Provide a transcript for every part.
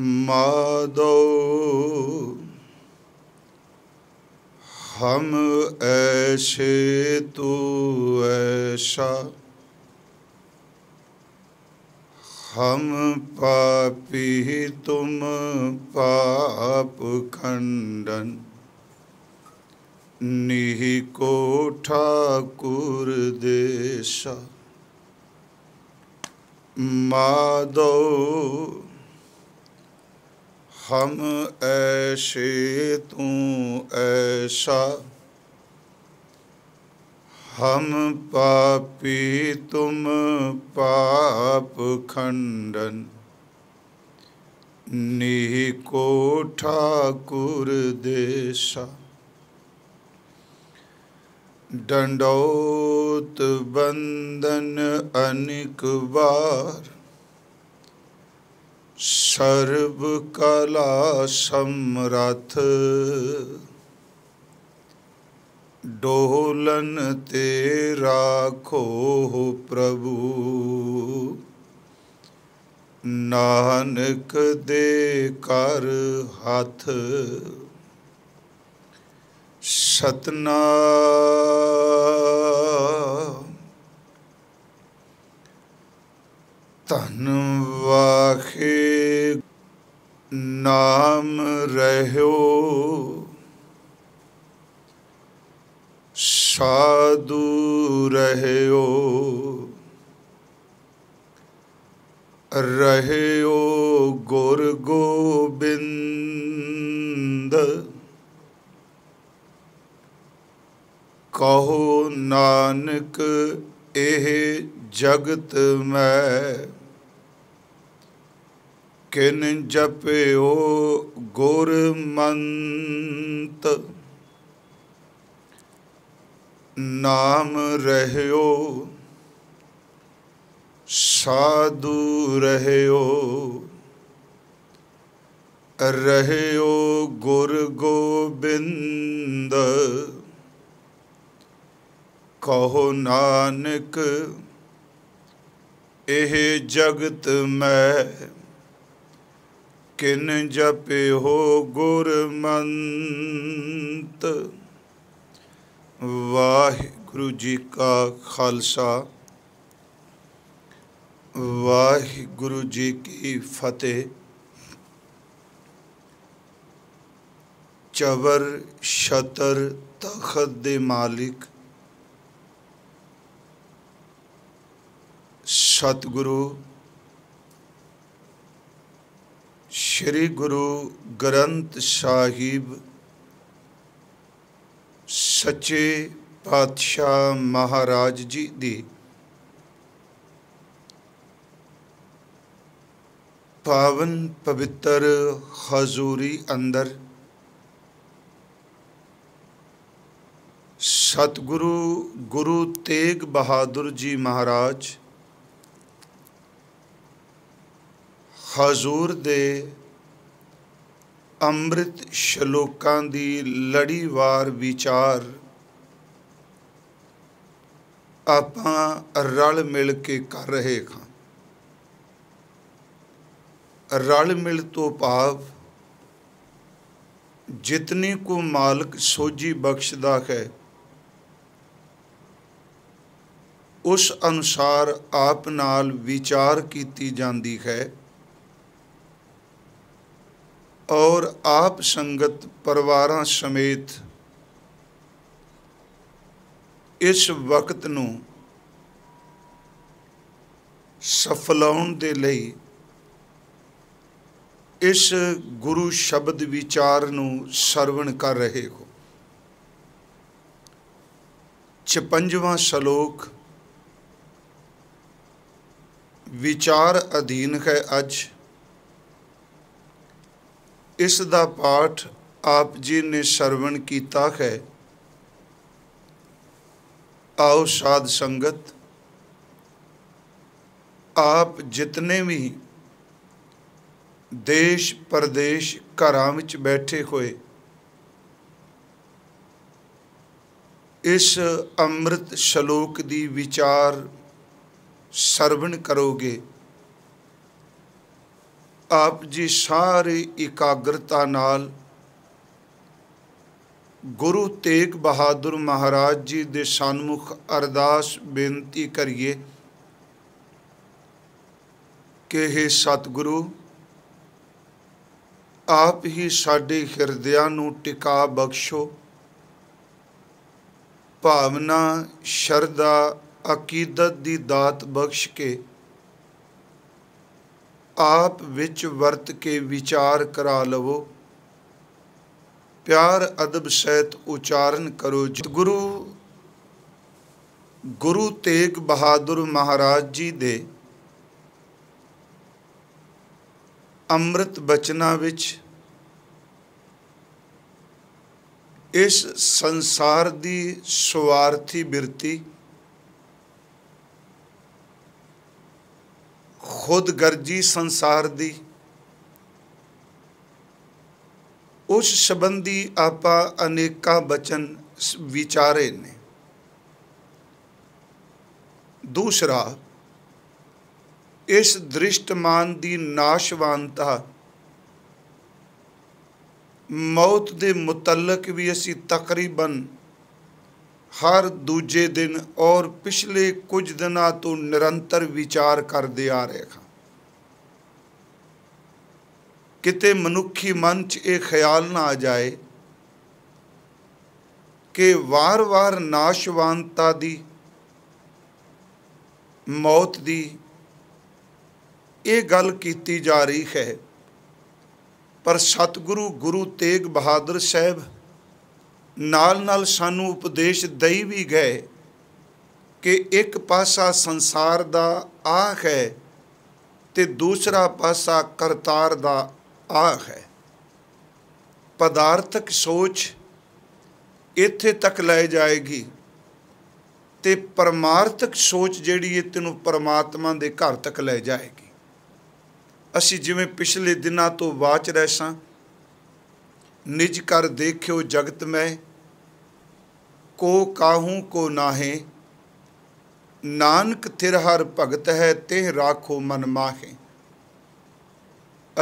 मादो हम ऐसे तू ऐसा हम पापी तुम पाप खंडन निहि को ठाकुर देशा मादो ਹਮ ਐਸ਼ੇ ਤੂੰ ਐਸ਼ਾ ਹਮ ਪਾਪੀ ਤੁਮ ਪਾਪ ਖੰਡਨ ਨੀ ਕੋ ਠਾਕੁਰ ਦੇਸ਼ਾ ਡੰਡੋਤ ਬੰਦਨ ਅਨਿਕ ਵਾਰ ਸਰਬ ਕਲਾ ਸਮਰਥ ਡੋਲਨ ਤੇ ਰਾਖੋ ਪ੍ਰਭੂ ਨਾਨਕ ਦੇ ਕਰ ਹੱਥ ਸਤਨਾਮ ਧਨ ਵਾਖੇ ਨਾਮ ਰਹਿਓ ਸਾਧੂ ਰਹਿਓ ਰਹਿਓ ਗੁਰ ਗੋਬਿੰਦ ਕਹੋ ਨਾਨਕ ਇਹ ਜਗਤ ਮੈਂ ਕਿਨ ਜਪਿਓ ਗੁਰਮੰਤ ਨਾਮ ਰਹਿਓ ਸਾਧੂ ਰਹਿਓ ਰਹਿਓ ਗੁਰ ਗੋਬਿੰਦ ਕਹੋ ਨਾਨਕ ਇਹ ਜਗਤ ਮੈਂ ਕਿਨ ਜਪਿਓ ਗੁਰਮੰਤ ਵਾਹਿਗੁਰੂ ਜੀ ਕਾ ਖਾਲਸਾ ਵਾਹਿਗੁਰੂ ਜੀ ਕੀ ਫਤਿਹ ਚਵਰ ਸ਼ਤਰ ਤਖਤ ਦੇ ਮਾਲਿਕ ਸਤਿਗੁਰੂ ਸ੍ਰੀ ਗੁਰੂ ਗ੍ਰੰਥ ਸਾਹਿਬ ਸੱਚੇ ਪਾਤਸ਼ਾਹ ਮਹਾਰਾਜ ਜੀ ਦੀ ਪਾਵਨ ਪਵਿੱਤਰ ਹਜ਼ੂਰੀ ਅੰਦਰ ਸਤਿਗੁਰੂ ਗੁਰੂ ਤੇਗ ਬਹਾਦਰ ਜੀ ਮਹਾਰਾਜ ਹਜ਼ੂਰ ਦੇ ਅੰਮ੍ਰਿਤ ਸ਼ਲੋਕਾਂ ਦੀ ਲੜੀਵਾਰ ਵਿਚਾਰ ਆਪਾਂ ਰਲ ਮਿਲ ਕੇ ਕਰ ਰਹੇ ਹਾਂ ਰਲ ਮਿਲ ਤੋਂ ਭਾਵ ਜਿਤਨੀ ਕੋ ਮਾਲਕ ਸੋਜੀ ਬਖਸ਼ਦਾ ਹੈ ਉਸ ਅਨੁਸਾਰ ਆਪ ਨਾਲ ਵਿਚਾਰ ਕੀਤੀ ਜਾਂਦੀ ਹੈ ਔਰ ਆਪ ਸੰਗਤ ਪਰਿਵਾਰਾਂ ਸਮੇਤ ਇਸ ਵਕਤ ਨੂੰ ਸਫਲਾਉਣ ਦੇ ਲਈ ਇਸ ਗੁਰੂ ਸ਼ਬਦ ਵਿਚਾਰ ਨੂੰ ਸਰਵਣ ਕਰ ਰਹੇ ਹੋ 56ਵਾਂ ਸ਼ਲੋਕ ਵਿਚਾਰ ਅਧੀਨ ਹੈ ਅੱਜ ਇਸ ਦਾ ਪਾਠ ਆਪ ਜੀ ਨੇ ਸਰਵਣ ਕੀਤਾ ਹੈ ਆਓ ਸਾਧ ਸੰਗਤ ਆਪ ਜਿਤਨੇ ਵੀ ਦੇਸ਼ ਪਰਦੇਸ਼ ਘਰਾਂ ਵਿੱਚ ਬੈਠੇ ਹੋਏ ਇਸ ਅੰਮ੍ਰਿਤ ਸ਼ਲੋਕ ਦੀ ਵਿਚਾਰ ਸਰਵਣ ਕਰੋਗੇ ਆਪ ਜੀ ਸਾਰੇ ਇਕਾਗਰਤਾ ਨਾਲ ਗੁਰੂ ਤੇਗ ਬਹਾਦਰ ਮਹਾਰਾਜ ਜੀ ਦੇ ਸਨਮੁਖ ਅਰਦਾਸ ਬੇਨਤੀ ਕਰੀਏ ਕਿ हे ਸਤਿਗੁਰੂ ਆਪ ਹੀ ਸਾਡੇ ਹਿਰਦਿਆਂ ਨੂੰ ਟਿਕਾ ਬਖਸ਼ੋ ਭਾਵਨਾ ਸ਼ਰਧਾ ਅਕੀਦਤ ਦੀ ਦਾਤ ਬਖਸ਼ ਕੇ ਆਪ ਵਿੱਚ ਵਰਤ ਕੇ ਵਿਚਾਰ ਕਰਾ ਲਵੋ ਪਿਆਰ ਅਦਬ ਸਹਿਤ ਉਚਾਰਨ ਕਰੋ ਗੁਰੂ ਗੁਰੂ ਤੇਗ ਬਹਾਦਰ ਮਹਾਰਾਜ ਜੀ ਦੇ ਅੰਮ੍ਰਿਤ ਬਚਨਾਂ ਵਿੱਚ ਇਸ ਸੰਸਾਰ ਦੀ ਸਵਾਰਥੀ ਬਿਰਤੀ ਖੁਦਗਰਜੀ ਸੰਸਾਰ ਦੀ ਉਸ ਸੰਬੰਧੀ ਆਪਾਂ ਅਨੇਕਾਂ ਬਚਨ ਵਿਚਾਰੇ ਨੇ ਦੂਸਰਾ ਇਸ ਦ੍ਰਿਸ਼ਟਮਾਨ ਦੀ ਨਾਸ਼ਵਾਨਤਾ ਮੌਤ ਦੇ ਮੁਤਲਕ ਵੀ ਅਸੀਂ ਤਕਰੀਬਨ ਹਰ ਦੂਜੇ ਦਿਨ ਔਰ ਪਿਛਲੇ ਕੁਝ ਦਿਨਾਂ ਤੋਂ ਨਿਰੰਤਰ ਵਿਚਾਰ ਕਰਦੇ ਆ ਰਹੇ ਹਾਂ ਕਿਤੇ ਮਨੁੱਖੀ ਮਨ 'ਚ ਇਹ ਖਿਆਲ ਨਾ ਆ ਜਾਏ ਕਿ ਵਾਰ-ਵਾਰ ਨਾਸ਼ਵਾਨਤਾ ਦੀ ਮੌਤ ਦੀ ਇਹ ਗੱਲ ਕੀਤੀ ਜਾ ਰਹੀ ਹੈ ਪਰ ਸਤਿਗੁਰੂ ਗੁਰੂ ਤੇਗ ਬਹਾਦਰ ਸਾਹਿਬ ਨਾਲ ਨਾਲ ਸਾਨੂੰ ਉਪਦੇਸ਼ ਦਈ ਵੀ ਗਏ ਕਿ ਇੱਕ ਪਾਸਾ ਸੰਸਾਰ ਦਾ ਆਖ ਹੈ ਤੇ ਦੂਸਰਾ ਪਾਸਾ ਕਰਤਾਰ ਦਾ ਆਖ ਹੈ ਪਦਾਰਥਕ ਸੋਚ ਇੱਥੇ ਤੱਕ ਲੈ ਜਾਏਗੀ ਤੇ ਪਰਮਾਰਥਕ ਸੋਚ ਜਿਹੜੀ ਹੈ ਤੈਨੂੰ ਪਰਮਾਤਮਾ ਦੇ ਘਰ ਤੱਕ ਲੈ ਜਾਏਗੀ ਅਸੀਂ ਜਿਵੇਂ ਪਿਛਲੇ ਦਿਨਾਂ ਤੋਂ ਬਾਚ ਰਹੇ ਸਾਂ ਨਿਜ ਕਰ ਦੇਖਿਓ ਜਗਤ ਮੈਂ को काहू को नाहे नानक थिर हर भगत है तेह राखो मन माहे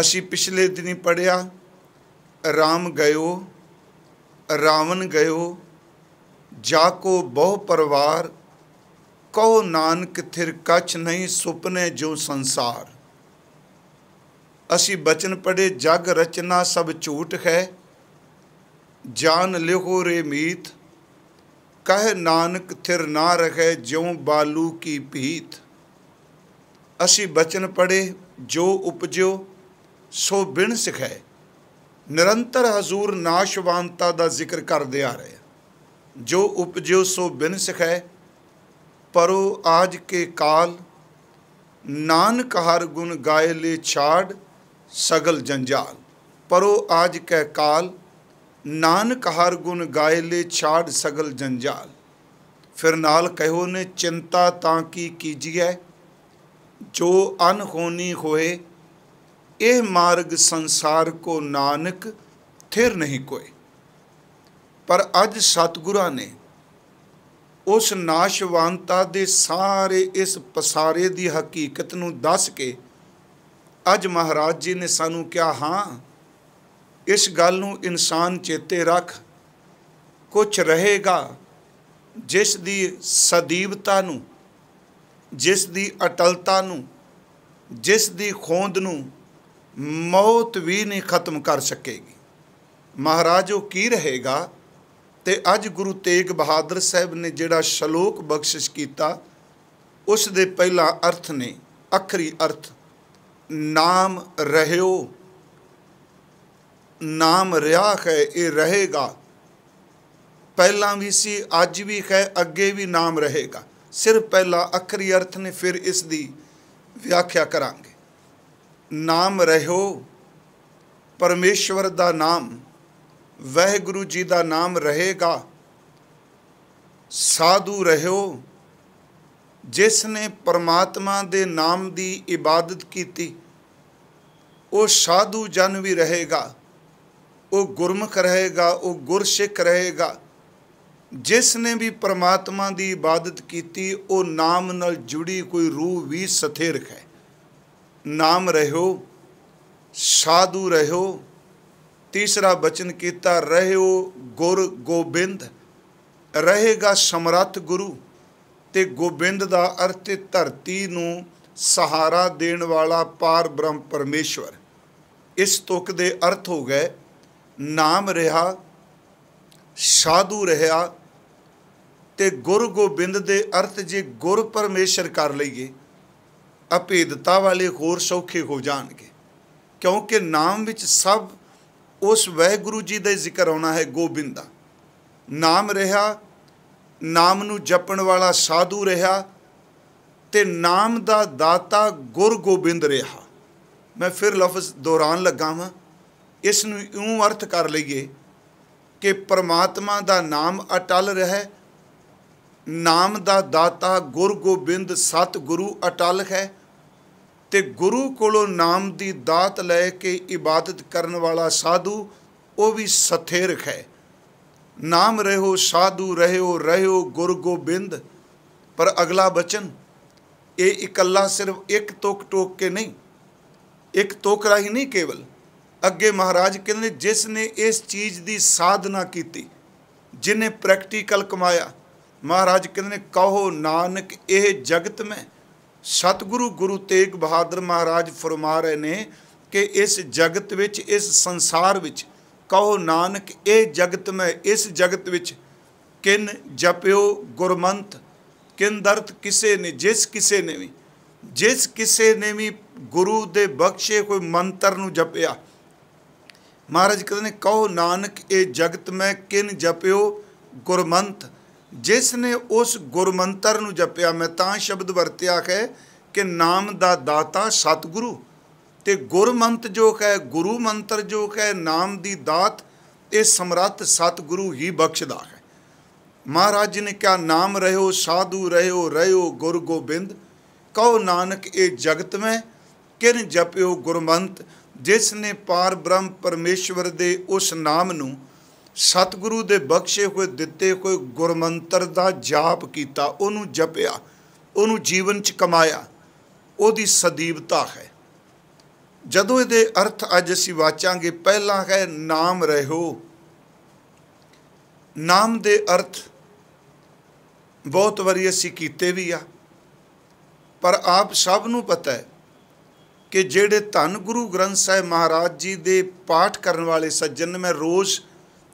असी पिछले दिन पढ़िया राम गयो रावण गयो जाको बहु परवार कहो नानक थिर कछ नहीं सुपने जो संसार असी बचन पढ़े जग रचना सब झूठ है जान लिहो रे मीत ਕਹ ਨਾਨਕ ਥਿਰ ਨਾ ਰਖੇ ਜਿਉ ਬਾਲੂ ਕੀ ਭੀਤ ਅਸੀਂ ਬਚਨ ਪੜੇ ਜੋ ਉਪਜਿਓ ਸੋ ਬਿਨ ਸਿਖੈ ਨਿਰੰਤਰ ਹਜ਼ੂਰ ਨਾਸ਼ਵਾਨਤਾ ਦਾ ਜ਼ਿਕਰ ਕਰਦੇ ਆ ਰਹੇ ਜੋ ਉਪਜਿਓ ਸੋ ਬਿਨ ਸਿਖੈ ਪਰੋ ਆਜ ਕੇ ਕਾਲ ਨਾਨਕ ਹਰ ਗੁਣ ਗਾਏ ਲੈ ਛਾੜ ਸਗਲ ਜੰਜਾਲ ਪਰੋ ਆਜ ਕੇ ਕਾਲ ਨਾਨਕ ਹਰ ਗੁਣ ਲੈ ਛਾੜ ਸਗਲ ਜੰਜਾਲ ਫਿਰ ਨਾਲ ਕਹਿਓ ਨੇ ਚਿੰਤਾ ਤਾਂ ਕੀ ਕੀਜੀਐ ਜੋ ਅਨ ਹੋਣੀ ਹੋਏ ਇਹ ਮਾਰਗ ਸੰਸਾਰ ਕੋ ਨਾਨਕ ਥਿਰ ਨਹੀਂ ਕੋਏ ਪਰ ਅੱਜ ਸਤਿਗੁਰਾਂ ਨੇ ਉਸ ਨਾਸ਼ਵਾਨਤਾ ਦੇ ਸਾਰੇ ਇਸ ਪਸਾਰੇ ਦੀ ਹਕੀਕਤ ਨੂੰ ਦੱਸ ਕੇ ਅੱਜ ਮਹਾਰਾਜ ਜੀ ਨੇ ਸਾਨੂੰ ਕਿਹਾ ਹਾਂ ਇਸ ਗੱਲ ਨੂੰ ਇਨਸਾਨ ਚੇਤੇ ਰੱਖ ਕੁਝ ਰਹੇਗਾ ਜਿਸ ਦੀ ਸਦੀਵਤਾ ਨੂੰ ਜਿਸ ਦੀ ਅਟਲਤਾ ਨੂੰ ਜਿਸ ਦੀ ਖੋਂਦ ਨੂੰ ਮੌਤ ਵੀ ਨਹੀਂ ਖਤਮ ਕਰ ਸਕੇਗੀ ਮਹਾਰਾਜੋ ਕੀ ਰਹੇਗਾ ਤੇ ਅੱਜ ਗੁਰੂ ਤੇਗ ਬਹਾਦਰ ਸਾਹਿਬ ਨੇ ਜਿਹੜਾ ਸ਼ਲੋਕ ਬਖਸ਼ਿਸ਼ ਕੀਤਾ ਉਸ ਦੇ ਪਹਿਲਾ ਅਰਥ ਨੇ ਅਖਰੀ ਅਰਥ ਨਾਮ ਰਹਿਓ ਨਾਮ ਰਿਹਾ ਹੈ ਇਹ ਰਹੇਗਾ ਪਹਿਲਾਂ ਵੀ ਸੀ ਅੱਜ ਵੀ ਹੈ ਅੱਗੇ ਵੀ ਨਾਮ ਰਹੇਗਾ ਸਿਰਫ ਪਹਿਲਾ ਅਖਰੀ ਅਰਥ ਨੇ ਫਿਰ ਇਸ ਦੀ ਵਿਆਖਿਆ ਕਰਾਂਗੇ ਨਾਮ ਰਹਿਓ ਪਰਮੇਸ਼ਵਰ ਦਾ ਨਾਮ ਵਹਿਗੁਰੂ ਜੀ ਦਾ ਨਾਮ ਰਹੇਗਾ ਸਾਧੂ ਰਹਿਓ ਜਿਸ ਨੇ ਪਰਮਾਤਮਾ ਦੇ ਨਾਮ ਦੀ ਇਬਾਦਤ ਕੀਤੀ ਉਹ ਸਾਧੂ ਜਨ ਵੀ ਰਹੇਗਾ ਉਹ ਗੁਰਮੁਖ ਰਹੇਗਾ ਉਹ ਗੁਰਸਿੱਖ ਰਹੇਗਾ ਜਿਸ ਨੇ ਵੀ ਪ੍ਰਮਾਤਮਾ ਦੀ ਇਬਾਦਤ ਕੀਤੀ ਉਹ ਨਾਮ ਨਾਲ ਜੁੜੀ ਕੋਈ ਰੂਹ ਵੀ ਸਥਿਰ ਹੈ ਨਾਮ ਰਹਿਓ ਸਾਧੂ ਰਹਿਓ ਤੀਸਰਾ ਬਚਨ ਕੀਤਾ ਰਹਿਓ ਗੁਰ ਗੋਬਿੰਦ ਰਹੇਗਾ ਸਮਰੱਥ ਗੁਰੂ ਤੇ ਗੋਬਿੰਦ ਦਾ ਅਰਥ ਹੈ ਧਰਤੀ ਨੂੰ ਸਹਾਰਾ ਦੇਣ ਵਾਲਾ ਪਾਰ ਬ੍ਰਹਮ ਪਰਮੇਸ਼ਵਰ ਇਸ ਤੁਕ ਦੇ ਅਰਥ ਹੋ ਗਏ ਨਾਮ ਰਿਹਾ ਸਾਧੂ ਰਿਹਾ ਤੇ ਗੁਰ ਗੋਬਿੰਦ ਦੇ ਅਰਥ ਜੇ ਗੁਰ ਪਰਮੇਸ਼ਰ ਕਰ ਲਈਏ ਅਪੇਦਤਾ ਵਾਲੇ ਹੋਰ ਸੌਖੇ ਹੋ ਜਾਣਗੇ ਕਿਉਂਕਿ ਨਾਮ ਵਿੱਚ ਸਭ ਉਸ ਵਹਿਗੁਰੂ ਜੀ ਦਾ ਜ਼ਿਕਰ ਆਉਣਾ ਹੈ ਗੋਬਿੰਦਾ ਨਾਮ ਰਿਹਾ ਨਾਮ ਨੂੰ ਜਪਣ ਵਾਲਾ ਸਾਧੂ ਰਿਹਾ ਤੇ ਨਾਮ ਦਾ ਦਾਤਾ ਗੁਰ ਗੋਬਿੰਦ ਰਿਹਾ ਮੈਂ ਫਿਰ ਲਫ਼ਜ਼ ਦੌਰਾਨ ਲੱਗਾ ਹਾਂ ਇਸ ਨੂੰ ਇਉਂ ਅਰਥ ਕਰ ਲਈਏ ਕਿ ਪ੍ਰਮਾਤਮਾ ਦਾ ਨਾਮ ਅਟਲ ਰਹੇ ਨਾਮ ਦਾ ਦਾਤਾ ਗੁਰ ਗੋਬਿੰਦ ਸਤ ਗੁਰੂ ਅਟਲ ਹੈ ਤੇ ਗੁਰੂ ਕੋਲੋਂ ਨਾਮ ਦੀ ਦਾਤ ਲੈ ਕੇ ਇਬਾਦਤ ਕਰਨ ਵਾਲਾ ਸਾਧੂ ਉਹ ਵੀ ਸਥਿਰ ਹੈ ਨਾਮ ਰਹੋ ਸਾਧੂ ਰਹੋ ਰਹੋ ਗੁਰ ਗੋਬਿੰਦ ਪਰ ਅਗਲਾ ਬਚਨ ਇਹ ਇਕੱਲਾ ਸਿਰਫ ਇੱਕ ਟੋਕ ਟੋਕ ਕੇ ਨਹੀਂ ਇੱਕ ਤੋਕ ਰਾਹੀ ਨਹੀਂ ਕੇਵਲ ਅੱਗੇ ਮਹਾਰਾਜ ਕਹਿੰਦੇ ਜਿਸ ਨੇ ਇਸ ਚੀਜ਼ ਦੀ ਸਾਧਨਾ ਕੀਤੀ ਜਿਨੇ ਪ੍ਰੈਕਟੀਕਲ ਕਮਾਇਆ ਮਹਾਰਾਜ ਕਹਿੰਦੇ ਨੇ ਕਹੋ ਨਾਨਕ ਇਹ ਜਗਤ ਮੈਂ ਸਤਿਗੁਰੂ ਗੁਰੂ ਤੇਗ ਬਹਾਦਰ ਮਹਾਰਾਜ ਫਰਮਾ ਰਹੇ ਨੇ ਕਿ ਇਸ ਜਗਤ ਵਿੱਚ ਇਸ ਸੰਸਾਰ ਵਿੱਚ ਕਹੋ ਨਾਨਕ ਇਹ ਜਗਤ ਮੈਂ ਇਸ ਜਗਤ ਵਿੱਚ ਕਿਨ ਜਪਿਓ ਗੁਰਮੰਤ ਕਿਨ ਦਰਤ ਕਿਸੇ ਨੇ ਜਿਸ ਕਿਸੇ ਨੇ ਵੀ ਜਿਸ ਕਿਸੇ ਨੇ ਵੀ ਗੁਰੂ ਦੇ ਬਖਸ਼ੇ ਕੋਈ ਮੰਤਰ ਨੂੰ ਜਪਿਆ ਮਹਾਰਾਜ ਕਹਿੰਦੇ ਨੇ ਕਹੋ ਨਾਨਕ ਇਹ ਜਗਤ ਮੈਂ ਕਿਨ ਜਪਿਓ ਗੁਰਮੰਤ ਜਿਸ ਨੇ ਉਸ ਗੁਰਮੰਤਰ ਨੂੰ ਜਪਿਆ ਮੈਂ ਤਾਂ ਸ਼ਬਦ ਵਰਤਿਆ ਹੈ ਕਿ ਨਾਮ ਦਾ ਦਾਤਾ ਸਤਿਗੁਰੂ ਤੇ ਗੁਰਮੰਤ ਜੋ ਹੈ ਗੁਰੂ ਮੰਤਰ ਜੋ ਹੈ ਨਾਮ ਦੀ ਦਾਤ ਇਹ ਸਮਰੱਥ ਸਤਿਗੁਰੂ ਹੀ ਬਖਸ਼ਦਾ ਹੈ ਮਹਾਰਾਜ ਜੀ ਨੇ ਕਿਹਾ ਨਾਮ ਰਹਿਓ ਸਾਧੂ ਰਹਿਓ ਰਹਿਓ ਗੁਰ ਗੋਬਿੰਦ ਕਹੋ ਨਾਨਕ ਇਹ ਜਗਤ ਮੈਂ ਕਿਨ ਜਪਿਓ ਗੁਰਮੰਤ ਜਿਸ ਨੇ ਪਾਰ ਬ੍ਰਹਮ ਪਰਮੇਸ਼ਵਰ ਦੇ ਉਸ ਨਾਮ ਨੂੰ ਸਤਿਗੁਰੂ ਦੇ ਬਖਸ਼ੇ ਹੋਏ ਦਿੱਤੇ ਹੋਏ ਗੁਰਮੰਤਰ ਦਾ ਜਾਪ ਕੀਤਾ ਉਹਨੂੰ ਜਪਿਆ ਉਹਨੂੰ ਜੀਵਨ ਚ ਕਮਾਇਆ ਉਹਦੀ ਸਦੀਵਤਾ ਹੈ ਜਦੋਂ ਇਹਦੇ ਅਰਥ ਅੱਜ ਅਸੀਂ ਵਾਚਾਂਗੇ ਪਹਿਲਾ ਹੈ ਨਾਮ ਰਹਿਓ ਨਾਮ ਦੇ ਅਰਥ ਬਹੁਤ ਵਾਰੀ ਅਸੀਂ ਕੀਤੇ ਵੀ ਆ ਪਰ ਆਪ ਸਭ ਨੂੰ ਪਤਾ ਹੈ ਕਿ ਜਿਹੜੇ ਧੰਨ ਗੁਰੂ ਗ੍ਰੰਥ ਸਾਹਿਬ ਮਹਾਰਾਜ ਜੀ ਦੇ ਪਾਠ ਕਰਨ ਵਾਲੇ ਸੱਜਣ ਮੈਂ ਰੋਜ਼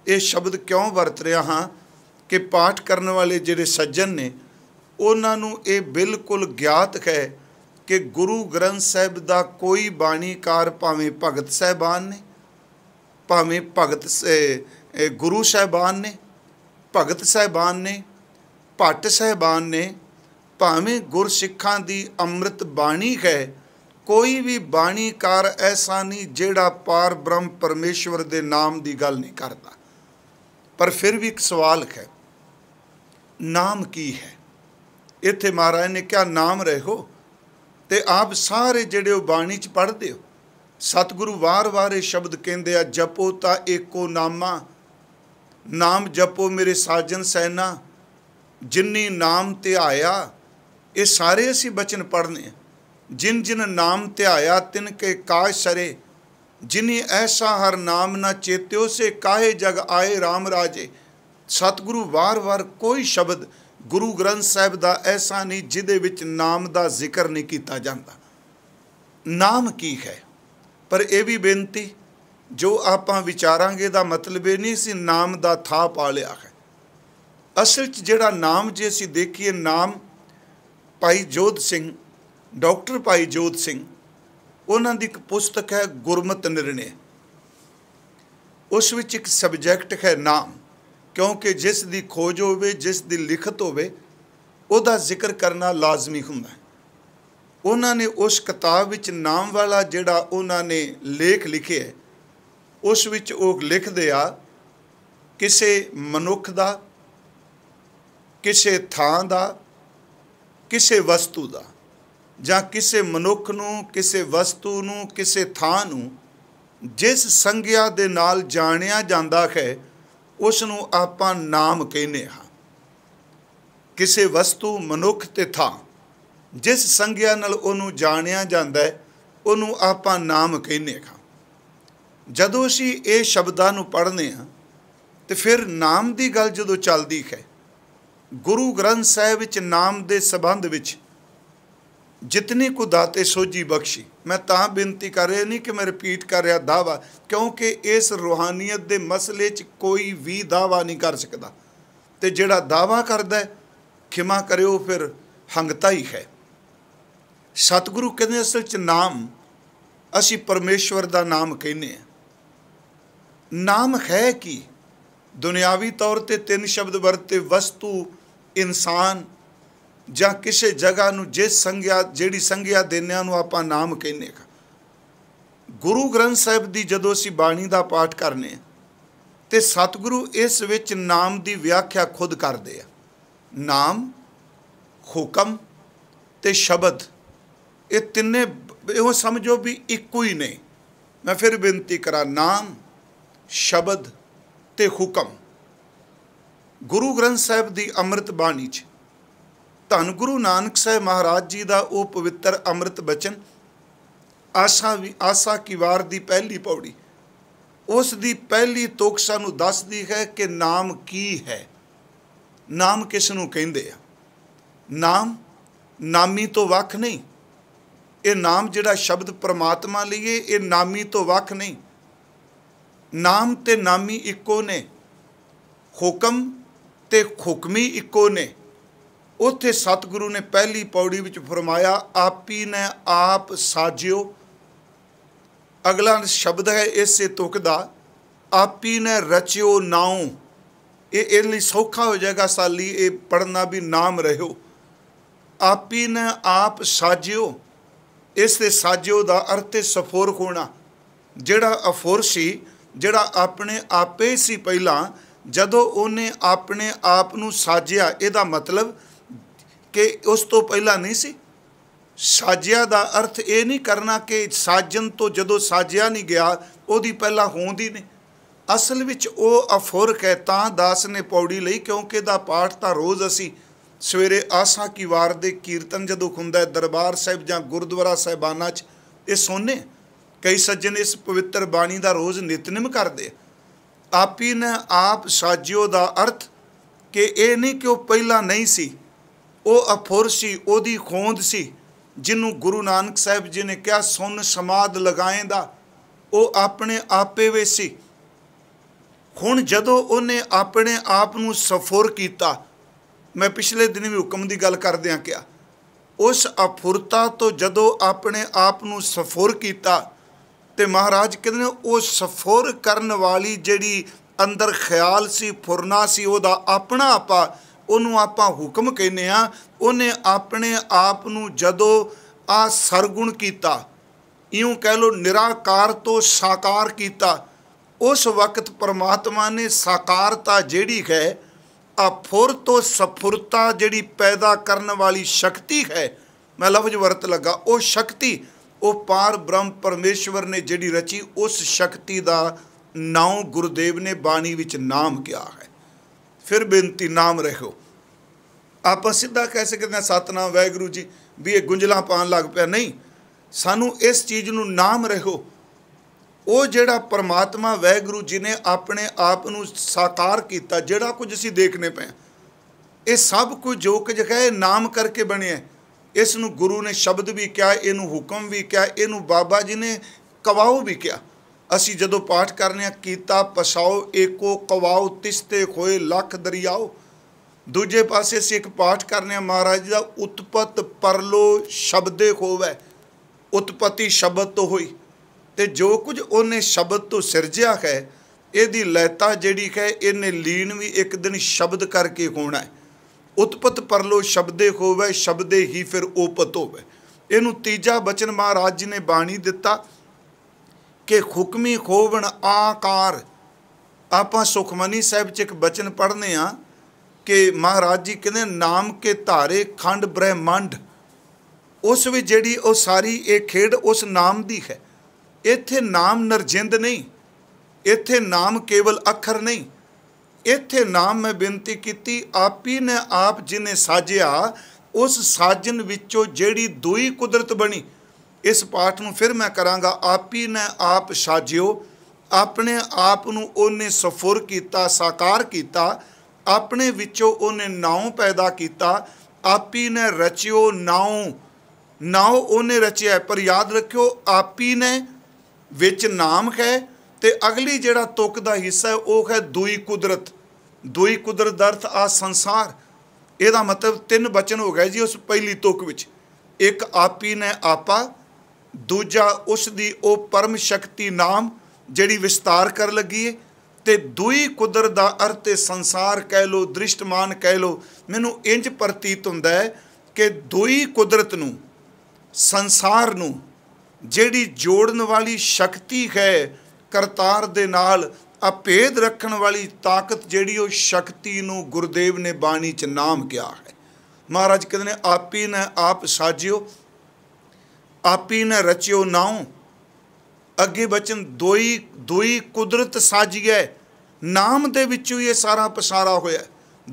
ਇਹ ਸ਼ਬਦ ਕਿਉਂ ਵਰਤ ਰਿਹਾ ਹਾਂ ਕਿ ਪਾਠ ਕਰਨ ਵਾਲੇ ਜਿਹੜੇ ਸੱਜਣ ਨੇ ਉਹਨਾਂ ਨੂੰ ਇਹ ਬਿਲਕੁਲ ਗਿਆਤ ਹੈ ਕਿ ਗੁਰੂ ਗ੍ਰੰਥ ਸਾਹਿਬ ਦਾ ਕੋਈ ਬਾਣੀਕਾਰ ਭਾਵੇਂ ਭਗਤ ਸਹਿਬਾਨ ਨੇ ਭਾਵੇਂ ਭਗਤ ਗੁਰੂ ਸਹਿਬਾਨ ਨੇ ਭਗਤ ਸਹਿਬਾਨ ਨੇ ਭੱਟ ਸਹਿਬਾਨ ਨੇ ਭਾਵੇਂ ਗੁਰਸਿੱਖਾਂ ਦੀ ਅੰਮ੍ਰਿਤ ਬਾਣੀ ਹੈ ਕੋਈ ਵੀ ਬਾਣੀਕਾਰ ਐਸਾ ਨਹੀਂ ਜਿਹੜਾ ਪਾਰ ਬ੍ਰਹਮ ਪਰਮੇਸ਼ਵਰ ਦੇ ਨਾਮ ਦੀ ਗੱਲ ਨਹੀਂ ਕਰਦਾ ਪਰ ਫਿਰ ਵੀ ਇੱਕ ਸਵਾਲ ਹੈ ਨਾਮ ਕੀ ਹੈ ਇੱਥੇ ਮਹਾਰਾਜ ਨੇ ਕਿਹਾ ਨਾਮ ਰਹਿਓ ਤੇ ਆਪ ਸਾਰੇ ਜਿਹੜੇ ਉਹ ਬਾਣੀ ਚ ਪੜਦੇ ਹੋ ਸਤਿਗੁਰੂ ਵਾਰ-ਵਾਰ ਇਹ ਸ਼ਬਦ ਕਹਿੰਦੇ ਆ ਜਪੋ ਤਾਂ ਏਕੋ ਨਾਮਾ ਨਾਮ ਜਪੋ ਮੇਰੇ ਸਾਜਨ ਸੈਨਾ ਜਿੰਨੀ ਨਾਮ ਧਿਆਇਆ ਇਹ ਸਾਰੇ ਅਸੀਂ ਬਚਨ ਪੜਨੇ ਆ ਜਿਨ ਜਿਨ ਨਾਮ ਧਿਆਇਆ ਤਿਨ ਕੇ ਕਾਜ ਸਰੇ ਜਿਨੀ ਐਸਾ ਹਰ ਨਾਮ ਨਾ ਚੇਤਿਓ ਸੇ ਕਾਹੇ ਜਗ ਆਏ RAM ਰਾਜੇ ਸਤਿਗੁਰੂ ਵਾਰ-ਵਾਰ ਕੋਈ ਸ਼ਬਦ ਗੁਰੂ ਗ੍ਰੰਥ ਸਾਹਿਬ ਦਾ ਐਸਾ ਨਹੀਂ ਜਿਹਦੇ ਵਿੱਚ ਨਾਮ ਦਾ ਜ਼ਿਕਰ ਨਹੀਂ ਕੀਤਾ ਜਾਂਦਾ ਨਾਮ ਕੀ ਹੈ ਪਰ ਇਹ ਵੀ ਬੇਨਤੀ ਜੋ ਆਪਾਂ ਵਿਚਾਰਾਂਗੇ ਦਾ ਮਤਲਬ ਇਹ ਨਹੀਂ ਸੀ ਨਾਮ ਦਾ ਥਾ ਪਾ ਲਿਆ ਹੈ ਅਸਲ 'ਚ ਜਿਹੜਾ ਨਾਮ ਜੇ ਅਸੀਂ ਦੇਖੀਏ ਨਾਮ ਭਾਈ ਜੋਧ ਸਿੰਘ ਡਾਕਟਰ ਭਾਈ ਜੋਤ ਸਿੰਘ ਉਹਨਾਂ ਦੀ ਇੱਕ ਪੁਸਤਕ ਹੈ ਗੁਰਮਤ ਨਿਰਣੇ ਉਸ ਵਿੱਚ ਇੱਕ ਸਬਜੈਕਟ ਹੈ ਨਾਮ ਕਿਉਂਕਿ ਜਿਸ ਦੀ ਖੋਜ ਹੋਵੇ ਜਿਸ ਦੀ ਲਿਖਤ ਹੋਵੇ ਉਹਦਾ ਜ਼ਿਕਰ ਕਰਨਾ ਲਾਜ਼ਮੀ ਹੁੰਦਾ ਹੈ ਉਹਨਾਂ ਨੇ ਉਸ ਕਿਤਾਬ ਵਿੱਚ ਨਾਮ ਵਾਲਾ ਜਿਹੜਾ ਉਹਨਾਂ ਨੇ ਲੇਖ ਲਿਖਿਆ ਉਸ ਵਿੱਚ ਉਹ ਲਿਖਦੇ ਆ ਕਿਸੇ ਮਨੁੱਖ ਦਾ ਕਿਸੇ ਥਾਂ ਦਾ ਕਿਸੇ ਵਸਤੂ ਦਾ ਜਾਂ ਕਿਸੇ ਮਨੁੱਖ ਨੂੰ ਕਿਸੇ ਵਸਤੂ ਨੂੰ ਕਿਸੇ ਥਾਂ ਨੂੰ ਜਿਸ ਸੰਗਿਆ ਦੇ ਨਾਲ ਜਾਣਿਆ ਜਾਂਦਾ ਹੈ ਉਸ ਨੂੰ ਆਪਾਂ ਨਾਮ ਕਹਿੰਦੇ ਹਾਂ ਕਿਸੇ ਵਸਤੂ ਮਨੁੱਖ ਤੇ ਥਾਂ ਜਿਸ ਸੰਗਿਆ ਨਾਲ ਉਹਨੂੰ ਜਾਣਿਆ ਜਾਂਦਾ ਹੈ ਉਹਨੂੰ ਆਪਾਂ ਨਾਮ ਕਹਿੰਦੇ ਹਾਂ ਜਦੋਂ ਅਸੀਂ ਇਹ ਸ਼ਬਦਾਂ ਨੂੰ ਪੜ੍ਹਨੇ ਹਾਂ ਤੇ ਫਿਰ ਨਾਮ ਦੀ ਗੱਲ ਜਦੋਂ ਚੱਲਦੀ ਹੈ ਗੁਰੂ ਗ੍ਰੰਥ ਸਾਹਿਬ ਵਿੱਚ ਨਾਮ ਦੇ ਸਬੰਧ ਵਿੱਚ ਜਿਤਨੀ ਕੋ ਦਾਤੇ ਸੋਜੀ ਬਖਸ਼ੀ ਮੈਂ ਤਾਂ ਬੇਨਤੀ ਕਰ ਰਿਹਾ ਨਹੀਂ ਕਿ ਮੈਂ ਰਿਪੀਟ ਕਰ ਰਿਹਾ ਦਾਵਾ ਕਿਉਂਕਿ ਇਸ ਰੋਹਾਨੀਅਤ ਦੇ ਮਸਲੇ 'ਚ ਕੋਈ ਵੀ ਦਾਵਾ ਨਹੀਂ ਕਰ ਸਕਦਾ ਤੇ ਜਿਹੜਾ ਦਾਵਾ ਕਰਦਾ ਖਿਮਾ ਕਰਿਓ ਫਿਰ ਹੰਗਤਾ ਹੀ ਹੈ ਸਤਿਗੁਰੂ ਕਹਿੰਦੇ ਅਸਲ 'ਚ ਨਾਮ ਅਸੀਂ ਪਰਮੇਸ਼ਵਰ ਦਾ ਨਾਮ ਕਹਿੰਦੇ ਆ ਨਾਮ ਹੈ ਕੀ ਦੁਨਿਆਵੀ ਤੌਰ ਤੇ ਤਿੰਨ ਸ਼ਬਦ ਵਰਤੇ ਵਸਤੂ ਇਨਸਾਨ ਜਾਂ ਕਿਸੇ ਜਗ੍ਹਾ ਨੂੰ ਜੇ ਸੰਗਿਆ ਜਿਹੜੀ ਸੰਗਿਆ ਦੇਨਿਆਂ ਨੂੰ ਆਪਾਂ ਨਾਮ ਕਹਿੰਨੇ ਆ ਗੁਰੂ ਗ੍ਰੰਥ ਸਾਹਿਬ ਦੀ ਜਦੋਂ ਅਸੀਂ ਬਾਣੀ ਦਾ ਪਾਠ ਕਰਨੇ ਤੇ ਸਤਿਗੁਰੂ ਇਸ ਵਿੱਚ ਨਾਮ ਦੀ ਵਿਆਖਿਆ ਖੁਦ ਕਰਦੇ ਆ ਨਾਮ ਹੁਕਮ ਤੇ ਸ਼ਬਦ ਇਹ ਤਿੰਨੇ ਇਹੋ ਸਮਝੋ ਵੀ ਇੱਕੋ ਹੀ ਨੇ ਮੈਂ ਫਿਰ ਬੇਨਤੀ ਕਰਾਂ ਨਾਮ ਸ਼ਬਦ ਤੇ ਹੁਕਮ ਗੁਰੂ ਗ੍ਰੰਥ ਸਾਹਿਬ ਦੀ ਅੰਮ੍ਰਿਤ ਬਾਣੀ 'ਚ ਧੰਨ ਗੁਰੂ ਨਾਨਕ ਸਾਹਿਬ ਮਹਾਰਾਜ ਜੀ ਦਾ ਉਹ ਪਵਿੱਤਰ ਅੰਮ੍ਰਿਤ ਬਚਨ ਆਸ਼ਾ ਵੀ ਆਸਾ ਕੀ ਵਾਰ ਦੀ ਪਹਿਲੀ ਪੌੜੀ ਉਸ ਦੀ ਪਹਿਲੀ ਤੋਕ ਸਾਨੂੰ ਦੱਸਦੀ ਹੈ ਕਿ ਨਾਮ ਕੀ ਹੈ ਨਾਮ ਕਿਸ ਨੂੰ ਕਹਿੰਦੇ ਆ ਨਾਮ ਨਾਮੀ ਤੋਂ ਵੱਖ ਨਹੀਂ ਇਹ ਨਾਮ ਜਿਹੜਾ ਸ਼ਬਦ ਪ੍ਰਮਾਤਮਾ ਲਈ ਹੈ ਇਹ ਨਾਮੀ ਤੋਂ ਵੱਖ ਨਹੀਂ ਨਾਮ ਤੇ ਨਾਮੀ ਇੱਕੋ ਨੇ ਹੁਕਮ ਤੇ ਹੁਕਮੀ ਇੱਕੋ ਨੇ ਉੱਥੇ ਸਤਿਗੁਰੂ ਨੇ ਪਹਿਲੀ ਪੌੜੀ ਵਿੱਚ ਫਰਮਾਇਆ ਆਪੀ ਨੇ ਆਪ ਸਾਜਿਓ ਅਗਲਾ ਸ਼ਬਦ ਹੈ ਇਸੇ ਤੁਕ ਦਾ ਆਪੀ ਨੇ ਰਚਿਓ ਨਾਉ ਇਹ ਇਹ ਲਈ ਸੌਖਾ ਹੋ ਜਾਏਗਾ ਸਾਲੀ ਇਹ ਪੜਨਾ ਵੀ ਨਾਮ ਰਹਿਓ ਆਪੀ ਨੇ ਆਪ ਸਾਜਿਓ ਇਸ ਦੇ ਸਾਜਿਓ ਦਾ ਅਰਥ ਹੈ ਸਫੋਰ ਹੋਣਾ ਜਿਹੜਾ ਅਫੋਰ ਸੀ ਜਿਹੜਾ ਆਪਣੇ ਆਪੇ ਸੀ ਪਹਿਲਾਂ ਜਦੋਂ ਉਹਨੇ ਆਪਣੇ ਆਪ ਨੂੰ ਸਾਜਿਆ ਇਹਦਾ ਮਤਲਬ ਕਿ ਉਸ ਤੋਂ ਪਹਿਲਾਂ ਨਹੀਂ ਸੀ ਸਾਜਿਆ ਦਾ ਅਰਥ ਇਹ ਨਹੀਂ ਕਰਨਾ ਕਿ ਸਾਜਨ ਤੋਂ ਜਦੋਂ ਸਾਜਿਆ ਨਹੀਂ ਗਿਆ ਉਹਦੀ ਪਹਿਲਾਂ ਹੋਂਦ ਹੀ ਨਹੀਂ ਅਸਲ ਵਿੱਚ ਉਹ ਅਫੁਰਕ ਹੈ ਤਾਂ ਦਾਸ ਨੇ ਪੌੜੀ ਲਈ ਕਿਉਂਕਿ ਦਾ ਪਾਠ ਤਾਂ ਰੋਜ਼ ਅਸੀਂ ਸਵੇਰੇ ਆਸਾ ਕੀ ਵਾਰ ਦੇ ਕੀਰਤਨ ਜਦੋਂ ਹੁੰਦਾ ਦਰਬਾਰ ਸਾਹਿਬ ਜਾਂ ਗੁਰਦੁਆਰਾ ਸਹਿਬਾਨਾ 'ਚ ਇਹ ਸੋਨੇ ਕਈ ਸੱਜਣ ਇਸ ਪਵਿੱਤਰ ਬਾਣੀ ਦਾ ਰੋਜ਼ ਨਿਤਨਿਮ ਕਰਦੇ ਆਪੀ ਨੇ ਆਪ ਸਾਜਿਓ ਦਾ ਅਰਥ ਕਿ ਇਹ ਨਹੀਂ ਕਿ ਉਹ ਪਹਿਲਾਂ ਨਹੀਂ ਸੀ ਉਹ ਅਫੁਰ ਸੀ ਉਹਦੀ ਖੋਂਦ ਸੀ ਜਿਹਨੂੰ ਗੁਰੂ ਨਾਨਕ ਸਾਹਿਬ ਜੀ ਨੇ ਕਿਹਾ ਸੁਨ ਸਮਾਦ ਲਗਾਏਂਦਾ ਉਹ ਆਪਣੇ ਆਪੇ ਵਿੱਚ ਸੀ ਹੁਣ ਜਦੋਂ ਉਹਨੇ ਆਪਣੇ ਆਪ ਨੂੰ ਸਫੁਰ ਕੀਤਾ ਮੈਂ ਪਿਛਲੇ ਦਿਨ ਵੀ ਹੁਕਮ ਦੀ ਗੱਲ ਕਰਦਿਆਂ ਕਿਹਾ ਉਸ ਅਫੁਰਤਾ ਤੋਂ ਜਦੋਂ ਆਪਣੇ ਆਪ ਨੂੰ ਸਫੁਰ ਕੀਤਾ ਤੇ ਮਹਾਰਾਜ ਕਹਿੰਦੇ ਨੇ ਉਹ ਸਫੁਰ ਕਰਨ ਵਾਲੀ ਜਿਹੜੀ ਅੰਦਰ ਖਿਆਲ ਸੀ ਫੁਰਨਾ ਸੀ ਉਹਦਾ ਆਪਣਾ ਆਪਾ ਉਹਨੂੰ ਆਪਾਂ ਹੁਕਮ ਕਹਿੰਦੇ ਆ ਉਹਨੇ ਆਪਣੇ ਆਪ ਨੂੰ ਜਦੋਂ ਆ ਸਰਗੁਣ ਕੀਤਾ ਇਉਂ ਕਹਿ ਲੋ ਨਿਰਾਕਾਰ ਤੋਂ ਸਾਕਾਰ ਕੀਤਾ ਉਸ ਵਕਤ ਪਰਮਾਤਮਾ ਨੇ ਸਾਕਾਰਤਾ ਜਿਹੜੀ ਹੈ ਅਫੁਰ ਤੋਂ ਸਫੁਰਤਾ ਜਿਹੜੀ ਪੈਦਾ ਕਰਨ ਵਾਲੀ ਸ਼ਕਤੀ ਹੈ ਮੈਂ ਲਫ਼ਜ਼ ਵਰਤ ਲੱਗਾ ਉਹ ਸ਼ਕਤੀ ਉਹ ਪਾਰ ਬ੍ਰਹਮ ਪਰਮੇਸ਼ਵਰ ਨੇ ਜਿਹੜੀ ਰਚੀ ਉਸ ਸ਼ਕਤੀ ਦਾ ਨਾਉ ਗੁਰਦੇਵ ਨੇ ਬਾਣੀ ਵਿੱਚ ਨਾਮ ਕਿਹਾ ਹੈ ਫਿਰ ਬੇਨਤੀ ਨਾਮ ਰਹੋ ਆਪਾਂ ਸਿੱਧਾ ਕਹਿ ਸਕਦੇ ਹਾਂ ਸਤਨਾਮ ਵਾਹਿਗੁਰੂ ਜੀ ਵੀ ਇਹ ਗੁੰਝਲਾਂ ਪਾਣ ਲੱਗ ਪਿਆ ਨਹੀਂ ਸਾਨੂੰ ਇਸ ਚੀਜ਼ ਨੂੰ ਨਾਮ ਰਹੋ ਉਹ ਜਿਹੜਾ ਪਰਮਾਤਮਾ ਵਾਹਿਗੁਰੂ ਜੀ ਨੇ ਆਪਣੇ ਆਪ ਨੂੰ ਸਾਕਾਰ ਕੀਤਾ ਜਿਹੜਾ ਕੁਝ ਅਸੀਂ ਦੇਖਨੇ ਪਏ ਇਹ ਸਭ ਕੁਝ ਜੋ ਕੁਝ ਹੈ ਨਾਮ ਕਰਕੇ ਬਣਿਆ ਇਸ ਨੂੰ ਗੁਰੂ ਨੇ ਸ਼ਬਦ ਵੀ ਕਿਹਾ ਇਹਨੂੰ ਹੁਕਮ ਵੀ ਕਿਹਾ ਇਹਨੂੰ ਬਾਬਾ ਜੀ ਨੇ ਕਵਾਉ ਵੀ ਕਿਹਾ ਅਸੀਂ ਜਦੋਂ ਪਾਠ ਕਰਨੇ ਆ ਕੀਤਾ ਪਸਾਓ ਏਕੋ ਕਵਾਉ ਤਿਸਤੇ ਖੋਏ ਲੱਖ ਦਰਿਆਓ ਦੂਜੇ ਪਾਸੇ ਅਸੀਂ ਇੱਕ ਪਾਠ ਕਰਨੇ ਆ ਮਹਾਰਾਜ ਦਾ ਉਤਪਤ ਪਰਲੋ ਸ਼ਬਦੇ ਹੋਵੇ ਉਤਪਤੀ ਸ਼ਬਦ ਤੋਂ ਹੋਈ ਤੇ ਜੋ ਕੁਝ ਉਹਨੇ ਸ਼ਬਦ ਤੋਂ ਸਿਰਜਿਆ ਹੈ ਇਹਦੀ ਲੈਤਾ ਜਿਹੜੀ ਹੈ ਇਹਨੇ ਲੀਨ ਵੀ ਇੱਕ ਦਿਨ ਸ਼ਬਦ ਕਰਕੇ ਹੋਣਾ ਹੈ ਉਤਪਤ ਪਰਲੋ ਸ਼ਬਦੇ ਹੋਵੇ ਸ਼ਬਦੇ ਹੀ ਫਿਰ ਉਪਤ ਹੋਵੇ ਇਹਨੂੰ ਤੀਜਾ ਬਚਨ ਮਹਾਰਾਜ ਜੀ ਨੇ ਬਾਣੀ ਦਿੱਤਾ ਕਿ ਹੁਕਮੀ ਖੋਵਣ ਆਕਾਰ ਆਪਾਂ ਸੁਖਮਨੀ ਸਾਹਿਬ ਚ ਇੱਕ ਬਚਨ ਪੜ੍ਹਨੇ ਆ ਕਿ ਮਹਾਰਾਜ ਜੀ ਕਹਿੰਦੇ ਨਾਮ ਕੇ ਧਾਰੇ ਖੰਡ ਬ੍ਰਹਿਮੰਡ ਉਸ ਵਿੱਚ ਜਿਹੜੀ ਉਹ ਸਾਰੀ ਇਹ ਖੇਡ ਉਸ ਨਾਮ ਦੀ ਹੈ ਇੱਥੇ ਨਾਮ ਨਰਜਿੰਦ ਨਹੀਂ ਇੱਥੇ ਨਾਮ ਕੇਵਲ ਅੱਖਰ ਨਹੀਂ ਇੱਥੇ ਨਾਮ ਮੈਂ ਬੇਨਤੀ ਕੀਤੀ ਆਪੀ ਨੇ ਆਪ ਜਿਨੇ ਸਾਜਿਆ ਉਸ ਸਾਜਨ ਵਿੱਚੋਂ ਜਿਹੜੀ ਦੋਈ ਕੁਦਰਤ ਬਣੀ ਇਸ ਪਾਠ ਨੂੰ ਫਿਰ ਮੈਂ ਕਰਾਂਗਾ ਆਪੀ ਨੇ ਆਪ ਸਾਜਿਓ ਆਪਣੇ ਆਪ ਨੂੰ ਉਹਨੇ ਸਫੁਰ ਕੀਤਾ ਸਾਕਾਰ ਕੀਤਾ ਆਪਣੇ ਵਿੱਚੋਂ ਉਹਨੇ ਨਾਉ ਪੈਦਾ ਕੀਤਾ ਆਪੀ ਨੇ ਰਚਿਓ ਨਾਉ ਨਾਉ ਉਹਨੇ ਰਚਿਆ ਪਰ ਯਾਦ ਰੱਖਿਓ ਆਪੀ ਨੇ ਵਿੱਚ ਨਾਮ ਹੈ ਤੇ ਅਗਲੀ ਜਿਹੜਾ ਤੁਕ ਦਾ ਹਿੱਸਾ ਉਹ ਹੈ ਦੁਈ ਕੁਦਰਤ ਦੁਈ ਕੁਦਰਤ ਦਾ ਅਰਥ ਆ ਸੰਸਾਰ ਇਹਦਾ ਮਤਲਬ ਤਿੰਨ ਬਚਨ ਹੋ ਗਏ ਜੀ ਉਸ ਪਹਿਲੀ ਤੁਕ ਵਿੱਚ ਇੱਕ ਆਪੀ ਨੇ ਆਪਾ ਦੂਜਾ ਉਸ ਦੀ ਉਹ ਪਰਮ ਸ਼ਕਤੀ ਨਾਮ ਜਿਹੜੀ ਵਿਸਤਾਰ ਕਰ ਲੱਗੀ ਏ ਤੇ ਦੁਈ ਕੁਦਰ ਦਾ ਅਰਥ ਤੇ ਸੰਸਾਰ ਕਹਿ ਲੋ ਦ੍ਰਿਸ਼ਟਮਾਨ ਕਹਿ ਲੋ ਮੈਨੂੰ ਇੰਜ ਪ੍ਰਤੀਤ ਹੁੰਦਾ ਹੈ ਕਿ ਦੁਈ ਕੁਦਰਤ ਨੂੰ ਸੰਸਾਰ ਨੂੰ ਜਿਹੜੀ ਜੋੜਨ ਵਾਲੀ ਸ਼ਕਤੀ ਹੈ ਕਰਤਾਰ ਦੇ ਨਾਲ ਅਪੇਧ ਰੱਖਣ ਵਾਲੀ ਤਾਕਤ ਜਿਹੜੀ ਉਹ ਸ਼ਕਤੀ ਨੂੰ ਗੁਰਦੇਵ ਨੇ ਬਾਣੀ 'ਚ ਨਾਮ ਕਿਹਾ ਹੈ ਮਹਾਰਾਜ ਕਹਿੰਦੇ ਨੇ ਆਪੀ ਨੇ ਆਪ ਸਾਜਿਓ ਆਪੀ ਨੇ ਰਚਿਓ ਨਾਉ ਅੱਗੇ ਬਚਨ ਦੋਈ ਦੋਈ ਕੁਦਰਤ ਸਾਜੀਐ ਨਾਮ ਦੇ ਵਿੱਚੋਂ ਇਹ ਸਾਰਾ ਪਸਾਰਾ ਹੋਇਆ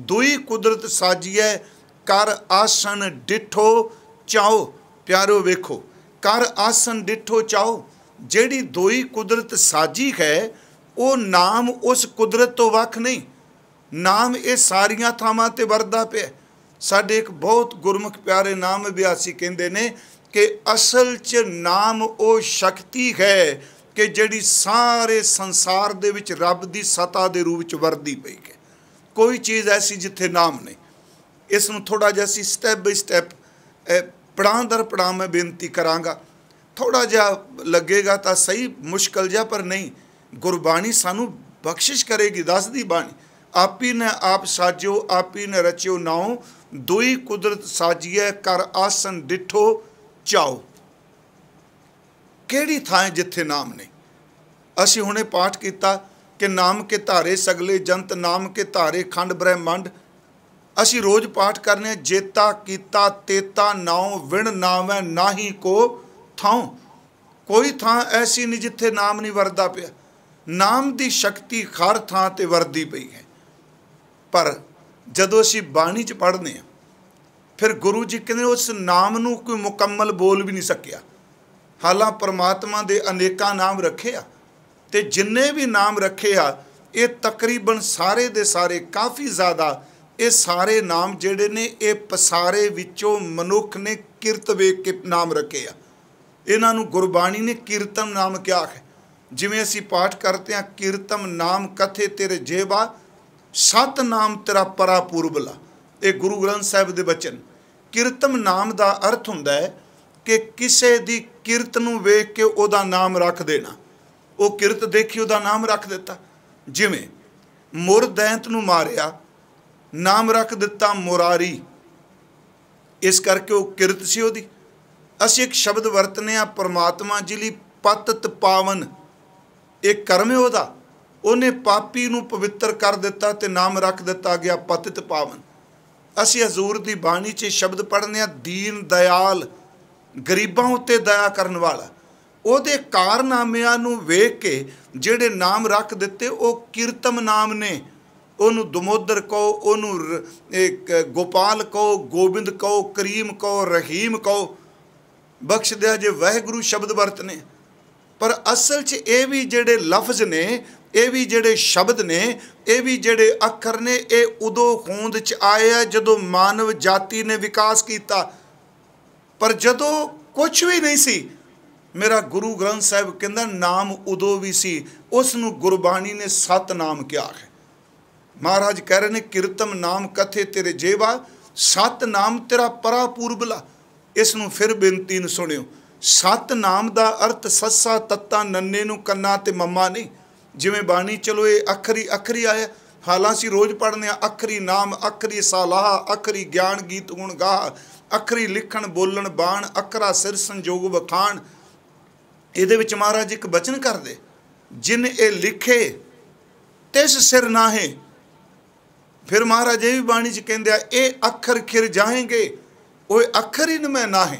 ਦੋਈ ਕੁਦਰਤ ਸਾਜੀਐ ਕਰ ਆਸਨ ਡਿਠੋ ਚਾਓ ਪਿਆਰੋ ਵੇਖੋ ਕਰ ਆਸਨ ਡਿਠੋ ਚਾਓ ਜਿਹੜੀ ਦੋਈ ਕੁਦਰਤ ਸਾਜੀ ਹੈ ਉਹ ਨਾਮ ਉਸ ਕੁਦਰਤ ਤੋਂ ਵੱਖ ਨਹੀਂ ਨਾਮ ਇਹ ਸਾਰੀਆਂ ਥਾਵਾਂ ਤੇ ਵਰਦਾ ਪਿਆ ਸਾਡੇ ਇੱਕ ਬਹੁਤ ਗੁਰਮੁਖ ਪਿਆਰੇ ਨਾਮ ਅਭਿਆਸੀ ਕਹਿੰਦੇ ਨੇ ਕਿ ਅਸਲ 'ਚ ਨਾਮ ਉਹ ਸ਼ਕਤੀ ਹੈ ਕਿ ਜਿਹੜੀ ਸਾਰੇ ਸੰਸਾਰ ਦੇ ਵਿੱਚ ਰੱਬ ਦੀ ਸਤਾ ਦੇ ਰੂਪ ਵਿੱਚ ਵਰਦੀ ਪਈ ਹੈ ਕੋਈ ਚੀਜ਼ ਐਸੀ ਜਿੱਥੇ ਨਾਮ ਨਹੀਂ ਇਸ ਨੂੰ ਥੋੜਾ ਜਿਹਾ ਅਸੀਂ ਸਟੈਪ ਬਾਈ ਸਟੈਪ ਪੜਾਂ ਦਰ ਪੜਾਂ ਮੈਂ ਬੇਨਤੀ ਕਰਾਂਗਾ ਥੋੜਾ ਜਿਹਾ ਲੱਗੇਗਾ ਤਾਂ ਸਹੀ ਮੁਸ਼ਕਲ ਜਿਹਾ ਪਰ ਨਹੀਂ ਗੁਰਬਾਣੀ ਸਾਨੂੰ ਬਖਸ਼ਿਸ਼ ਕਰੇਗੀ ਦੱਸਦੀ ਬਾਣੀ ਆਪੀ ਨੇ ਆਪ ਸਾਜਿਓ ਆਪੀ ਨੇ ਰਚਿਓ ਨਾਉ ਦੋਈ ਕੁਦਰਤ ਸਾਜੀਐ ਕਰ ਆਸਨ ਡਿਠੋ ਚਾਓ ਕਿਹੜੀ ਥਾਂ ਜਿੱਥੇ ਨਾਮ ਨਹੀਂ ਅਸੀਂ ਹੁਣੇ ਪਾਠ ਕੀਤਾ ਕਿ ਨਾਮ ਕੇ ਧਾਰੇ ਸਗਲੇ ਜੰਤ ਨਾਮ ਕੇ ਧਾਰੇ ਖੰਡ ਬ੍ਰਹਿਮੰਡ ਅਸੀਂ ਰੋਜ਼ ਪਾਠ ਕਰਨੇ ਜੇਤਾ ਕੀਤਾ ਤੇਤਾ ਨਾਉ ਵਿਣ ਨਾਵੇਂ ਨਾਹੀ ਕੋ ਥਾਉ ਕੋਈ ਥਾਂ ਐਸੀ ਨਹੀਂ ਜਿੱਥੇ ਨਾਮ ਨਹੀਂ ਵਰਦਾ ਪਿਆ ਨਾਮ ਦੀ ਸ਼ਕਤੀ ਹਰ ਥਾਂ ਤੇ ਵਰਦੀ ਪਈ ਹੈ ਪਰ ਜਦੋਂ ਅਸੀਂ ਬਾਣੀ 'ਚ ਪੜ੍ਹਦੇ ਹਾਂ ਫਿਰ ਗੁਰੂ ਜੀ ਕਹਿੰਦੇ ਉਸ ਨਾਮ ਨੂੰ ਕੋਈ ਮੁਕੰਮਲ ਬੋਲ ਵੀ ਨਹੀਂ ਸਕਿਆ ਹਾਲਾਂ ਪਰਮਾਤਮਾ ਦੇ ਅਨੇਕਾਂ ਨਾਮ ਰੱਖੇ ਆ ਤੇ ਜਿੰਨੇ ਵੀ ਨਾਮ ਰੱਖੇ ਆ ਇਹ ਤਕਰੀਬਨ ਸਾਰੇ ਦੇ ਸਾਰੇ ਕਾਫੀ ਜ਼ਿਆਦਾ ਇਹ ਸਾਰੇ ਨਾਮ ਜਿਹੜੇ ਨੇ ਇਹ ਪਸਾਰੇ ਵਿੱਚੋਂ ਮਨੁੱਖ ਨੇ ਕਿਰਤ ਵੇਖ ਕੇ ਨਾਮ ਰੱਖੇ ਆ ਇਹਨਾਂ ਨੂੰ ਗੁਰਬਾਣੀ ਨੇ ਕੀਰਤਨ ਨਾਮ ਕਿਹਾ ਹੈ ਜਿਵੇਂ ਅਸੀਂ ਪਾਠ ਕਰਦੇ ਆ ਕੀਰਤਮ ਨਾਮ ਕਥੇ ਤੇਰੇ ਜੇਬਾ ਸਤ ਨਾਮ ਤੇਰਾ ਪਰਾਪੂਰਬਲਾ ਇਹ ਗੁਰੂ ਗ੍ਰੰਥ ਸਾਹਿਬ ਦੇ ਬਚਨ ਕੀਰਤਮ ਨਾਮ ਦਾ ਅਰਥ ਹੁੰਦਾ ਹੈ ਕਿ ਕਿਸੇ ਦੀ ਕਿਰਤ ਨੂੰ ਵੇਖ ਕੇ ਉਹਦਾ ਨਾਮ ਰੱਖ ਦੇਣਾ ਉਹ ਕਿਰਤ ਦੇਖੀ ਉਹਦਾ ਨਾਮ ਰੱਖ ਦਿੱਤਾ ਜਿਵੇਂ ਮੁਰ ਦੈਂਤ ਨੂੰ ਮਾਰਿਆ ਨਾਮ ਰੱਖ ਦਿੱਤਾ ਮੁਰਾਰੀ ਇਸ ਕਰਕੇ ਉਹ ਕਿਰਤ ਸੀ ਉਹਦੀ ਅਸੀਂ ਇੱਕ ਸ਼ਬਦ ਵਰਤਨੇ ਆ ਪਰਮਾਤਮਾ ਜੀ ਲਈ ਪਤਤ ਪਾਵਨ ਇਹ ਕਰਮ ਹੈ ਉਹਦਾ ਉਹਨੇ ਪਾਪੀ ਨੂੰ ਪਵਿੱਤਰ ਕਰ ਦਿੱਤਾ ਤੇ ਨਾਮ ਰੱਖ ਦਿੱਤਾ ਗਿਆ ਪਤਿਤ ਪਾਵਨ ਅਸੀਂ ਹਜ਼ੂਰ ਦੀ ਬਾਣੀ 'ਚ ਸ਼ਬਦ ਪੜ੍ਹਨੇ ਆ ਦੀਨ ਦਇਆਲ ਗਰੀਬਾਂ ਉੱਤੇ ਦਇਆ ਕਰਨ ਵਾਲਾ ਉਹਦੇ ਕਾਰਨਾਮਿਆਂ ਨੂੰ ਵੇਖ ਕੇ ਜਿਹੜੇ ਨਾਮ ਰੱਖ ਦਿੱਤੇ ਉਹ ਕੀਰਤਮ ਨਾਮ ਨੇ ਉਹਨੂੰ ਦਮੋਦਰ ਕਹੋ ਉਹਨੂੰ ਇੱਕ ਗੋਪਾਲ ਕਹੋ ਗੋਬਿੰਦ ਕਹੋ ਕਰੀਮ ਕਹੋ ਰਹੀਮ ਕਹੋ ਬਖਸ਼ ਦਿਆ ਜੇ ਵਾਹਿਗੁਰੂ ਸ਼ਬਦ ਵਰਤਨੇ ਪਰ ਅਸਲ 'ਚ ਇਹ ਵੀ ਜਿਹੜੇ ਲਫ਼ਜ਼ ਨੇ ਇਹ ਵੀ ਜਿਹੜੇ ਸ਼ਬਦ ਨੇ ਇਹ ਵੀ ਜਿਹੜੇ ਅੱਖਰ ਨੇ ਇਹ ਉਦੋਂ ਹੋਂਦ 'ਚ ਆਏ ਆ ਜਦੋਂ ਮਾਨਵ ਜਾਤੀ ਨੇ ਵਿਕਾਸ ਕੀਤਾ ਪਰ ਜਦੋਂ ਕੁਝ ਵੀ ਨਹੀਂ ਸੀ ਮੇਰਾ ਗੁਰੂ ਗ੍ਰੰਥ ਸਾਹਿਬ ਕਹਿੰਦਾ ਨਾਮ ਉਦੋਂ ਵੀ ਸੀ ਉਸ ਨੂੰ ਗੁਰਬਾਣੀ ਨੇ ਸਤ ਨਾਮ ਕਿਹਾ ਹੈ ਮਹਾਰਾਜ ਕਹਿ ਰਹੇ ਨੇ ਕੀਰਤਮ ਨਾਮ ਕਥੇ ਤੇਰੇ ਜੇਵਾ ਸਤ ਨਾਮ ਤੇਰਾ ਪਰਾ ਪੂਰਬਲਾ ਇਸ ਨੂੰ ਫਿਰ ਬੇਨਤੀ ਨੂੰ ਸੁਣਿਓ ਸਤ ਨਾਮ ਦਾ ਅਰਥ ਸੱਸਾ ਤੱਤਾ ਨੰਨੇ ਨੂੰ ਕੰਨਾ ਤੇ ਮੰਮਾ ਨਹੀਂ ਜਿਵੇਂ ਬਾਣੀ ਚਲੋ ਇਹ ਅਖਰੀ ਅਖਰੀ ਆਇਆ ਹਾਲਾਂ ਸੀ ਰੋਜ਼ ਪੜ੍ਹਨੇ ਆ ਅਖਰੀ ਨਾਮ ਅਖਰੀ ਸਾਲਾਹ ਅਖਰੀ ਗਿਆਨ ਗੀਤ ਗੁਣ ਗਾ ਅਖਰੀ ਲਿਖਣ ਬੋਲਣ ਬਾਣ ਅਕਰਾ ਸਿਰ ਸੰਜੋਗ ਵਖਾਣ ਇਹਦੇ ਵਿੱਚ ਮਹਾਰਾਜ ਇੱਕ ਬਚਨ ਕਰਦੇ ਜਿਨ ਇਹ ਲਿਖੇ ਤਿਸ ਸਿਰ ਨਾਹੇ ਫਿਰ ਮਹਾਰਾਜ ਇਹ ਵੀ ਬਾਣੀ ਚ ਕਹਿੰਦੇ ਆ ਇਹ ਅਖਰ ਖਿਰ ਜਾਣਗੇ ਓਏ ਅਖਰ ਹੀ ਨ ਮੈਂ ਨਾਹੇ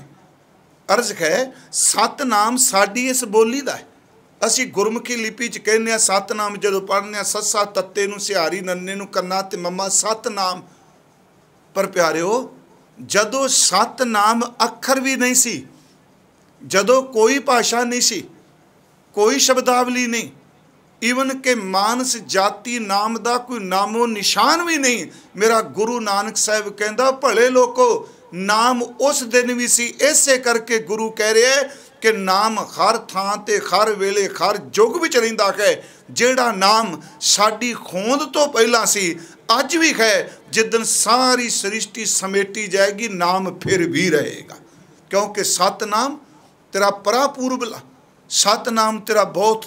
ਅਰਜ਼ ਹੈ ਸਤਨਾਮ ਸਾਡੀ ਇਸ ਬੋਲੀ ਦਾ ਹੈ ਅਸੀਂ ਗੁਰਮੁਖੀ ਲਿਪੀ ਚ ਕਹਿੰਦੇ ਆ ਸਤਨਾਮ ਜਦੋਂ ਪੜ੍ਹਨੇ ਆ ਸਸਾ ਤੱਤੇ ਨੂੰ ਸਿਹਾਰੀ ਨੰਨੇ ਨੂੰ ਕੰਨਾ ਤੇ ਮੰਮਾ ਸਤਨਾਮ ਪਰ ਪਿਆਰਿਓ ਜਦੋਂ ਸਤਨਾਮ ਅੱਖਰ ਵੀ ਨਹੀਂ ਸੀ ਜਦੋਂ ਕੋਈ ਭਾਸ਼ਾ ਨਹੀਂ ਸੀ ਕੋਈ ਸ਼ਬਦਾਵਲੀ ਨਹੀਂ ਈਵਨ ਕਿ ਮਾਨਸ ਜਾਤੀ ਨਾਮ ਦਾ ਕੋਈ ਨਾਮੋ ਨਿਸ਼ਾਨ ਵੀ ਨਹੀਂ ਮੇਰਾ ਗੁਰੂ ਨਾਨਕ ਸਾਹਿਬ ਕਹਿੰਦਾ ਭਲੇ ਲੋਕੋ ਨਾਮ ਉਸ ਦਿਨ ਵੀ ਸੀ ਇਸੇ ਕਰਕੇ ਗੁਰੂ ਕਹਿ ਰਿਹਾ ਕਿ ਨਾਮ ਹਰ ਥਾਂ ਤੇ ਹਰ ਵੇਲੇ ਹਰ ਯੁੱਗ ਵਿੱਚ ਰਹਿੰਦਾ ਹੈ ਜਿਹੜਾ ਨਾਮ ਸਾਡੀ ਖੋਂਦ ਤੋਂ ਪਹਿਲਾਂ ਸੀ ਅੱਜ ਵੀ ਹੈ ਜਿੱਦਨ ਸਾਰੀ ਸ੍ਰਿਸ਼ਟੀ ਸਮੇਟੀ ਜਾਏਗੀ ਨਾਮ ਫਿਰ ਵੀ ਰਹੇਗਾ ਕਿਉਂਕਿ ਸਤਨਾਮ ਤੇਰਾ ਪਰਾਪੂਰਬਲਾ ਸਤਨਾਮ ਤੇਰਾ ਬਹੁਤ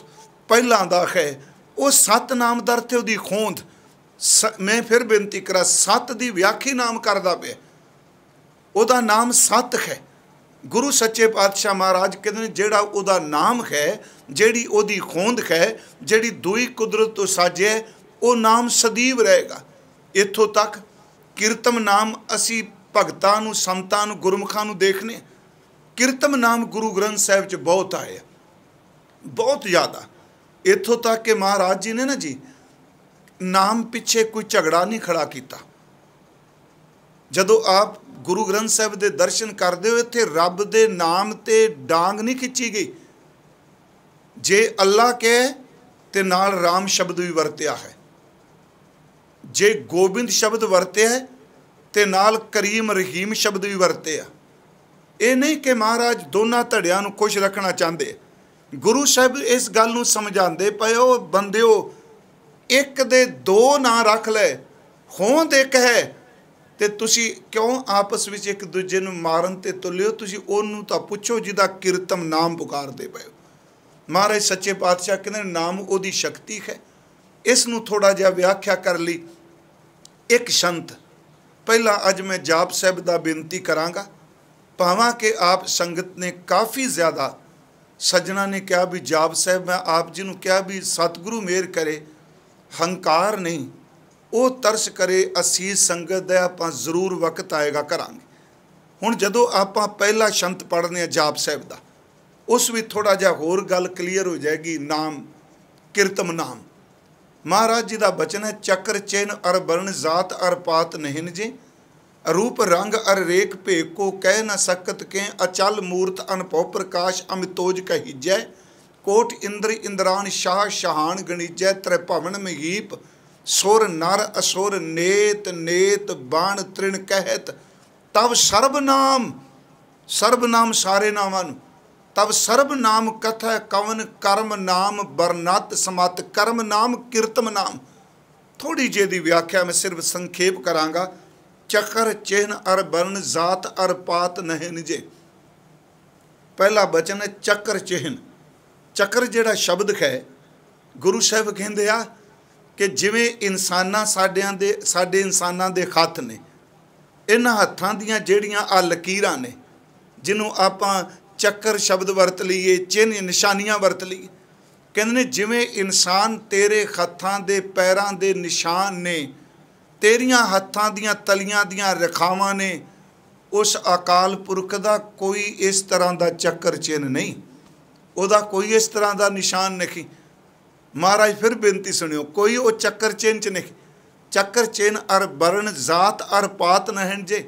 ਪਹਿਲਾਂ ਦਾ ਹੈ ਉਹ ਸਤਨਾਮ ਦਰ ਤੇ ਉਹਦੀ ਖੋਂਦ ਮੈਂ ਫਿਰ ਬੇਨਤੀ ਕਰਾਂ ਸਤ ਦੀ ਵਿਆਖੀ ਨਾਮ ਕਰਦਾ ਪਿਆ ਉਹਦਾ ਨਾਮ ਸਤ ਹੈ ਗੁਰੂ ਸੱਚੇ ਪਾਤਸ਼ਾਹ ਮਹਾਰਾਜ ਕਹਿੰਦੇ ਨੇ ਜਿਹੜਾ ਉਹਦਾ ਨਾਮ ਹੈ ਜਿਹੜੀ ਉਹਦੀ ਖੋਂਦ ਹੈ ਜਿਹੜੀ ਦੂਈ ਕੁਦਰਤ ਤੋਂ ਸਾਜੇ ਉਹ ਨਾਮ ਸਦੀਵ ਰਹੇਗਾ ਇੱਥੋਂ ਤੱਕ ਕੀਰਤਮ ਨਾਮ ਅਸੀਂ ਭਗਤਾਂ ਨੂੰ ਸੰਤਾਂ ਨੂੰ ਗੁਰਮਖਾਂ ਨੂੰ ਦੇਖਨੇ ਕੀਰਤਮ ਨਾਮ ਗੁਰੂ ਗ੍ਰੰਥ ਸਾਹਿਬ 'ਚ ਬਹੁਤ ਆਇਆ ਬਹੁਤ ਜ਼ਿਆਦਾ ਇੱਥੋਂ ਤੱਕ ਕਿ ਮਹਾਰਾਜ ਜੀ ਨੇ ਨਾ ਜੀ ਨਾਮ ਪਿੱਛੇ ਕੋਈ ਝਗੜਾ ਨਹੀਂ ਖੜਾ ਕੀਤਾ ਜਦੋਂ ਆਪ ਗੁਰੂ ਗ੍ਰੰਥ ਸਾਹਿਬ ਦੇ ਦਰਸ਼ਨ ਕਰਦੇ ਹੋ ਇੱਥੇ ਰੱਬ ਦੇ ਨਾਮ ਤੇ ਡਾਂਗ ਨਹੀਂ ਖਿੱਚੀ ਗਈ ਜੇ ਅੱਲਾ ਕਹੇ ਤੇ ਨਾਲ RAM ਸ਼ਬਦ ਵੀ ਵਰਤਿਆ ਹੈ ਜੇ ਗੋਬਿੰਦ ਸ਼ਬਦ ਵਰਤਿਆ ਹੈ ਤੇ ਨਾਲ ਕਰੀਮ ਰਹੀਮ ਸ਼ਬਦ ਵੀ ਵਰਤਿਆ ਇਹ ਨਹੀਂ ਕਿ ਮਹਾਰਾਜ ਦੋਨਾਂ ਧੜਿਆਂ ਨੂੰ ਖੁਸ਼ ਰੱਖਣਾ ਚਾਹੁੰਦੇ ਗੁਰੂ ਸਾਹਿਬ ਇਸ ਗੱਲ ਨੂੰ ਸਮਝਾਉਂਦੇ ਪਏ ਉਹ ਬੰਦਿਓ ਇੱਕ ਦੇ ਦੋ ਨਾਂ ਰੱਖ ਲੈ ਹੋਂ ਦੇ ਕਹੇ ਤੇ ਤੁਸੀਂ ਕਿਉਂ ਆਪਸ ਵਿੱਚ ਇੱਕ ਦੂਜੇ ਨੂੰ ਮਾਰਨ ਤੇ ਤੁਲਿਓ ਤੁਸੀਂ ਉਹਨੂੰ ਤਾਂ ਪੁੱਛੋ ਜਿਹਦਾ ਕੀਰਤਮ ਨਾਮ ਪੁਕਾਰਦੇ ਪਏ ਮਹਾਰਾਜ ਸੱਚੇ ਪਾਤਸ਼ਾਹ ਕਹਿੰਦੇ ਨਾਮ ਉਹਦੀ ਸ਼ਕਤੀ ਹੈ ਇਸ ਨੂੰ ਥੋੜਾ ਜਿਹਾ ਵਿਆਖਿਆ ਕਰ ਲਈ ਇੱਕ ਸ਼ੰਤ ਪਹਿਲਾਂ ਅੱਜ ਮੈਂ ਜਾਪ ਸਾਹਿਬ ਦਾ ਬੇਨਤੀ ਕਰਾਂਗਾ ਭਾਵਾਂ ਕਿ ਆਪ ਸੰਗਤ ਨੇ ਕਾਫੀ ਜ਼ਿਆਦਾ ਸੱਜਣਾ ਨੇ ਕਿਹਾ ਵੀ ਜਾਪ ਸਾਹਿਬ ਮੈਂ ਆਪ ਜੀ ਨੂੰ ਕਿਹਾ ਵੀ ਸਤਿਗੁਰੂ ਮੇਰ ਕਰੇ ਹੰਕਾਰ ਨਹੀਂ ਉਹ ਤਰਸ ਕਰੇ ਅਸੀਸ ਸੰਗਤ ਦਾ ਆਪਾਂ ਜ਼ਰੂਰ ਵਕਤ ਆਏਗਾ ਕਰਾਂਗੇ ਹੁਣ ਜਦੋਂ ਆਪਾਂ ਪਹਿਲਾ ਸ਼ੰਤ ਪੜ੍ਹਨੇ ਆ ਜਾਪ ਸਾਹਿਬ ਦਾ ਉਸ ਵੀ ਥੋੜਾ ਜਿਹਾ ਹੋਰ ਗੱਲ ਕਲੀਅਰ ਹੋ ਜਾਏਗੀ ਨਾਮ ਕੀਰਤਮ ਨਾਮ ਮਹਾਰਾਜ ਜੀ ਦਾ ਬਚਨ ਹੈ ਚੱਕਰ ਚੈਨ ਅਰ ਬਰਨ ਜ਼ਾਤ ਅਰ ਪਾਤ ਨਹਿਨ ਜੀ ਰੂਪ ਰੰਗ ਅਰ ਰੇਖ ਭੇਕ ਕੋ ਕਹਿ ਨਾ ਸਕਤ ਕੇ ਅਚਲ ਮੂਰਤ ਅਨਪਉ ਪ੍ਰਕਾਸ਼ ਅਮਿਤੋਜ ਕਹੀਜੈ ਕੋਟ ਇੰਦਰ ਇੰਦਰਾਨ ਸ਼ਾਹ ਸ਼ਹਾਨ ਗਣੀਜੈ ਤ੍ਰਿਭਵਨ ਮਹੀਪ ਸੁਰ ਨਰ ਅਸੁਰ ਨੇਤ ਨੇਤ ਬਾਣ ਤ੍ਰਿਣ ਕਹਿਤ ਤਬ ਸਰਬ ਨਾਮ ਸਰਬ ਨਾਮ ਸਾਰੇ ਨਾਮਾਂ ਨੂੰ ਤਬ ਸਰਬ ਨਾਮ ਕਥੈ ਕਵਨ ਕਰਮ ਨਾਮ ਬਰਨਤ ਸਮਤ ਕਰਮ ਨਾਮ ਕੀਰਤਮ ਨਾਮ ਥੋੜੀ ਜੇ ਦੀ ਵਿਆਖਿਆ ਮੈਂ ਸਿਰਫ ਸੰਖੇਪ ਕਰਾਂਗਾ ਚਕਰ ਚਿਹਨ ਅਰ ਬਰਨ ਜ਼ਾਤ ਅਰ ਪਾਤ ਨਹਿਨ ਜੇ ਪਹਿਲਾ ਬਚਨ ਹੈ ਚੱਕਰ ਚਿਹਨ ਚਕਰ ਜਿਹੜਾ ਸ਼ਬਦ ਹੈ ਗੁਰੂ ਸਾਹਿਬ ਕਹਿੰਦੇ ਆ ਕਿ ਜਿਵੇਂ ਇਨਸਾਨਾਂ ਸਾਡਿਆਂ ਦੇ ਸਾਡੇ ਇਨਸਾਨਾਂ ਦੇ ਹੱਥ ਨੇ ਇਹਨਾਂ ਹੱਥਾਂ ਦੀਆਂ ਜਿਹੜੀਆਂ ਆ ਲਕੀਰਾਂ ਨੇ ਜਿਹਨੂੰ ਆਪਾਂ ਚੱਕਰ ਸ਼ਬਦ ਵਰਤ ਲਈਏ ਚਿੰਨ ਨਿਸ਼ਾਨੀਆਂ ਵਰਤ ਲਈਏ ਕਹਿੰਦੇ ਨੇ ਜਿਵੇਂ ਇਨਸਾਨ ਤੇਰੇ ਹੱਥਾਂ ਦੇ ਪੈਰਾਂ ਦੇ ਨਿਸ਼ਾਨ ਨੇ ਤੇਰੀਆਂ ਹੱਥਾਂ ਦੀਆਂ ਤਲੀਆਂ ਦੀਆਂ ਰਖਾਵਾਂ ਨੇ ਉਸ ਅਕਾਲ ਪੁਰਖ ਦਾ ਕੋਈ ਇਸ ਤਰ੍ਹਾਂ ਦਾ ਚੱਕਰ ਚਿੰਨ ਨਹੀਂ ਉਹਦਾ ਕੋਈ ਇਸ ਤਰ੍ਹਾਂ ਦਾ ਨਿਸ਼ਾਨ ਨਹੀਂ ਮਹਾਰਾਜ ਫਿਰ ਬੇਨਤੀ ਸੁਣਿਓ ਕੋਈ ਉਹ ਚੱਕਰ ਚੇਨ ਚ ਨਹੀਂ ਚੱਕਰ ਚੇਨ ਅਰ ਵਰਣ ਜ਼ਾਤ ਅਰ ਪਾਤ ਨਹਿਣ ਜੇ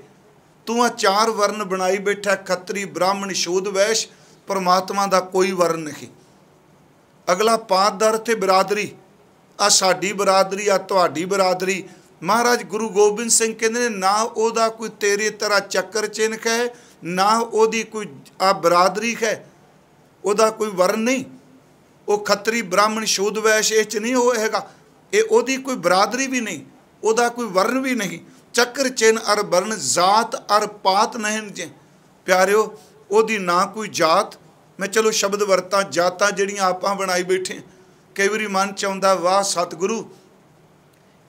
ਤੂੰ ਆ ਚਾਰ ਵਰਨ ਬਣਾਈ ਬੈਠਾ ਖੱਤਰੀ ਬ੍ਰਾਹਮਣ ਸ਼ੂਦ ਵੈਸ਼ ਪਰਮਾਤਮਾ ਦਾ ਕੋਈ ਵਰਨ ਨਹੀਂ ਅਗਲਾ ਪਾਤ ਦਾ ਅਰਥ ਹੈ ਬਰਾਦਰੀ ਆ ਸਾਡੀ ਬਰਾਦਰੀ ਆ ਤੁਹਾਡੀ ਬਰਾਦਰੀ ਮਹਾਰਾਜ ਗੁਰੂ ਗੋਬਿੰਦ ਸਿੰਘ ਕਹਿੰਦੇ ਨੇ ਨਾ ਉਹਦਾ ਕੋਈ ਤੇਰੇ ਤਰ੍ਹਾਂ ਚੱਕਰ ਚੇਨ ਹੈ ਨਾ ਉਹਦੀ ਕੋਈ ਆ ਬਰਾਦਰੀ ਹੈ ਉਹਦਾ ਕੋਈ ਵਰਨ ਨਹੀਂ ਉਹ ਖੱਤਰੀ ਬ੍ਰਾਹਮਣ ਸ਼ੂਦ ਵੈਸ਼ ਇਹ ਚ ਨਹੀਂ ਹੋਏਗਾ ਹੈਗਾ ਇਹ ਉਹਦੀ ਕੋਈ ਬਰਾਦਰੀ ਵੀ ਨਹੀਂ ਉਹਦਾ ਕੋਈ ਵਰਨ ਵੀ ਨਹੀਂ ਚੱਕਰ ਚਿੰਨ ਅਰ ਵਰਣ ਜ਼ਾਤ ਅਰ ਪਾਤ ਨਹਿਨ ਜੇ ਪਿਆਰਿਓ ਉਹਦੀ ਨਾ ਕੋਈ ਜਾਤ ਮੈਂ ਚਲੋ ਸ਼ਬਦ ਵਰਤਾਂ ਜਾਤਾਂ ਜਿਹੜੀਆਂ ਆਪਾਂ ਬਣਾਈ ਬੈਠੇ ਕਈ ਵਾਰੀ ਮਨ ਚ ਆਉਂਦਾ ਵਾਹ ਸਤਿਗੁਰੂ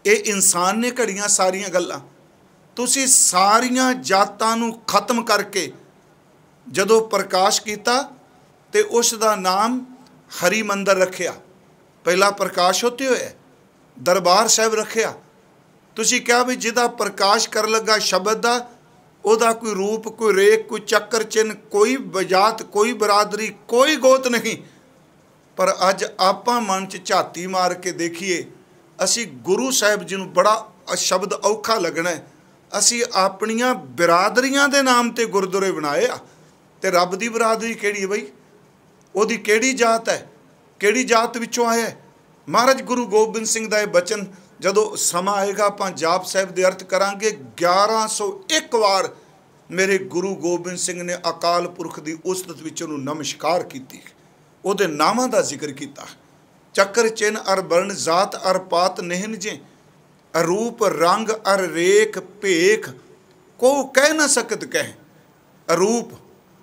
ਇਹ ਇਨਸਾਨ ਨੇ ਘੜੀਆਂ ਸਾਰੀਆਂ ਗੱਲਾਂ ਤੁਸੀਂ ਸਾਰੀਆਂ ਜਾਤਾਂ ਨੂੰ ਖਤਮ ਕਰਕੇ ਜਦੋਂ ਪ੍ਰਕਾਸ਼ ਕੀਤਾ ਤੇ ਉਸ ਦਾ ਨਾਮ ਹਰੀ ਮੰਦਰ ਰੱਖਿਆ ਪਹਿਲਾ ਪ੍ਰਕਾਸ਼ ਹੋਤੇ ਹੋਇਆ ਦਰਬਾਰ ਸਾਹਿਬ ਰੱਖਿਆ ਤੁਸੀਂ ਕਿਹਾ ਵੀ ਜਿਹਦਾ ਪ੍ਰਕਾਸ਼ ਕਰਨ ਲੱਗਾ ਸ਼ਬਦ ਦਾ ਉਹਦਾ ਕੋਈ ਰੂਪ ਕੋਈ ਰੇਖ ਕੋਈ ਚੱਕਰ ਚਿੰਨ ਕੋਈ ਬਜਾਤ ਕੋਈ ਬਰਾਦਰੀ ਕੋਈ ਗੋਤ ਨਹੀਂ ਪਰ ਅੱਜ ਆਪਾਂ ਮਨ 'ਚ ਝਾਤੀ ਮਾਰ ਕੇ ਦੇਖੀਏ ਅਸੀਂ ਗੁਰੂ ਸਾਹਿਬ ਜੀ ਨੂੰ ਬੜਾ ਸ਼ਬਦ ਔਖਾ ਲੱਗਣਾ ਅਸੀਂ ਆਪਣੀਆਂ ਬਰਾਦਰੀਆਂ ਦੇ ਨਾਮ ਤੇ ਗੁਰਦੁਆਰੇ ਬਣਾਏ ਆ ਤੇ ਰੱਬ ਦੀ ਬਰਾਦਰੀ ਕਿਹੜੀ ਹੈ ਬਈ ਉਹਦੀ ਕਿਹੜੀ ਜਾਤ ਹੈ ਕਿਹੜੀ ਜਾਤ ਵਿੱਚੋਂ ਆਇਆ ਮਹਾਰਾਜ ਗੁਰੂ ਗੋਬਿੰਦ ਸਿੰਘ ਦਾ ਇਹ ਬਚਨ ਜਦੋਂ ਸਮਾਂ ਆਏਗਾ ਆਪਾਂ ਜਾਪ ਸਾਹਿਬ ਦੇ ਅਰਥ ਕਰਾਂਗੇ 1101 ਵਾਰ ਮੇਰੇ ਗੁਰੂ ਗੋਬਿੰਦ ਸਿੰਘ ਨੇ ਅਕਾਲ ਪੁਰਖ ਦੀ ਉਸਤਤ ਵਿੱਚ ਉਹਨੂੰ ਨਮਸਕਾਰ ਕੀਤੀ ਉਹਦੇ ਨਾਮਾਂ ਦਾ ਜ਼ਿਕਰ ਕੀਤਾ ਚੱਕਰ ਚਿੰਨ ਅਰ ਬਰਨ ਜ਼ਾਤ ਅਰ ਪਾਤ ਨਹਿਨ ਜੇ ਰੂਪ ਰੰਗ ਅਰ ਰੇਖ ਭੇਖ ਕੋ ਕਹਿ ਨਾ ਸਕਤ ਕਹਿ ਰੂਪ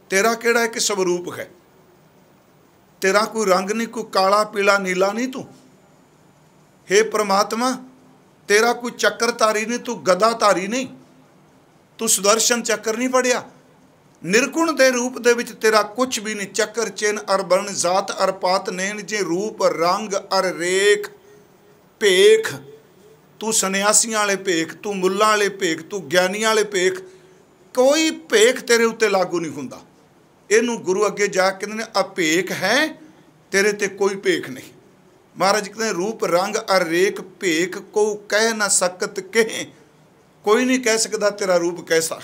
ਤੇਰਾ ਕਿਹੜਾ ਇੱਕ ਸਵਰੂਪ ਹੈ ਤੇਰਾ ਕੋਈ ਰੰਗ ਨਹੀਂ ਕੋਈ ਕਾਲਾ ਪੀਲਾ ਨੀਲਾ ਨਹੀਂ ਤੂੰ हे ਪ੍ਰਮਾਤਮਾ ਤੇਰਾ ਕੋਈ ਚੱਕਰਧਾਰੀ ਨਹੀਂ ਤੂੰ ਗਦਾਧਾਰੀ ਨਹੀਂ ਤੂੰ ਸੁਦਰਸ਼ਨ ਚੱਕਰ ਨਹੀਂ ਪੜਿਆ ਨਿਰਗੁਣ ਦੇ ਰੂਪ ਦੇ ਵਿੱਚ ਤੇਰਾ ਕੁਝ ਵੀ ਨਹੀਂ ਚੱਕਰ ਚਿੰਨ ਅਰ ਬਰਨ ਜ਼ਾਤ ਅਰ ਪਾਤ ਨੇਨ ਜੇ ਰੂਪ ਰੰਗ ਅਰ ਰੇਖ ਭੇਖ ਤੂੰ ਸੰਨਿਆਸੀਆਂ ਵਾਲੇ ਭੇਖ ਤੂੰ ਮੁੱਲਾਂ ਵਾਲੇ ਭੇਖ ਤੂੰ ਗਿਆਨੀਆਂ ਵਾਲੇ ਭੇਖ ਕੋਈ ਭੇਖ ਤੇਰੇ ਉੱਤੇ ਲਾਗੂ ਨਹੀਂ ਹੁੰਦਾ ਇਹਨੂੰ ਗੁਰੂ ਅੱਗੇ ਜਾ ਕੇ ਕਹਿੰਦੇ ਨੇ ਅਪੇਖ ਹੈ ਤੇਰੇ ਤੇ ਕੋਈ ਭੇਖ ਨਹੀਂ ਮਹਾਰਾਜ ਕਹਿੰਦੇ ਰੂਪ ਰੰਗ ਅਰ ਰੇਖ ਭੇਖ ਕੋ ਕਹਿ ਨਾ ਸਕਤ ਕਹਿ ਕੋਈ ਨਹੀਂ ਕਹਿ ਸਕਦਾ ਤੇਰਾ ਰੂਪ ਕੈਸਾ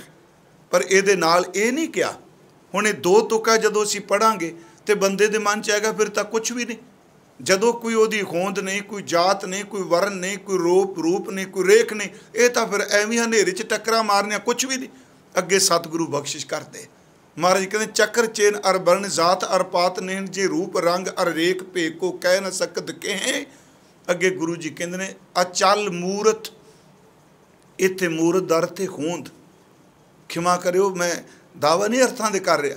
ਪਰ ਇਹਦੇ ਨਾਲ ਇਹ ਨਹੀਂ ਕਿਹਾ ਹੁਣ ਇਹ ਦੋ ਤੁਕਾ ਜਦੋਂ ਅਸੀਂ ਪੜਾਂਗੇ ਤੇ ਬੰਦੇ ਦੇ ਮਨ 'ਚ ਆਏਗਾ ਫਿਰ ਤਾਂ ਕੁਝ ਵੀ ਨਹੀਂ ਜਦੋਂ ਕੋਈ ਉਹਦੀ ਹੋਂਦ ਨਹੀਂ ਕੋਈ ਜਾਤ ਨਹੀਂ ਕੋਈ ਵਰਨ ਨਹੀਂ ਕੋਈ ਰੂਪ ਰੂਪ ਨਹੀਂ ਕੋਈ ਰੇਖ ਨਹੀਂ ਇਹ ਤਾਂ ਫਿਰ ਐਵੇਂ ਹਨੇਰੇ 'ਚ ਟੱਕਰਾ ਮਾਰਨੀਆਂ ਕੁਝ ਵੀ ਨਹੀਂ ਅੱਗੇ ਸਤਿਗੁਰੂ ਬਖਸ਼ਿਸ਼ ਕਰਦੇ ਮਹਾਰਾਜ ਕਹਿੰਦੇ ਚੱਕਰ ਚੇਨ ਅਰ ਬਰਨ ਜ਼ਾਤ ਅਰ ਪਾਤ ਨੇਨ ਜੇ ਰੂਪ ਰੰਗ ਅਰ ਰੇਖ ਭੇ ਕੋ ਕਹਿ ਨ ਸਕਦ ਕਹਿ ਅੱਗੇ ਗੁਰੂ ਜੀ ਕਹਿੰਦੇ ਨੇ ਅਚਲ ਮੂਰਤ ਇੱਥੇ ਮੂਰਤ ਦਰ ਤੇ ਹੋਂਦ ਖਿਮਾ ਕਰਿਓ ਮੈਂ ਦਾਵਾ ਨਹੀਂ ਅਰਥਾਂ ਦੇ ਕਰ ਰਿਹਾ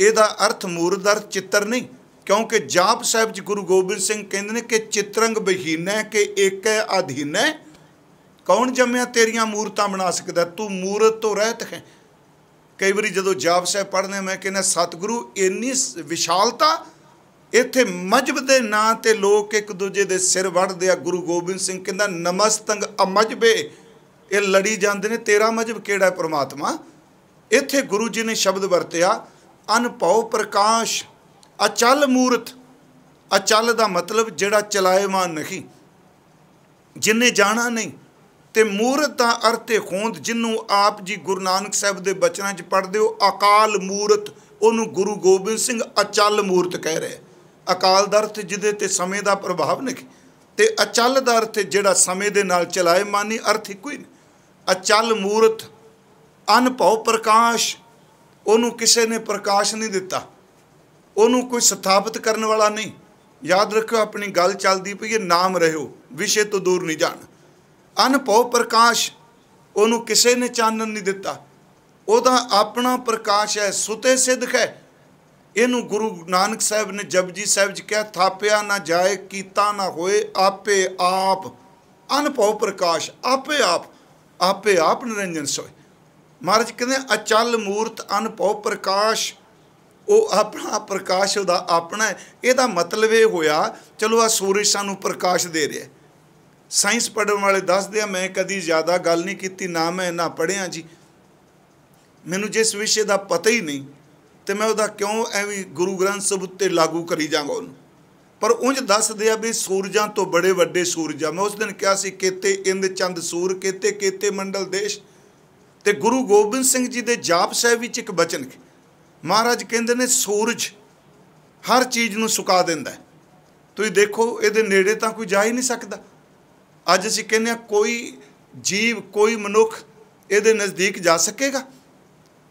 ਇਹਦਾ ਅਰਥ ਮੂਰਤ ਦਰ ਚਿੱਤਰ ਨਹੀਂ ਕਿਉਂਕਿ ਜਾਪ ਸਾਹਿਬ ਜੀ ਗੁਰੂ ਗੋਬਿੰਦ ਸਿੰਘ ਕਹਿੰਦੇ ਨੇ ਕਿ ਚਿਤਰੰਗ ਬਹੀਨੈ ਕਿ ਏਕੈ ਅਧੀਨੈ ਕੌਣ ਜੰਮਿਆ ਤੇਰੀਆਂ ਮੂਰਤਾਂ ਬਣਾ ਸਕਦਾ ਤੂੰ ਮੂਰਤ ਤੋਂ ਰਹਿਤ ਹੈ ਕਈ ਵਾਰੀ ਜਦੋਂ ਜਾਪ ਸਾਹਿਬ ਪੜ੍ਹਨੇ ਮੈਂ ਕਹਿੰਦਾ ਸਤਿਗੁਰੂ ਇੰਨੀ ਵਿਸ਼ਾਲਤਾ ਇੱਥੇ ਮਜਬ ਦੇ ਨਾਂ ਤੇ ਲੋਕ ਇੱਕ ਦੂਜੇ ਦੇ ਸਿਰ ਵੜਦੇ ਆ ਗੁਰੂ ਗੋਬਿੰਦ ਸਿੰਘ ਕਹਿੰਦਾ ਨਮਸਤੰਗ ਅਮਜਬੇ ਇਹ ਲੜੀ ਜਾਂਦੇ ਨੇ ਤੇਰਾ ਮਜਬ ਕਿਹੜਾ ਹੈ ਪ੍ਰਮਾਤਮਾ ਇੱਥੇ ਗੁਰੂ ਜੀ ਨੇ ਸ਼ਬਦ ਵਰਤਿਆ ਅਨਭਉ ਪ੍ਰਕਾਸ਼ ਅਚਲ ਮੂਰਤ ਅਚਲ ਦਾ ਮਤਲਬ ਜਿਹੜਾ ਚਲਾਏਮਾਨ ਨਹੀਂ ਜਿੰਨੇ ਜਾਣਾ ਨਹੀਂ ਤੇ ਮੂਰਤ ਦਾ ਅਰਥ ਹੈ ਖੋਂਦ ਜਿੰਨੂੰ ਆਪ ਜੀ ਗੁਰੂ ਨਾਨਕ ਸਾਹਿਬ ਦੇ ਬਚਨਾਂ 'ਚ ਪੜਦੇ ਹੋ ਅਕਾਲ ਮੂਰਤ ਉਹਨੂੰ ਗੁਰੂ ਗੋਬਿੰਦ ਸਿੰਘ ਅਚਲ ਮੂਰਤ ਕਹਿ ਰਿਹਾ ਅਕਾਲ ਦਾ ਅਰਥ ਜਿਹਦੇ ਤੇ ਸਮੇਂ ਦਾ ਪ੍ਰਭਾਵ ਨਹੀਂ ਤੇ ਅਚਲ ਦਾ ਅਰਥ ਜਿਹੜਾ ਸਮੇਂ ਦੇ ਨਾਲ ਚਲਾਏ ਮਾਨੀ ਅਰਥ ਹੀ ਕੋਈ ਨਹੀਂ ਅਚਲ ਮੂਰਤ ਅਨਭਉ ਪ੍ਰਕਾਸ਼ ਉਹਨੂੰ ਕਿਸੇ ਨੇ ਪ੍ਰਕਾਸ਼ ਨਹੀਂ ਦਿੱਤਾ ਉਹਨੂੰ ਕੋਈ ਸਥਾਪਿਤ ਕਰਨ ਵਾਲਾ ਨਹੀਂ ਯਾਦ ਰੱਖਿਓ ਆਪਣੀ ਗੱਲ ਚੱਲਦੀ ਪਈ ਇਹ ਨਾਮ ਰਹਿਓ ਵਿਸ਼ੇ ਤੋਂ ਦੂਰ ਨਹੀਂ ਜਾਣਾ ਅਨਪਉ ਪ੍ਰਕਾਸ਼ ਉਹਨੂੰ ਕਿਸੇ ਨੇ ਚਾਨਣ ਨਹੀਂ ਦਿੱਤਾ ਉਹਦਾ ਆਪਣਾ ਪ੍ਰਕਾਸ਼ ਹੈ ਸੁਤੇ ਸਿੱਧ ਹੈ ਇਹਨੂੰ ਗੁਰੂ ਨਾਨਕ ਸਾਹਿਬ ਨੇ ਜਪਜੀ ਸਾਹਿਬ ਜੀ ਕਿਹਾ ਥਾਪਿਆ ਨਾ ਜਾਏ ਕੀਤਾ ਨਾ ਹੋਏ ਆਪੇ ਆਪ ਅਨਪਉ ਪ੍ਰਕਾਸ਼ ਆਪੇ ਆਪ ਆਪੇ ਆਪ ਨਿਰੰਜਨ ਸੋਏ ਮਹਾਰਾਜ ਕਹਿੰਦੇ ਅਚਲ ਮੂਰਤ ਅਨਪਉ ਪ੍ਰਕਾਸ਼ ਉਹ ਆਪਣਾ ਪ੍ਰਕਾਸ਼ ਉਹਦਾ ਆਪਣਾ ਇਹਦਾ ਮਤਲਬ ਇਹ ਹੋਇਆ ਚਲੋ ਆ ਸੂਰਜ ਸਾਨੂੰ ਪ੍ਰਕਾਸ਼ ਦੇ ਰਿਹਾ ਸਾਇੰਸ ਪੜਨ ਵਾਲੇ ਦੱਸਦੇ ਆ ਮੈਂ ਕਦੀ ਜ਼ਿਆਦਾ ਗੱਲ ਨਹੀਂ ਕੀਤੀ ਨਾ ਮੈਂ ਨਾ ਪੜਿਆ ਜੀ ਮੈਨੂੰ ਜਿਸ ਵਿਸ਼ੇ ਦਾ ਪਤਾ ਹੀ ਨਹੀਂ ਤੇ ਮੈਂ ਉਹਦਾ ਕਿਉਂ ਐਵੇਂ ਗੁਰੂ ਗ੍ਰੰਥ ਸਾਹਿਬ ਉੱਤੇ ਲਾਗੂ ਕਰੀ ਜਾਵਾਂਗਾ ਉਹਨੂੰ ਪਰ ਉਂਝ ਦੱਸਦੇ ਆ ਵੀ ਸੂਰਜਾਂ ਤੋਂ ਬੜੇ ਵੱਡੇ ਸੂਰਜਾ ਮੈਂ ਉਸ ਦਿਨ ਕਿਹਾ ਸੀ ਕਿਤੇ ਇੰਦ ਚੰਦ ਸੂਰ ਕਿਤੇ ਕਿਤੇ ਮੰਡਲ ਦੇਸ਼ ਤੇ ਗੁਰੂ ਗੋਬਿੰਦ ਸਿੰਘ ਜੀ ਦੇ ਜਾਪ ਸਾਹਿਬ ਵਿੱਚ ਇੱਕ ਬਚਨ ਹੈ ਮਹਾਰਾਜ ਕਹਿੰਦੇ ਨੇ ਸੂਰਜ ਹਰ ਚੀਜ਼ ਨੂੰ ਸੁਕਾ ਦਿੰਦਾ ਤੁਸੀਂ ਦੇਖੋ ਇਹਦੇ ਨੇੜੇ ਤਾਂ ਕੋਈ ਜਾ ਹੀ ਨਹੀਂ ਸਕਦਾ ਅੱਜ ਅਸੀਂ ਕਹਿੰਦੇ ਆ ਕੋਈ ਜੀਵ ਕੋਈ ਮਨੁੱਖ ਇਹਦੇ ਨਜ਼ਦੀਕ ਜਾ ਸਕੇਗਾ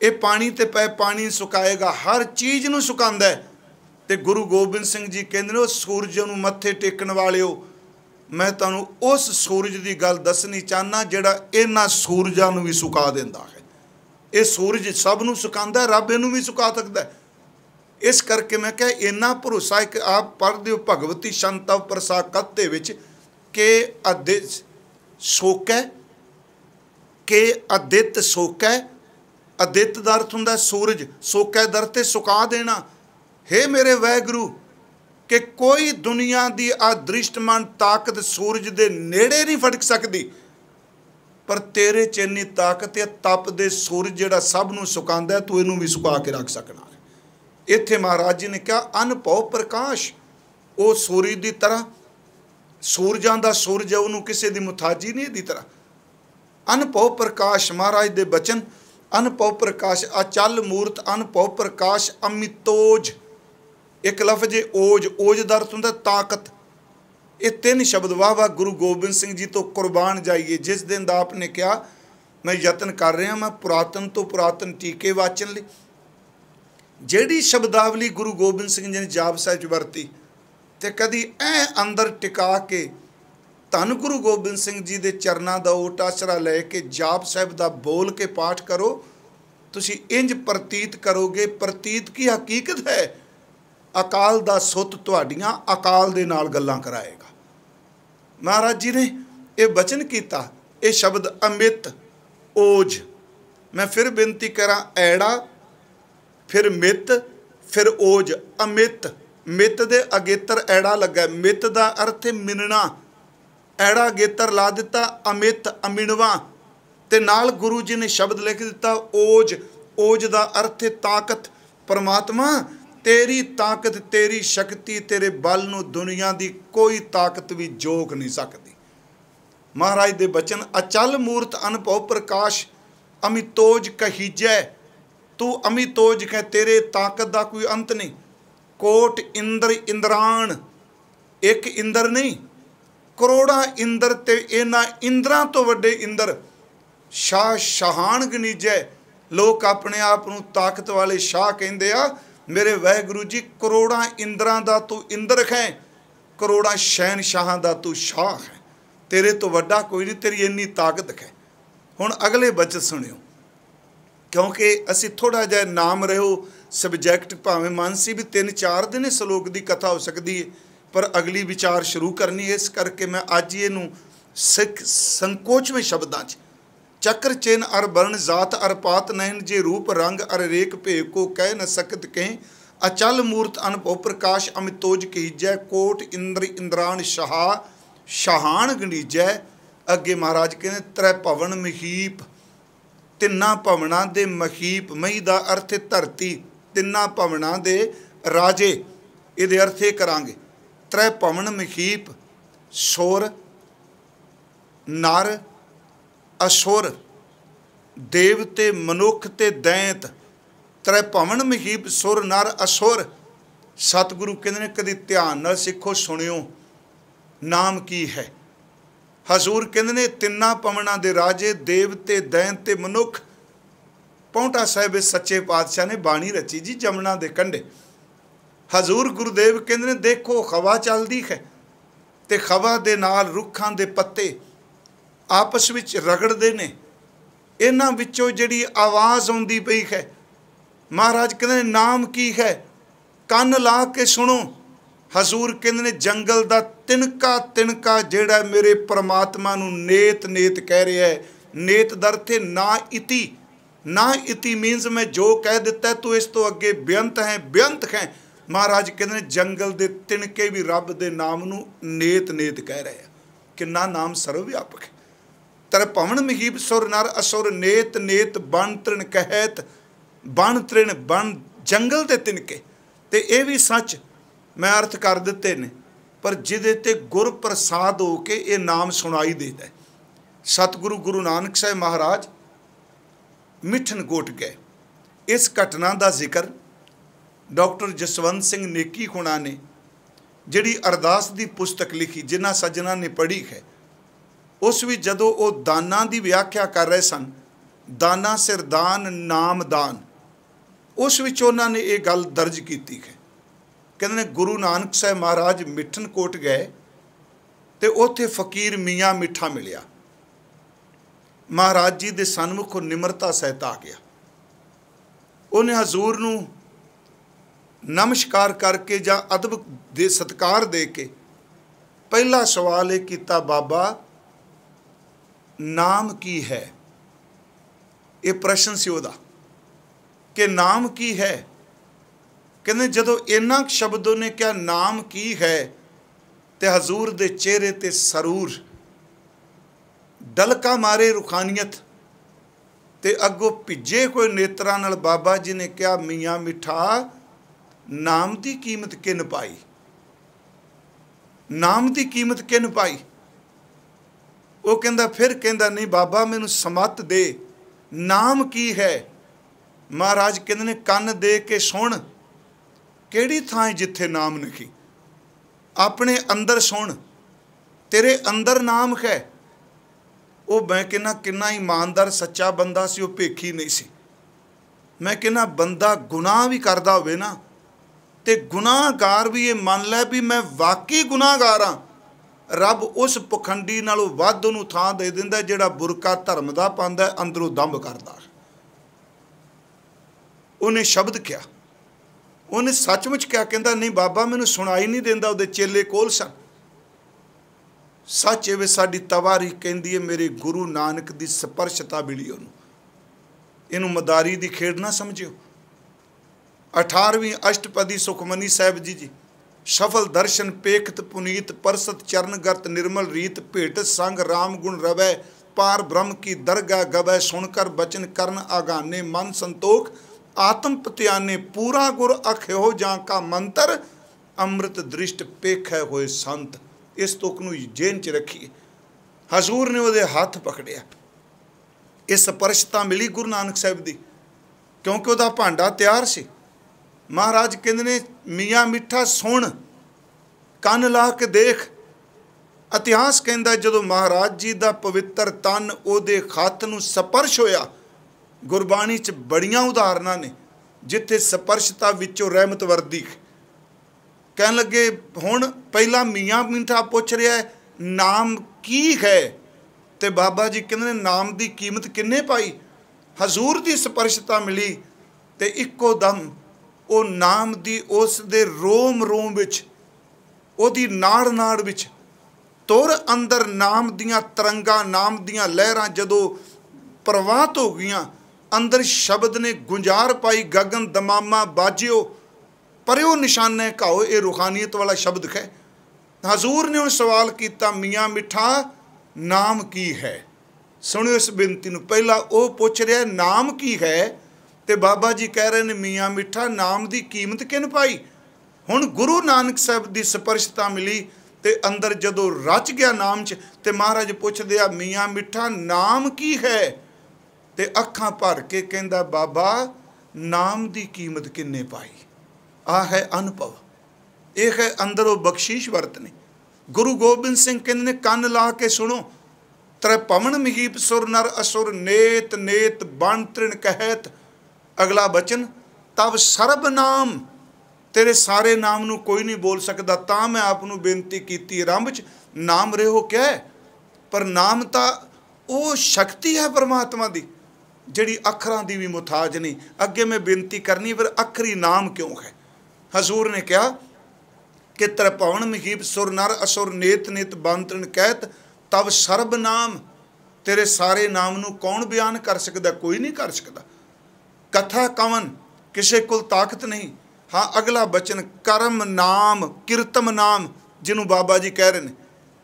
ਇਹ ਪਾਣੀ ਤੇ ਪੈ ਪਾਣੀ ਸੁਕਾਏਗਾ ਹਰ ਚੀਜ਼ ਨੂੰ ਸੁਕਾਉਂਦਾ ਹੈ ਤੇ ਗੁਰੂ ਗੋਬਿੰਦ ਸਿੰਘ ਜੀ ਕਹਿੰਦੇ ਨੇ ਉਹ ਸੂਰਜ ਨੂੰ ਮੱਥੇ ਟੇਕਣ ਵਾਲਿਓ ਮੈਂ ਤੁਹਾਨੂੰ ਉਸ ਸੂਰਜ ਦੀ ਗੱਲ ਦੱਸਣੀ ਚਾਹਨਾ ਜਿਹੜਾ ਇਹਨਾਂ ਸੂਰਜਾਂ ਨੂੰ ਵੀ ਸੁਕਾ ਦਿੰਦਾ ਹੈ ਇਹ ਸੂਰਜ ਸਭ ਨੂੰ ਸੁਕਾਉਂਦਾ ਰੱਬ ਇਹਨੂੰ ਵੀ ਸੁਕਾ ਸਕਦਾ ਇਸ ਕਰਕੇ ਮੈਂ ਕਹੇ ਇੰਨਾ ਭਰੋਸਾ ਇੱਕ ਆਪ ਪੜ੍ਹਦੇ ਹੋ ਭਗਵਤੀ ਸ਼ੰਤਵ ਪ੍ਰਸਾਕਤ ਦੇ ਵਿੱਚ ਕੇ ਅਦਿਤ ਸੋਕੈ ਕੇ ਕਿ ਅਦਿਤ ਸੋਕੈ ਅਦਿਤ ਦਾ ਅਰਥ ਹੁੰਦਾ ਸੂਰਜ ਸੋਕੈ ਦਰ ਤੇ ਸੁਕਾ ਦੇਣਾ हे ਮੇਰੇ ਵੈਗਰੂ ਕਿ ਕੋਈ ਦੁਨੀਆ ਦੀ ਅਦ੍ਰਿਸ਼ਟਮਾਨ ਤਾਕਤ ਸੂਰਜ ਦੇ ਨੇੜੇ ਨਹੀਂ ਫੜਕ ਸਕਦੀ ਪਰ ਤੇਰੇ ਚ ਇੰਨੀ ਤਾਕਤ ਹੈ ਤਪ ਦੇ ਸੂਰਜ ਜਿਹੜਾ ਸਭ ਨੂੰ ਸੁਕਾਉਂਦਾ ਤੂੰ ਇਹਨੂੰ ਵੀ ਸੁਕਾ ਕੇ ਰੱਖ ਸਕਣਾ ਇੱਥੇ ਮਹਾਰਾਜ ਜੀ ਨੇ ਕਿਹਾ ਅਨਪਉ ਪ੍ਰਕਾਸ਼ ਉਹ ਸੂਰਜ ਦੀ ਤਰ੍ਹਾਂ ਸੂਰਜਾਂ ਦਾ ਸੂਰਜ ਉਹਨੂੰ ਕਿਸੇ ਦੀ ਮੁਤਾਜੀ ਨਹੀਂ ਦੀ ਤਰ੍ਹਾਂ ਅਨਪਉ ਪ੍ਰਕਾਸ਼ ਮਹਾਰਾਜ ਦੇ ਬਚਨ ਅਨਪਉ ਪ੍ਰਕਾਸ਼ ਅਚਲ ਮੂਰਤ ਅਨਪਉ ਪ੍ਰਕਾਸ਼ ਅਮਿਤੋਜ ਇੱਕ ਲਫ਼ਜ਼ ਓਜ ਓਜ ਦਾ ਅਰਥ ਹੁੰਦਾ ਤਾਕਤ ਇਹ ਤਿੰਨ ਸ਼ਬਦ ਵਾ ਗੁਰੂ ਗੋਬਿੰਦ ਸਿੰਘ ਜੀ ਤੋਂ ਕੁਰਬਾਨ ਜਾਈਏ ਜਿਸ ਦਿਨ ਦਾ ਆਪਨੇ ਕਿਹਾ ਮੈਂ ਯਤਨ ਕਰ ਰਿਹਾ ਮੈਂ ਪੁਰਾਤਨ ਤੋਂ ਪੁਰਾਤਨ ਟੀਕੇ ਵਾਚਣ ਲਈ ਜਿਹੜੀ ਸ਼ਬਦਾਵਲੀ ਗੁਰੂ ਗੋਬਿੰਦ ਸਿੰਘ ਜੀ ਨੇ ਜਾਪ ਸਾਹਿਬ ਚ ਵਰਤੀ ਤੇ ਕਦੀ ਐ ਅੰਦਰ ਟਿਕਾ ਕੇ ਧੰਨ ਗੁਰੂ ਗੋਬਿੰਦ ਸਿੰਘ ਜੀ ਦੇ ਚਰਨਾਂ ਦਾ ਓਟ ਆਸਰਾ ਲੈ ਕੇ ਜਾਪ ਸਾਹਿਬ ਦਾ ਬੋਲ ਕੇ ਪਾਠ ਕਰੋ ਤੁਸੀਂ ਇੰਜ ਪ੍ਰਤੀਤ ਕਰੋਗੇ ਪ੍ਰਤੀਤ ਕੀ ਹਕੀਕਤ ਹੈ ਅਕਾਲ ਦਾ ਸੁੱਤ ਤੁਹਾਡੀਆਂ ਅਕਾਲ ਦੇ ਨਾਲ ਗੱਲਾਂ ਕਰਾਏਗਾ ਮਹਾਰਾਜ ਜੀ ਨੇ ਇਹ ਬਚਨ ਕੀਤਾ ਇਹ ਸ਼ਬਦ ਅਮਿਤ ਓਜ ਮੈਂ ਫਿਰ ਬੇਨਤੀ ਕਰਾਂ ਐੜਾ ਫਿਰ ਮਿਤ ਫਿਰ ਓਜ ਅਮਿਤ ਮਿੱਤ ਦੇ ਅਗੇਤਰ ਐੜਾ ਲੱਗਾ ਮਿੱਤ ਦਾ ਅਰਥ ਹੈ ਮਿੰਨਣਾ ਐੜਾ ਅਗੇਤਰ ਲਾ ਦਿੱਤਾ ਅਮਿਤ ਅਮਿਣਵਾ ਤੇ ਨਾਲ ਗੁਰੂ ਜੀ ਨੇ ਸ਼ਬਦ ਲਿਖ ਦਿੱਤਾ ਓਜ ਓਜ ਦਾ ਅਰਥ ਹੈ ਤਾਕਤ ਪਰਮਾਤਮਾ ਤੇਰੀ ਤਾਕਤ ਤੇਰੀ ਸ਼ਕਤੀ ਤੇਰੇ ਬਲ ਨੂੰ ਦੁਨੀਆ ਦੀ ਕੋਈ ਤਾਕਤ ਵੀ ਜੋਕ ਨਹੀਂ ਸਕਦੀ ਮਹਾਰਾਜ ਦੇ ਬਚਨ ਅਚਲ ਮੂਰਤ ਅਨਪਉ ਪ੍ਰਕਾਸ਼ ਅਮਿਤੋਜ ਕਹੀਜੈ ਤੂੰ ਅਮਿਤੋਜ ਕਹ ਤੇਰੇ ਤਾਕਤ ਦਾ ਕੋਈ ਅੰਤ ਨਹੀਂ ਕੋਟ ਇੰਦਰ ਇੰਦਰਾਨ ਇੱਕ ਇੰਦਰ ਨਹੀਂ ਕਰੋੜਾਂ ਇੰਦਰ ਤੇ ਇਹਨਾਂ ਇੰਦਰਾਂ ਤੋਂ ਵੱਡੇ ਇੰਦਰ ਸ਼ਾਹ ਸ਼ਹਾਨ ਗਨੀਜੈ ਲੋਕ ਆਪਣੇ ਆਪ ਨੂੰ ਤਾਕਤ ਵਾਲੇ ਸ਼ਾਹ ਕਹਿੰਦੇ ਆ ਮੇਰੇ ਵਾਹਿਗੁਰੂ ਜੀ ਕਰੋੜਾਂ ਇੰਦਰਾਂ ਦਾ ਤੂੰ ਇੰਦਰ ਹੈ ਕਰੋੜਾਂ ਸ਼ੈਨ ਸ਼ਾਹਾਂ ਦਾ ਤੂੰ ਸ਼ਾਹ ਹੈ ਤੇਰੇ ਤੋਂ ਵੱਡਾ ਕੋਈ ਨਹੀਂ ਤੇਰੀ ਇੰਨੀ ਤਾਕਤ ਹੈ ਹੁਣ ਅਗਲੇ ਬਚਨ ਸੁਣਿਓ ਕਿਉਂਕਿ ਅਸੀਂ ਥੋੜਾ ਜਿਹਾ ਨਾਮ ਰਹੋ ਸਬਜੈਕਟ ਭਾਵੇਂ ਮਾਨਸੀ ਵੀ 3-4 ਦਿਨ ਇਸ ਸ਼ਲੋਕ ਦੀ ਕਥਾ ਹੋ ਸਕਦੀ ਹੈ ਪਰ ਅਗਲੀ ਵਿਚਾਰ ਸ਼ੁਰੂ ਕਰਨੀ ਇਸ ਕਰਕੇ ਮੈਂ ਅੱਜ ਇਹਨੂੰ ਸਿੱਖ ਸੰਕੋਚਵੇਂ ਸ਼ਬਦਾਂ 'ਚ ਚੱਕਰ ਚੇਨ ਅਰ ਬਰਨ ਜ਼ਾਤ ਅਰ ਪਾਤ ਨਹਿਨ ਜੇ ਰੂਪ ਰੰਗ ਅਰ ਰੇਖ ਭੇ ਕੋ ਕਹਿ ਨ ਸਕਤ ਕਹਿ ਅਚਲ ਮੂਰਤ ਅਨਭਉ ਪ੍ਰਕਾਸ਼ ਅਮਿਤੋਜ ਕੀਜੈ ਕੋਟ ਇੰਦਰ ਇੰਦਰਾਨ ਸ਼ਹਾ ਸ਼ਹਾਨ ਗਣੀਜੈ ਅੱਗੇ ਮਹਾਰਾਜ ਕਹਿੰਦੇ ਤ੍ਰੈ ਭਵਨ ਮਹੀਪ ਤਿੰਨਾ ਭਵਨਾਂ ਦੇ ਮਹੀਪ ਮਹੀ ਦਾ ਅਰਥ ਧਰਤੀ ਤਿੰਨਾਂ ਭਵਨਾਂ ਦੇ ਰਾਜੇ ਇਹਦੇ ਅਰਥੇ ਕਰਾਂਗੇ ਤ੍ਰੈ ਭਵਨ ਮਖੀਪ ਸੋਰ ਨਰ ਅਸੁਰ ਦੇਵ ਤੇ ਮਨੁੱਖ ਤੇ ਦੈਂਤ ਤ੍ਰੈ ਭਵਨ ਮਖੀਪ ਸੁਰ ਨਰ ਅਸੁਰ ਸਤਿਗੁਰੂ ਕਹਿੰਦੇ ਨੇ ਕਦੀ ਧਿਆਨ ਨਾਲ ਸਿੱਖੋ ਸੁਣਿਓ ਨਾਮ ਕੀ ਹੈ ਹਜ਼ੂਰ ਕਹਿੰਦੇ ਨੇ ਤਿੰਨਾ ਪਵਨਾਂ ਦੇ ਰਾਜੇ ਦੇਵ ਤੇ ਦੈਂਤ ਤੇ ਮਨੁੱਖ ਪੌਂਟਾ ਸਾਹਿਬ ਸੱਚੇ ਪਾਤਸ਼ਾਹ ਨੇ ਬਾਣੀ ਰਚੀ ਜੀ ਜਮਨਾ ਦੇ ਕੰਢੇ ਹਜ਼ੂਰ ਗੁਰਦੇਵ ਕਹਿੰਦੇ ਨੇ ਦੇਖੋ ਖਵਾ ਚੱਲਦੀ ਹੈ ਤੇ ਖਵਾ ਦੇ ਨਾਲ ਰੁੱਖਾਂ ਦੇ ਪੱਤੇ ਆਪਸ ਵਿੱਚ ਰਗੜਦੇ ਨੇ ਇਹਨਾਂ ਵਿੱਚੋਂ ਜਿਹੜੀ ਆਵਾਜ਼ ਆਉਂਦੀ ਪਈ ਹੈ ਮਹਾਰਾਜ ਕਹਿੰਦੇ ਨੇ ਨਾਮ ਕੀ ਹੈ ਕੰਨ ਲਾ ਕੇ ਸੁਣੋ ਹਜ਼ੂਰ ਕਹਿੰਦੇ ਨੇ ਜੰਗਲ ਦਾ ਤਿਨਕਾ ਤਿਨਕਾ ਜਿਹੜਾ ਮੇਰੇ ਪ੍ਰਮਾਤਮਾ ਨੂੰ ਨੇਤ ਨੇਤ ਕਹਿ ਰਿਹਾ ਹੈ ਨੇਤ ਦਰਥੇ ਨਾ ਇਤੀ ਨਾ ਇਤੀ ਮੀਨਸ ਮੈਂ ਜੋ ਕਹਿ ਦਿੱਤਾ ਤੂੰ ਇਸ ਤੋਂ ਅੱਗੇ ਬੇਅੰਤ ਹੈ ਬੇਅੰਤ ਹੈ ਮਹਾਰਾਜ ਕਹਿੰਦੇ ਨੇ ਜੰਗਲ ਦੇ ਤਿਣਕੇ ਵੀ ਰੱਬ ਦੇ ਨਾਮ ਨੂੰ ਨੇਤ ਨੇਤ ਕਹਿ ਰਹੇ ਆ ਕਿੰਨਾ ਨਾਮ ਸਰਵ ਵਿਆਪਕ ਹੈ ਤਰ ਭਵਨ ਮਹੀਬ ਸੁਰ ਨਰ ਅਸੁਰ ਨੇਤ ਨੇਤ ਬਣ ਤ੍ਰਿਣ ਕਹਿਤ ਬਣ ਤ੍ਰਿਣ ਬਣ ਜੰਗਲ ਦੇ ਤਿਨਕੇ ਤੇ ਇਹ ਵੀ ਸੱਚ ਮੈਂ ਅਰਥ ਕਰ ਦਿੱਤੇ ਨੇ ਪਰ ਜਿਹਦੇ ਤੇ ਗੁਰ ਪ੍ਰਸਾਦ ਹੋ ਕੇ ਇਹ ਨਾਮ ਸੁਣਾਈ ਦੇਦਾ ਸਤਿਗੁਰੂ ਗੁਰੂ ਨਾਨਕ ਸਾਹਿਬ ਮਹਾਰਾਜ ਮਿੱਠਨ ਗੋਟ ਗਏ ਇਸ ਘਟਨਾ ਦਾ ਜ਼ਿਕਰ ਡਾਕਟਰ ਜਸਵੰਤ ਸਿੰਘ ਨੇਕੀ ਖੁਣਾ ਨੇ ਜਿਹੜੀ ਅਰਦਾਸ ਦੀ ਪੁਸਤਕ ਲਿਖੀ ਜਿਨ੍ਹਾਂ ਸੱਜਣਾ ਨੇ ਪੜ੍ਹੀ ਹੈ ਉਸ ਵਿੱਚ ਜਦੋਂ ਉਹ ਦਾਨਾਂ ਦੀ ਵਿਆਖਿਆ ਕਰ ਰਹੇ ਸਨ ਦਾਨਾ ਸਿਰਦਾਨ ਨਾਮਦਾਨ ਉਸ ਵਿੱਚ ਉਹਨਾਂ ਨੇ ਇਹ ਗੱਲ ਦਰਜ ਕੀਤੀ ਹੈ ਕਹਿੰਦੇ ਨੇ ਗੁਰੂ ਨਾਨਕ ਸਾਹਿਬ ਮਹਾਰਾਜ ਮਿੱਠਨ ਕੋਟ ਗਏ ਤੇ ਉੱਥੇ ਫਕੀਰ ਮੀਆਂ ਮਿੱਠਾ ਮਿਲਿਆ ਮਹਾਰਾਜ ਜੀ ਦੇ ਸਨਮੁਖ ਨਿਮਰਤਾ ਸਹਿਤ ਆ ਗਿਆ ਉਹਨੇ ਹਜ਼ੂਰ ਨੂੰ ਨਮਸਕਾਰ ਕਰਕੇ ਜਾਂ ਅਦਬ ਦੇ ਸਤਕਾਰ ਦੇ ਕੇ ਪਹਿਲਾ ਸਵਾਲ ਇਹ ਕੀਤਾ ਬਾਬਾ ਨਾਮ ਕੀ ਹੈ ਇਹ ਪ੍ਰਸ਼ਨ ਸੀ ਉਹਦਾ ਕਿ ਨਾਮ ਕੀ ਹੈ ਕਹਿੰਦੇ ਜਦੋਂ ਇਹਨਾਂ ਸ਼ਬਦੋਂ ਨੇ ਕਿਹਾ ਨਾਮ ਕੀ ਹੈ ਤੇ ਹਜ਼ੂਰ ਦੇ ਚਿਹਰੇ ਤੇ ਸਰੂਰ ਡਲਕਾ ਮਾਰੇ ਰੁਖਾਨੀਅਤ ਤੇ ਅੱਗੋ ਭਿੱਜੇ ਕੋਈ ਨੇਤਰਾ ਨਾਲ ਬਾਬਾ ਜੀ ਨੇ ਕਿਹਾ ਮੀਆਂ ਮਿੱਠਾ ਨਾਮ ਦੀ ਕੀਮਤ ਕਿਨ ਪਾਈ ਨਾਮ ਦੀ ਕੀਮਤ ਕਿਨ ਪਾਈ ਉਹ ਕਹਿੰਦਾ ਫਿਰ ਕਹਿੰਦਾ ਨਹੀਂ ਬਾਬਾ ਮੈਨੂੰ ਸਮਤ ਦੇ ਨਾਮ ਕੀ ਹੈ ਮਹਾਰਾਜ ਕਹਿੰਦੇ ਨੇ ਕੰਨ ਦੇ ਕੇ ਸੁਣ ਕਿਹੜੀ ਥਾਂ ਜਿੱਥੇ ਨਾਮ ਨਹੀਂ ਆਪਣੇ ਅੰਦਰ ਸੁਣ ਤੇਰੇ ਅੰਦਰ ਨਾਮ ਹੈ ਉਹ ਮੈਂ ਕਿੰਨਾ ਕਿੰਨਾ ਇਮਾਨਦਾਰ ਸੱਚਾ ਬੰਦਾ ਸੀ ਉਹ ਭੇਖੀ ਨਹੀਂ ਸੀ ਮੈਂ ਕਿੰਨਾ ਬੰਦਾ ਗੁਨਾਹ ਵੀ ਕਰਦਾ ਹੋਵੇ ਨਾ ਤੇ ਗੁਨਾਹਗਾਰ ਵੀ ਇਹ ਮੰਨ ਲੈ ਵੀ ਮੈਂ ਵਾਕਈ ਗੁਨਾਹਗਾਰ ਆ ਰੱਬ ਉਸ ਪਖੰਡੀ ਨਾਲੋਂ ਵੱਧ ਉਹਨੂੰ ਥਾਂ ਦੇ ਦਿੰਦਾ ਜਿਹੜਾ ਬੁਰਕਾ ਧਰਮ ਦਾ ਪਾਉਂਦਾ ਅੰਦਰੋਂ ਦੰਭ ਕਰਦਾ ਉਹਨੇ ਸ਼ਬਦ ਕਿਹਾ ਉਹਨੇ ਸੱਚਮੁੱਚ ਕਿਹਾ ਕਹਿੰਦਾ ਨਹੀਂ ਬਾਬਾ ਮੈਨੂੰ ਸੁਣਾਈ ਨਹੀਂ ਦਿੰਦਾ ਉਹਦੇ ਚੇਲੇ ਕੋਲ ਸਨ ਸੱਚ ਇਹ ਸਾਡੀ ਤਵਾਰੀ ਕਹਿੰਦੀ ਹੈ ਮੇਰੇ ਗੁਰੂ ਨਾਨਕ ਦੀ ਸਪਰਸ਼ਤਾ ਮਿਲੀ ਉਹਨੂੰ ਇਹਨੂੰ ਮਦਾਰੀ ਦੀ ਖੇਡ ਨਾ ਸਮਝਿਓ 18ਵੀਂ ਅਸ਼ਟਪਦੀ ਸੁਖਮਨੀ ਸਾਹਿਬ ਜੀ ਜੀ ਸਫਲ ਦਰਸ਼ਨ ਪੇਖਤ ਪੁਨੀਤ ਪਰਸਤ ਚਰਨ ਗਰਤ ਨਿਰਮਲ ਰੀਤ ਭੇਟ ਸੰਗ ਰਾਮ ਗੁਣ ਰਵੈ ਪਾਰ ਬ੍ਰਹਮ ਕੀ ਦਰਗਾ ਗਵੈ ਸੁਣ ਕਰ ਬਚਨ ਕਰਨ ਆਗਾਨੇ ਮਨ ਸੰਤੋਖ ਆਤਮ ਪਤਿਆਨੇ ਪੂਰਾ ਗੁਰ ਅਖਿਓ ਜਾਂ ਕਾ ਮੰਤਰ ਅੰਮ੍ਰਿਤ ਦ੍ਰਿਸ਼ਟ ਪੇਖੈ ਹੋਏ ਸੰਤ ਇਸ ਤੁਕ ਨੂੰ ਜੇਨ ਚ ਰੱਖੀ ਹਜ਼ੂਰ ਨੇ ਉਹਦੇ ਹੱਥ ਪਕੜਿਆ ਇਹ ਸਪਰਸ਼ ਤਾਂ ਮਿਲੀ ਗੁਰੂ ਨਾਨਕ ਸਾਹਿਬ ਦੀ ਕਿਉਂਕਿ ਉਹਦਾ ਭਾਂਡਾ ਤਿਆਰ ਸੀ ਮਹਾਰਾਜ ਕਹਿੰਦੇ ਨੇ ਮੀਆਂ ਮਿੱਠਾ ਸੁਣ ਕੰਨ ਲਾ ਕੇ ਦੇਖ ਇਤਿਹਾਸ ਕਹਿੰਦਾ ਜਦੋਂ ਮਹਾਰਾਜ ਜੀ ਦਾ ਪਵਿੱਤਰ ਤਨ ਉਹਦੇ ਖੱਤ ਨੂੰ ਸਪਰਸ਼ ਹੋਇਆ ਗੁਰਬਾਣੀ 'ਚ ਬੜੀਆਂ ਉਦਾਹਰਨਾਂ ਨੇ ਜਿੱਥੇ ਸਪਰਸ਼ਤਾ ਵਿੱਚੋਂ ਰਹਿਮਤ ਵਰਦੀ ਕਹਿਣ ਲੱਗੇ ਹੁਣ ਪਹਿਲਾ ਮੀਆਂ ਮਿੰਠਾ ਪੁੱਛ ਰਿਹਾ ਹੈ ਨਾਮ ਕੀ ਹੈ ਤੇ ਬਾਬਾ ਜੀ ਕਹਿੰਦੇ ਨੇ ਨਾਮ ਦੀ ਕੀਮਤ ਕਿੰਨੇ ਪਾਈ ਹਜ਼ੂਰ ਦੀ ਸਪਰਸ਼ਤਾ ਮਿਲੀ ਤੇ ਇੱਕੋ ਦਮ ਉਹ ਨਾਮ ਦੀ ਉਸ ਦੇ ਰੋਮ ਰੋਮ ਵਿੱਚ ਉਹਦੀ ਨਾੜ ਨਾੜ ਵਿੱਚ ਤੁਰ ਅੰਦਰ ਨਾਮ ਦੀਆਂ ਤਰੰਗਾਂ ਨਾਮ ਦੀਆਂ ਲਹਿਰਾਂ ਜਦੋਂ ਪ੍ਰਵਾਹਤ ਹੋ ਗਈਆਂ ਅੰਦਰ ਸ਼ਬਦ ਨੇ ਗੁੰਜਾਰ ਪਾਈ ਗਗਨ ਦਮਾਮਾ ਬਾਜਿਓ ਪਰ ਉਹ ਨਿਸ਼ਾਨੇ ਹੈ ਇਹ ਰੂਹਾਨੀਅਤ ਵਾਲਾ ਸ਼ਬਦ ਹੈ ਹਜ਼ੂਰ ਨੇ ਉਹ ਸਵਾਲ ਕੀਤਾ ਮੀਆਂ ਮਿੱਠਾ ਨਾਮ ਕੀ ਹੈ ਸੁਣਿਓ ਇਸ ਬੇਨਤੀ ਨੂੰ ਪਹਿਲਾਂ ਉਹ ਪੁੱਛ ਰਿਹਾ ਨਾਮ ਕੀ ਹੈ ਤੇ ਬਾਬਾ ਜੀ ਕਹਿ ਰਹੇ ਨੇ ਮੀਆਂ ਮਿੱਠਾ ਨਾਮ ਦੀ ਕੀਮਤ ਕਿਨ ਪਾਈ ਹੁਣ ਗੁਰੂ ਨਾਨਕ ਸਾਹਿਬ ਦੀ ਸਪਰਸ਼ਤਾ ਮਿਲੀ ਤੇ ਅੰਦਰ ਜਦੋਂ ਰਚ ਗਿਆ ਨਾਮ ਚ ਤੇ ਮਹਾਰਾਜ ਪੁੱਛਦੇ ਆ ਮੀਆਂ ਮਿੱਠਾ ਨਾਮ ਕੀ ਹੈ ਤੇ ਅੱਖਾਂ ਭਰ ਕੇ ਕਹਿੰਦਾ ਬਾਬਾ ਨਾਮ ਦੀ ਕੀਮਤ ਕਿੰਨੇ ਪਾਈ ਆ ਹੈ ਅਨੁਭਵ ਇਹ ਹੈ ਅੰਦਰੋਂ ਬਖਸ਼ੀਸ਼ ਵਰਤਨੀ ਗੁਰੂ ਗੋਬਿੰਦ ਸਿੰਘ ਕਹਿੰਦੇ ਨੇ ਕੰਨ ਲਾ ਕੇ ਸੁਣੋ ਤਰੇ ਪਵਨ ਮਹੀਪ ਸੁਰ ਨਰ ਅਸੁਰ ਨੇਤ ਨੇਤ ਬਣ ਤ੍ਰਿਣ ਕਹਿਤ ਅਗਲਾ ਬਚਨ ਤਬ ਸਰਬ ਨਾਮ ਤੇਰੇ ਸਾਰੇ ਨਾਮ ਨੂੰ ਕੋਈ ਨਹੀਂ ਬੋਲ ਸਕਦਾ ਤਾਂ ਮੈਂ ਆਪ ਨੂੰ ਬੇਨਤੀ ਕੀਤੀ ਆਰੰਭ ਚ ਨਾਮ ਰਹੋ ਕਹਿ ਪਰ ਨਾਮ ਤਾਂ ਉਹ ਸ਼ਕਤੀ ਹੈ ਪਰਮਾਤਮਾ ਦੀ ਜਿਹੜੀ ਅੱਖਰਾਂ ਦੀ ਵੀ ਮੁਤਾਜ ਨਹੀਂ ਅੱਗੇ ਮੈਂ ਬੇਨਤੀ ਕਰਨੀ ਫਿਰ ਅੱਖਰੀ ਨਾਮ ਕਿਉਂ ਹੈ ਹਜ਼ੂਰ ਨੇ ਕਿਹਾ ਕਿ ਤਰਪਉਣ ਮਹੀਬ ਸੁਰ ਨਰ ਅਸੁਰ ਨੇਤ ਨਿਤ ਬੰਤਨ ਕਹਿਤ ਤਬ ਸਰਬ ਨਾਮ ਤੇਰੇ ਸਾਰੇ ਨਾਮ ਨੂੰ ਕੌਣ ਬਿਆਨ ਕਰ ਸਕਦਾ ਕੋਈ ਨਹੀਂ ਕਰ ਸਕਦਾ ਕਥਾ ਕਵਨ ਕਿਸੇ ਕੋਲ ਤਾਕਤ ਨਹੀਂ ਹਾਂ ਅਗਲਾ ਬਚਨ ਕਰਮ ਨਾਮ ਕੀਰਤਮ ਨਾਮ ਜਿਹਨੂੰ ਬਾਬਾ ਜੀ ਕਹਿ ਰਹੇ ਨੇ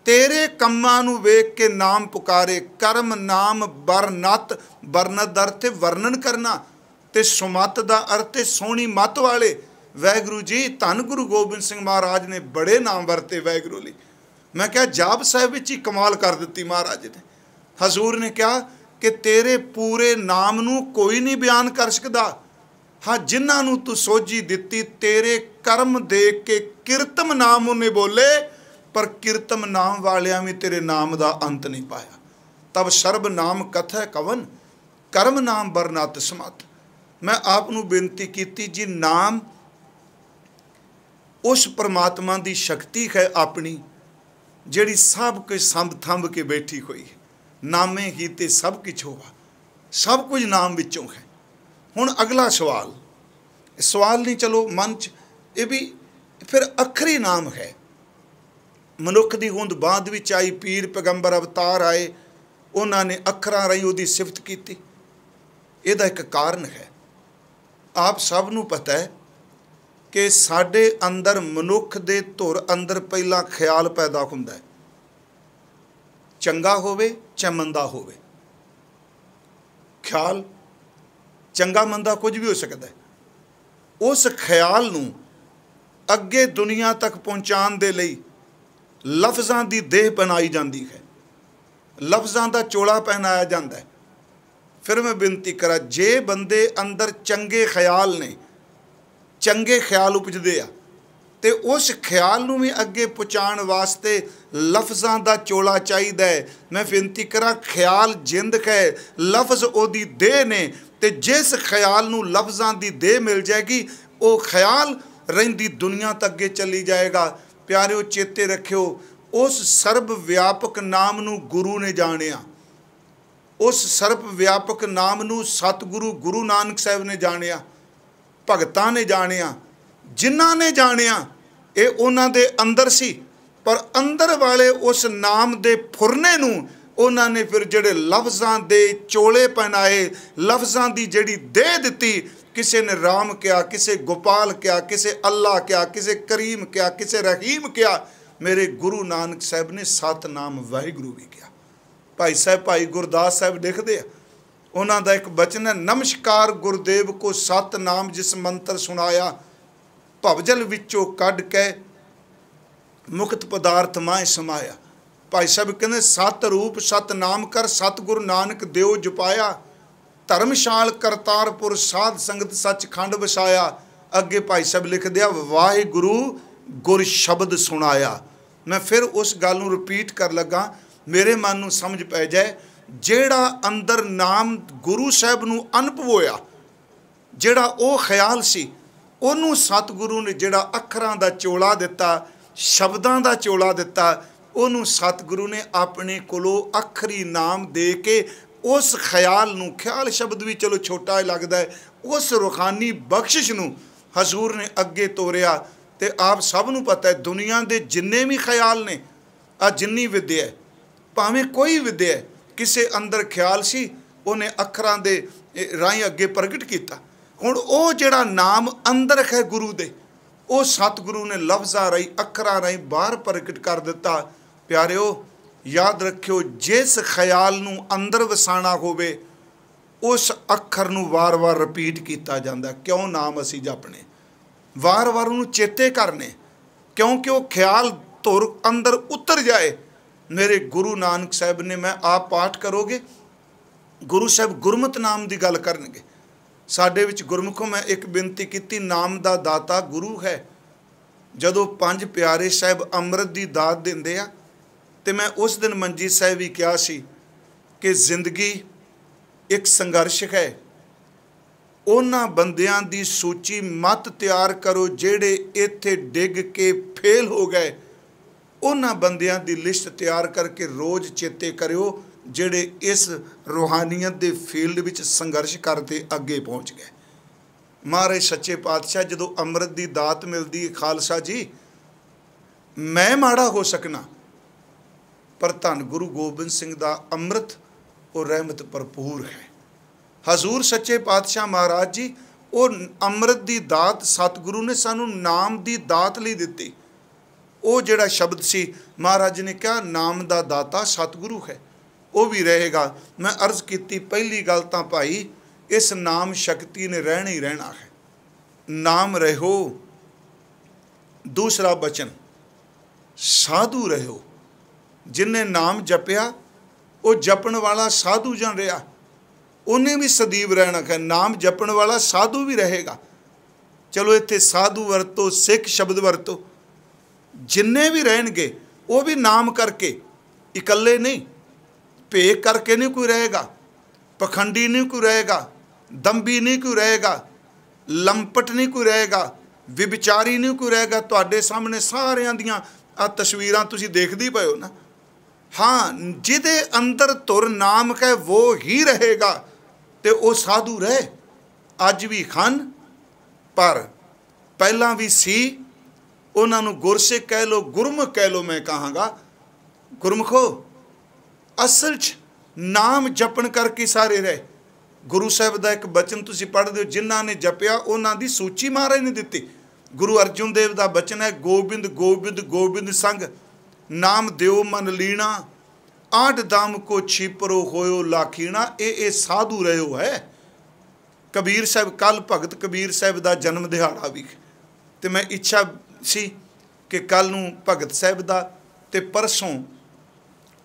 ਤੇਰੇ ਕੰਮਾਂ ਨੂੰ ਵੇਖ ਕੇ ਨਾਮ ਪੁਕਾਰੇ ਕਰਮ ਨਾਮ ਬਰਨਤ ਬਰਨਤ ਵਰਣਨ ਕਰਨਾ ਤੇ ਸੁਮਤ ਦਾ ਅਰਥ ਸੋਹਣੀ ਮਤ ਵਾਲੇ ਵੈਗਰੂ ਜੀ ਧੰਨ ਗੁਰੂ ਗੋਬਿੰਦ ਸਿੰਘ ਮਹਾਰਾਜ ਨੇ ਬੜੇ ਨਾਮ ਵਰਤੇ ਵੈਗਰੂ ਲਈ ਮੈਂ ਕਿਹਾ ਜਾਪ ਸਾਹਿਬ ਵਿੱਚ ਹੀ ਕਮਾਲ ਕਰ ਦਿੱਤੀ ਮਹਾਰਾਜ ਨੇ ਹਜ਼ੂਰ ਨੇ ਕਿਹਾ ਕਿ ਤੇਰੇ ਪੂਰੇ ਨਾਮ ਨੂੰ ਕੋਈ ਨਹੀਂ ਬਿਆਨ ਕਰ ਸਕਦਾ ਹਾਂ ਜਿਨ੍ਹਾਂ ਨੂੰ ਤੂੰ ਸੋਝੀ ਦਿੱਤੀ ਤੇਰੇ ਕਰਮ ਦੇਖ ਕੇ ਕਿਰਤਮ ਨਾਮ ਉਹਨੇ ਬੋਲੇ ਪਰ ਕਿਰਤਮ ਨਾਮ ਵਾਲਿਆਂ ਵੀ ਤੇਰੇ ਨਾਮ ਦਾ ਅੰਤ ਨਹੀਂ ਪਾਇਆ ਤਬ ਸਰਬ ਨਾਮ ਕਥੈ ਕਵਨ ਕਰਮ ਨਾਮ ਬਰਨਾਤ ਸਮਤ ਮੈਂ ਆਪ ਨੂੰ ਬੇਨਤੀ ਕੀਤੀ ਜੀ ਨਾਮ ਉਸ ਪਰਮਾਤਮਾ ਦੀ ਸ਼ਕਤੀ ਹੈ ਆਪਣੀ ਜਿਹੜੀ ਸਭ ਕੁਝ ਸੰਭ ਥੰਬ ਕੇ ਬੈਠੀ ਹੋਈ ਹੈ ਨਾਮੇ ਹੀ ਤੇ ਸਭ ਕੁਝ ਹੋਵਾ ਸਭ ਕੁਝ ਨਾਮ ਵਿੱਚੋਂ ਹੈ ਹੁਣ ਅਗਲਾ ਸਵਾਲ ਸਵਾਲ ਨਹੀਂ ਚਲੋ ਮਨ ਚ ਇਹ ਵੀ ਫਿਰ ਅਖਰੀ ਨਾਮ ਹੈ ਮਨੁੱਖ ਦੀ ਹੋਂਦ ਬਾਅਦ ਵਿੱਚ ਆਈ ਪੀਰ ਪੈਗੰਬਰ ਅਵਤਾਰ ਆਏ ਉਹਨਾਂ ਨੇ ਅੱਖਰਾਂ ਰਾਹੀਂ ਉਹਦੀ ਸਿਫਤ ਕੀਤੀ ਇਹਦਾ ਇੱਕ ਕਾਰਨ ਹੈ ਆਪ ਸਭ ਨੂੰ ਪਤਾ ਹੈ ਕਿ ਸਾਡੇ ਅੰਦਰ ਮਨੁੱਖ ਦੇ ਧੁਰ ਅੰਦਰ ਪਹਿਲਾਂ ਖਿਆਲ ਪੈਦਾ ਹੁੰਦਾ ਹੈ ਚੰਗਾ ਹੋਵੇ ਚਮੰਦਾ ਹੋਵੇ ਖਿਆਲ ਚੰਗਾ ਮੰਦਾ ਕੁਝ ਵੀ ਹੋ ਸਕਦਾ ਹੈ ਉਸ ਖਿਆਲ ਨੂੰ ਅੱਗੇ ਦੁਨੀਆ ਤੱਕ ਪਹੁੰਚਾਉਣ ਦੇ ਲਈ ਲਫ਼ਜ਼ਾਂ ਦੀ ਦੇਹ ਬਣਾਈ ਜਾਂਦੀ ਹੈ ਲਫ਼ਜ਼ਾਂ ਦਾ ਚੋਲਾ ਪਹਿਨਾਇਆ ਜਾਂਦਾ ਹੈ ਫਿਰ ਮੈਂ ਬੇਨਤੀ ਕਰਾਂ ਜੇ ਬੰਦੇ ਅੰਦਰ ਚੰਗੇ ਖਿਆਲ ਨੇ ਚੰਗੇ ਖਿਆਲ ਉਪਜਦੇ ਆ ਤੇ ਉਸ ਖਿਆਲ ਨੂੰ ਵੀ ਅੱਗੇ ਪਹੁੰਚਾਉਣ ਵਾਸਤੇ ਲਫ਼ਜ਼ਾਂ ਦਾ ਚੋਲਾ ਚਾਹੀਦਾ ਹੈ ਮੈਂ ਬੇਨਤੀ ਕਰਾਂ ਖਿਆਲ ਜਿੰਦ ਹੈ ਲਫ਼ਜ਼ ਉਹਦੀ ਦੇਹ ਨੇ ਤੇ ਜਿਸ ਖਿਆਲ ਨੂੰ ਲਫ਼ਜ਼ਾਂ ਦੀ ਦੇਹ ਮਿਲ ਜਾਏਗੀ ਉਹ ਖਿਆਲ ਰਹਿੰਦੀ ਦੁਨੀਆ ਤੱਕ ਅੱਗੇ ਚੱਲੀ ਜਾਏਗਾ ਪਿਆਰਿਓ ਚੇਤੇ ਰੱਖਿਓ ਉਸ ਸਰਬ ਵਿਆਪਕ ਨਾਮ ਨੂੰ ਗੁਰੂ ਨੇ ਜਾਣਿਆ ਉਸ ਸਰਬ ਵਿਆਪਕ ਨਾਮ ਨੂੰ ਸਤਿਗੁਰੂ ਗੁਰੂ ਨਾਨਕ ਸਾਹਿਬ ਨੇ ਜਾਣਿਆ ਭਗਤਾਂ ਨੇ ਜਾਣਿਆ ਜਿਨ੍ਹਾਂ ਨੇ ਜਾਣਿਆ ਇਹ ਉਹਨਾਂ ਦੇ ਅੰਦਰ ਸੀ ਪਰ ਅੰਦਰ ਵਾਲੇ ਉਸ ਨਾਮ ਦੇ ਫੁਰਨੇ ਨੂੰ ਉਹਨਾਂ ਨੇ ਫਿਰ ਜਿਹੜੇ ਲਫ਼ਜ਼ਾਂ ਦੇ ਚੋਲੇ ਪਹਿਨਾਏ ਲਫ਼ਜ਼ਾਂ ਦੀ ਜਿਹੜੀ ਦੇਹ ਦਿੱਤੀ ਕਿਸੇ ਨੇ ਰਾਮ ਕਿਹਾ ਕਿਸੇ ਗੋਪਾਲ ਕਿਹਾ ਕਿਸੇ ਅੱਲਾ ਕਿਹਾ ਕਿਸੇ ਕਰੀਮ ਕਿਹਾ ਕਿਸੇ ਰਹੀਮ ਕਿਹਾ ਮੇਰੇ ਗੁਰੂ ਨਾਨਕ ਸਾਹਿਬ ਨੇ ਸਤ ਨਾਮ ਵਾਹਿਗੁਰੂ ਵੀ ਕਿਹਾ ਭਾਈ ਸਾਹਿਬ ਭਾਈ ਗੁਰਦਾਸ ਸਾਹਿਬ ਲਿਖਦੇ ਆ ਉਹਨਾਂ ਦਾ ਇੱਕ ਬਚਨ ਹੈ ਨਮਸਕਾਰ ਗੁਰਦੇਵ ਕੋ ਸਤ ਨਾਮ ਜਿਸ ਮੰਤਰ ਸੁਣਾਇਆ ਭਵਜਲ ਵਿੱਚੋਂ ਕੱਢ ਕੇ ਮੁਕਤ ਪਦਾਰਥ ਮਾਇ ਸਮਾਇਆ ਭਾਈ ਸਾਹਿਬ ਕਹਿੰਦੇ ਸਤ ਰੂਪ ਸਤ ਨਾਮ ਕਰ ਸਤਗੁਰ ਨਾਨਕ ਦੇਵ ਜਪਾਇਆ ਧਰਮਸ਼ਾਲ ਕਰਤਾਰਪੁਰ ਸਾਧ ਸੰਗਤ ਸੱਚਖੰਡ ਵਸਾਇਆ ਅੱਗੇ ਭਾਈ ਸਾਹਿਬ ਲਿਖਦੇ ਆ ਵਾਹਿਗੁਰੂ ਗੁਰ ਸ਼ਬਦ ਸੁਣਾਇਆ ਮੈਂ ਫਿਰ ਉਸ ਗੱਲ ਨੂੰ ਰਿਪੀਟ ਕਰ ਲੱਗਾ ਮੇਰੇ ਮਨ ਨੂੰ ਸਮਝ ਪੈ ਜਾਏ ਜਿਹੜਾ ਅੰਦਰ ਨਾਮ ਗੁਰੂ ਸਾਹਿਬ ਨੂੰ ਅਨੁਭਵੋਇਆ ਜਿਹੜਾ ਉਹ ਖਿਆਲ ਸੀ ਉਹਨੂੰ ਸਤਿਗੁਰੂ ਨੇ ਜਿਹੜਾ ਅੱਖਰਾਂ ਦਾ ਚੋਲਾ ਦਿੱਤਾ ਸ਼ਬਦਾਂ ਦਾ ਚੋਲਾ ਦਿੱਤਾ ਉਹਨੂੰ ਸਤਿਗੁਰੂ ਨੇ ਆਪਣੇ ਕੋਲੋਂ ਅਖਰੀ ਨਾਮ ਦੇ ਕੇ ਉਸ ਖਿਆਲ ਨੂੰ ਖਿਆਲ ਸ਼ਬਦ ਵੀ ਚਲੋ ਛੋਟਾ ਹੀ ਲੱਗਦਾ ਉਸ ਰੁਖਾਨੀ ਬਖਸ਼ਿਸ਼ ਨੂੰ ਹਜ਼ੂਰ ਨੇ ਅੱਗੇ ਤੋਰਿਆ ਤੇ ਆਪ ਸਭ ਨੂੰ ਪਤਾ ਹੈ ਦੁਨੀਆ ਦੇ ਜਿੰਨੇ ਵੀ ਖਿਆਲ ਨੇ ਆ ਜਿੰਨੀ ਵਿਦਿਆ ਭਾਵੇਂ ਕੋਈ ਵਿਦਿਆ ਕਿਸੇ ਅੰਦਰ ਖਿਆਲ ਸੀ ਉਹਨੇ ਅੱਖਰਾਂ ਦੇ ਰਾਹੀਂ ਅੱਗੇ ਪ੍ਰਗਟ ਕੀਤਾ ਹੁਣ ਉਹ ਜਿਹੜਾ ਨਾਮ ਅੰਦਰ ਹੈ ਗੁਰੂ ਦੇ ਉਹ ਸਤਿਗੁਰੂ ਨੇ ਲਫ਼ਜ਼ਾਂ ਰਾਹੀਂ ਅੱਖਰਾਂ ਰਾਹੀਂ ਬਾਹਰ ਪ੍ਰਗਟ ਕਰ ਦਿੱਤਾ ਪਿਆਰਿਓ ਯਾਦ ਰੱਖਿਓ ਜਿਸ ਖਿਆਲ ਨੂੰ ਅੰਦਰ ਵਸਾਣਾ ਹੋਵੇ ਉਸ ਅੱਖਰ ਨੂੰ ਵਾਰ-ਵਾਰ ਰਿਪੀਟ ਕੀਤਾ ਜਾਂਦਾ ਕਿਉਂ ਨਾਮ ਅਸੀਂ ਜਪਨੇ ਵਾਰ-ਵਾਰ ਉਹਨੂੰ ਚੇਤੇ ਕਰਨੇ ਕਿਉਂਕਿ ਉਹ ਖਿਆਲ ਧੁਰ ਅੰਦਰ ਉਤਰ ਜਾਏ ਮੇਰੇ ਗੁਰੂ ਨਾਨਕ ਸਾਹਿਬ ਨੇ ਮੈਂ ਆਪ ਪਾਠ ਕਰੋਗੇ ਗੁਰੂ ਸਾਹਿਬ ਗੁਰਮਤ ਨਾਮ ਦੀ ਗੱਲ ਕਰਨਗੇ ਸਾਡੇ ਵਿੱਚ ਗੁਰਮੁਖੋਂ ਮੈਂ ਇੱਕ ਬੇਨਤੀ ਕੀਤੀ ਨਾਮ ਦਾ ਦਾਤਾ ਗੁਰੂ ਹੈ ਜਦੋਂ ਪੰਜ ਪਿਆਰੇ ਸਾਹਿਬ ਅੰਮ੍ਰਿਤ ਦੀ ਦਾਤ ਦਿੰਦੇ ਆ ਤੇ ਮੈਂ ਉਸ ਦਿਨ ਮਨਜੀਤ ਸਾਹਿਬ ਵੀ ਕਿਹਾ ਸੀ ਕਿ ਜ਼ਿੰਦਗੀ ਇੱਕ ਸੰਘਰਸ਼ ਹੈ ਉਹਨਾਂ ਬੰਦਿਆਂ ਦੀ ਸੂਚੀ ਮਤ ਤਿਆਰ ਕਰੋ ਜਿਹੜੇ ਇੱਥੇ ਡਿੱਗ ਕੇ ਫੇਲ ਹੋ ਗਏ ਉਹਨਾਂ ਬੰਦਿਆਂ ਦੀ ਲਿਸਟ ਤਿਆਰ ਕਰਕੇ ਰੋਜ਼ ਚੇਤੇ ਕਰਿਓ ਜਿਹੜੇ ਇਸ ਰੋਹਾਨੀਅਤ ਦੇ ਫੀਲਡ ਵਿੱਚ ਸੰਘਰਸ਼ ਕਰਦੇ ਅੱਗੇ ਪਹੁੰਚ ਗਏ ਮਹਾਰਾਜ ਸੱਚੇ ਪਾਤਸ਼ਾਹ ਜਦੋਂ ਅੰਮ੍ਰਿਤ ਦੀ ਦਾਤ ਮਿਲਦੀ ਹੈ ਖਾਲਸਾ ਜੀ ਮੈਂ ਮਾੜਾ ਹੋ ਸਕਣਾ ਪਰ ਧੰਨ ਗੁਰੂ ਗੋਬਿੰਦ ਸਿੰਘ ਦਾ ਅੰਮ੍ਰਿਤ ਉਹ ਰਹਿਮਤ ਭਰਪੂਰ ਹੈ ਹਜ਼ੂਰ ਸੱਚੇ ਪਾਤਸ਼ਾਹ ਮਹਾਰਾਜ ਜੀ ਉਹ ਅੰਮ੍ਰਿਤ ਦੀ ਦਾਤ ਸਤਿਗੁਰੂ ਨੇ ਸਾਨੂੰ ਨਾਮ ਦੀ ਦਾਤ ਲਈ ਦਿੱਤੀ ਉਹ ਜਿਹੜਾ ਸ਼ਬਦ ਸੀ ਮਹਾਰਾਜ ਨੇ ਕਿਹਾ ਨਾਮ ਦਾ ਦਾਤਾ ਸਤਿਗੁਰੂ ਹੈ ਉਹ ਵੀ ਰਹੇਗਾ ਮੈਂ ਅਰਜ਼ ਕੀਤੀ ਪਹਿਲੀ ਗੱਲ ਤਾਂ ਭਾਈ ਇਸ ਨਾਮ ਸ਼ਕਤੀ ਨੇ ਰਹਿਣਾ ਹੀ ਰਹਿਣਾ ਹੈ ਨਾਮ ਰਹੋ ਦੂਸਰਾ ਬਚਨ ਸਾਧੂ ਰਹੋ ਜਿਨੇ ਨਾਮ ਜਪਿਆ ਉਹ ਜਪਣ ਵਾਲਾ ਸਾਧੂ ਜਨ ਰਿਹਾ ਉਹਨੇ ਵੀ ਸਦੀਵ ਰਹਿਣਾ ਹੈ ਨਾਮ ਜਪਣ ਵਾਲਾ ਸਾਧੂ ਵੀ ਰਹੇਗਾ ਚਲੋ ਇੱਥੇ ਸਾਧੂ ਵਰਤੋ ਸਿੱਖ ਸ਼ਬਦ ਵਰਤੋ ਜਿੰਨੇ ਵੀ ਰਹਿਣਗੇ ਉਹ ਵੀ ਨਾਮ ਕਰਕੇ ਇਕੱਲੇ ਨਹੀਂ ਭੇ ਕਰਕੇ ਨਹੀਂ ਕੋਈ ਰਹੇਗਾ ਪਖੰਡੀ ਨਹੀਂ ਕੋਈ ਰਹੇਗਾ ਦੰਬੀ ਨਹੀਂ ਕੋਈ ਰਹੇਗਾ ਲੰਪਟ ਨਹੀਂ ਕੋਈ ਰਹੇਗਾ ਵਿਵਿਚਾਰੀ ਨਹੀਂ ਕੋਈ ਰਹੇਗਾ ਤੁਹਾਡੇ ਸਾਹਮਣੇ ਸਾਰਿਆਂ ਦੀਆਂ ਆ ਤਸਵੀਰਾਂ ਤੁਸੀਂ ਦੇਖਦੀ ਪਏ ਹੋ ਨਾ ਹਾਂ ਜਿਹਦੇ ਅੰਦਰ ਤੁਰ ਨਾਮ ਕੈ ਉਹ ਹੀ ਰਹੇਗਾ ਤੇ ਉਹ ਸਾਧੂ ਰਹੇ ਅੱਜ ਵੀ ਖੰਨ ਪਰ ਪਹਿਲਾਂ ਵੀ ਸੀ ਉਹਨਾਂ ਨੂੰ ਗੁਰਸਿੱਖ ਕਹਿ ਲੋ ਗੁਰਮੁਖ ਕਹਿ ਲੋ ਮੈਂ ਕਹਾਂਗਾ ਗੁਰਮਖੋ ਅਸਲ 'ਚ ਨਾਮ ਜਪਣ ਕਰਕੇ ਸਾਰੇ ਰਹੇ ਗੁਰੂ ਸਾਹਿਬ ਦਾ ਇੱਕ ਬਚਨ ਤੁਸੀਂ ਪੜ੍ਹਦੇ ਹੋ ਜਿਨ੍ਹਾਂ ਨੇ ਜਪਿਆ ਉਹਨਾਂ ਦੀ ਸੂਚੀ ਮਹਾਰਾਜ ਨੇ ਦਿੱਤੀ ਗੁਰੂ ਅਰਜੁਨ ਦੇਵ ਦਾ ਬਚਨ ਹੈ ਗੋਬਿੰਦ ਗੋਬਿੰਦ ਗੋਬਿੰਦ ਸੰਗ ਨਾਮ ਦਿਓ ਮਨ ਲੀਣਾ ਆਠ ਦਾਮ ਕੋ ਛੀਪਰੋ ਹੋਇਓ ਲਾਖੀਣਾ ਇਹ ਇਹ ਸਾਧੂ ਰਹਿਓ ਹੈ ਕਬੀਰ ਸਾਹਿਬ ਕੱਲ ਭਗਤ ਕਬੀਰ ਸਾਹਿਬ ਦਾ ਜਨਮ ਦਿਹਾੜਾ ਵੀ ਤੇ ਮੈਂ ਇੱਛਾ ਸੀ ਕਿ ਕੱਲ ਨੂੰ ਭਗਤ ਸਾਹਿਬ ਦਾ ਤੇ ਪਰਸੋਂ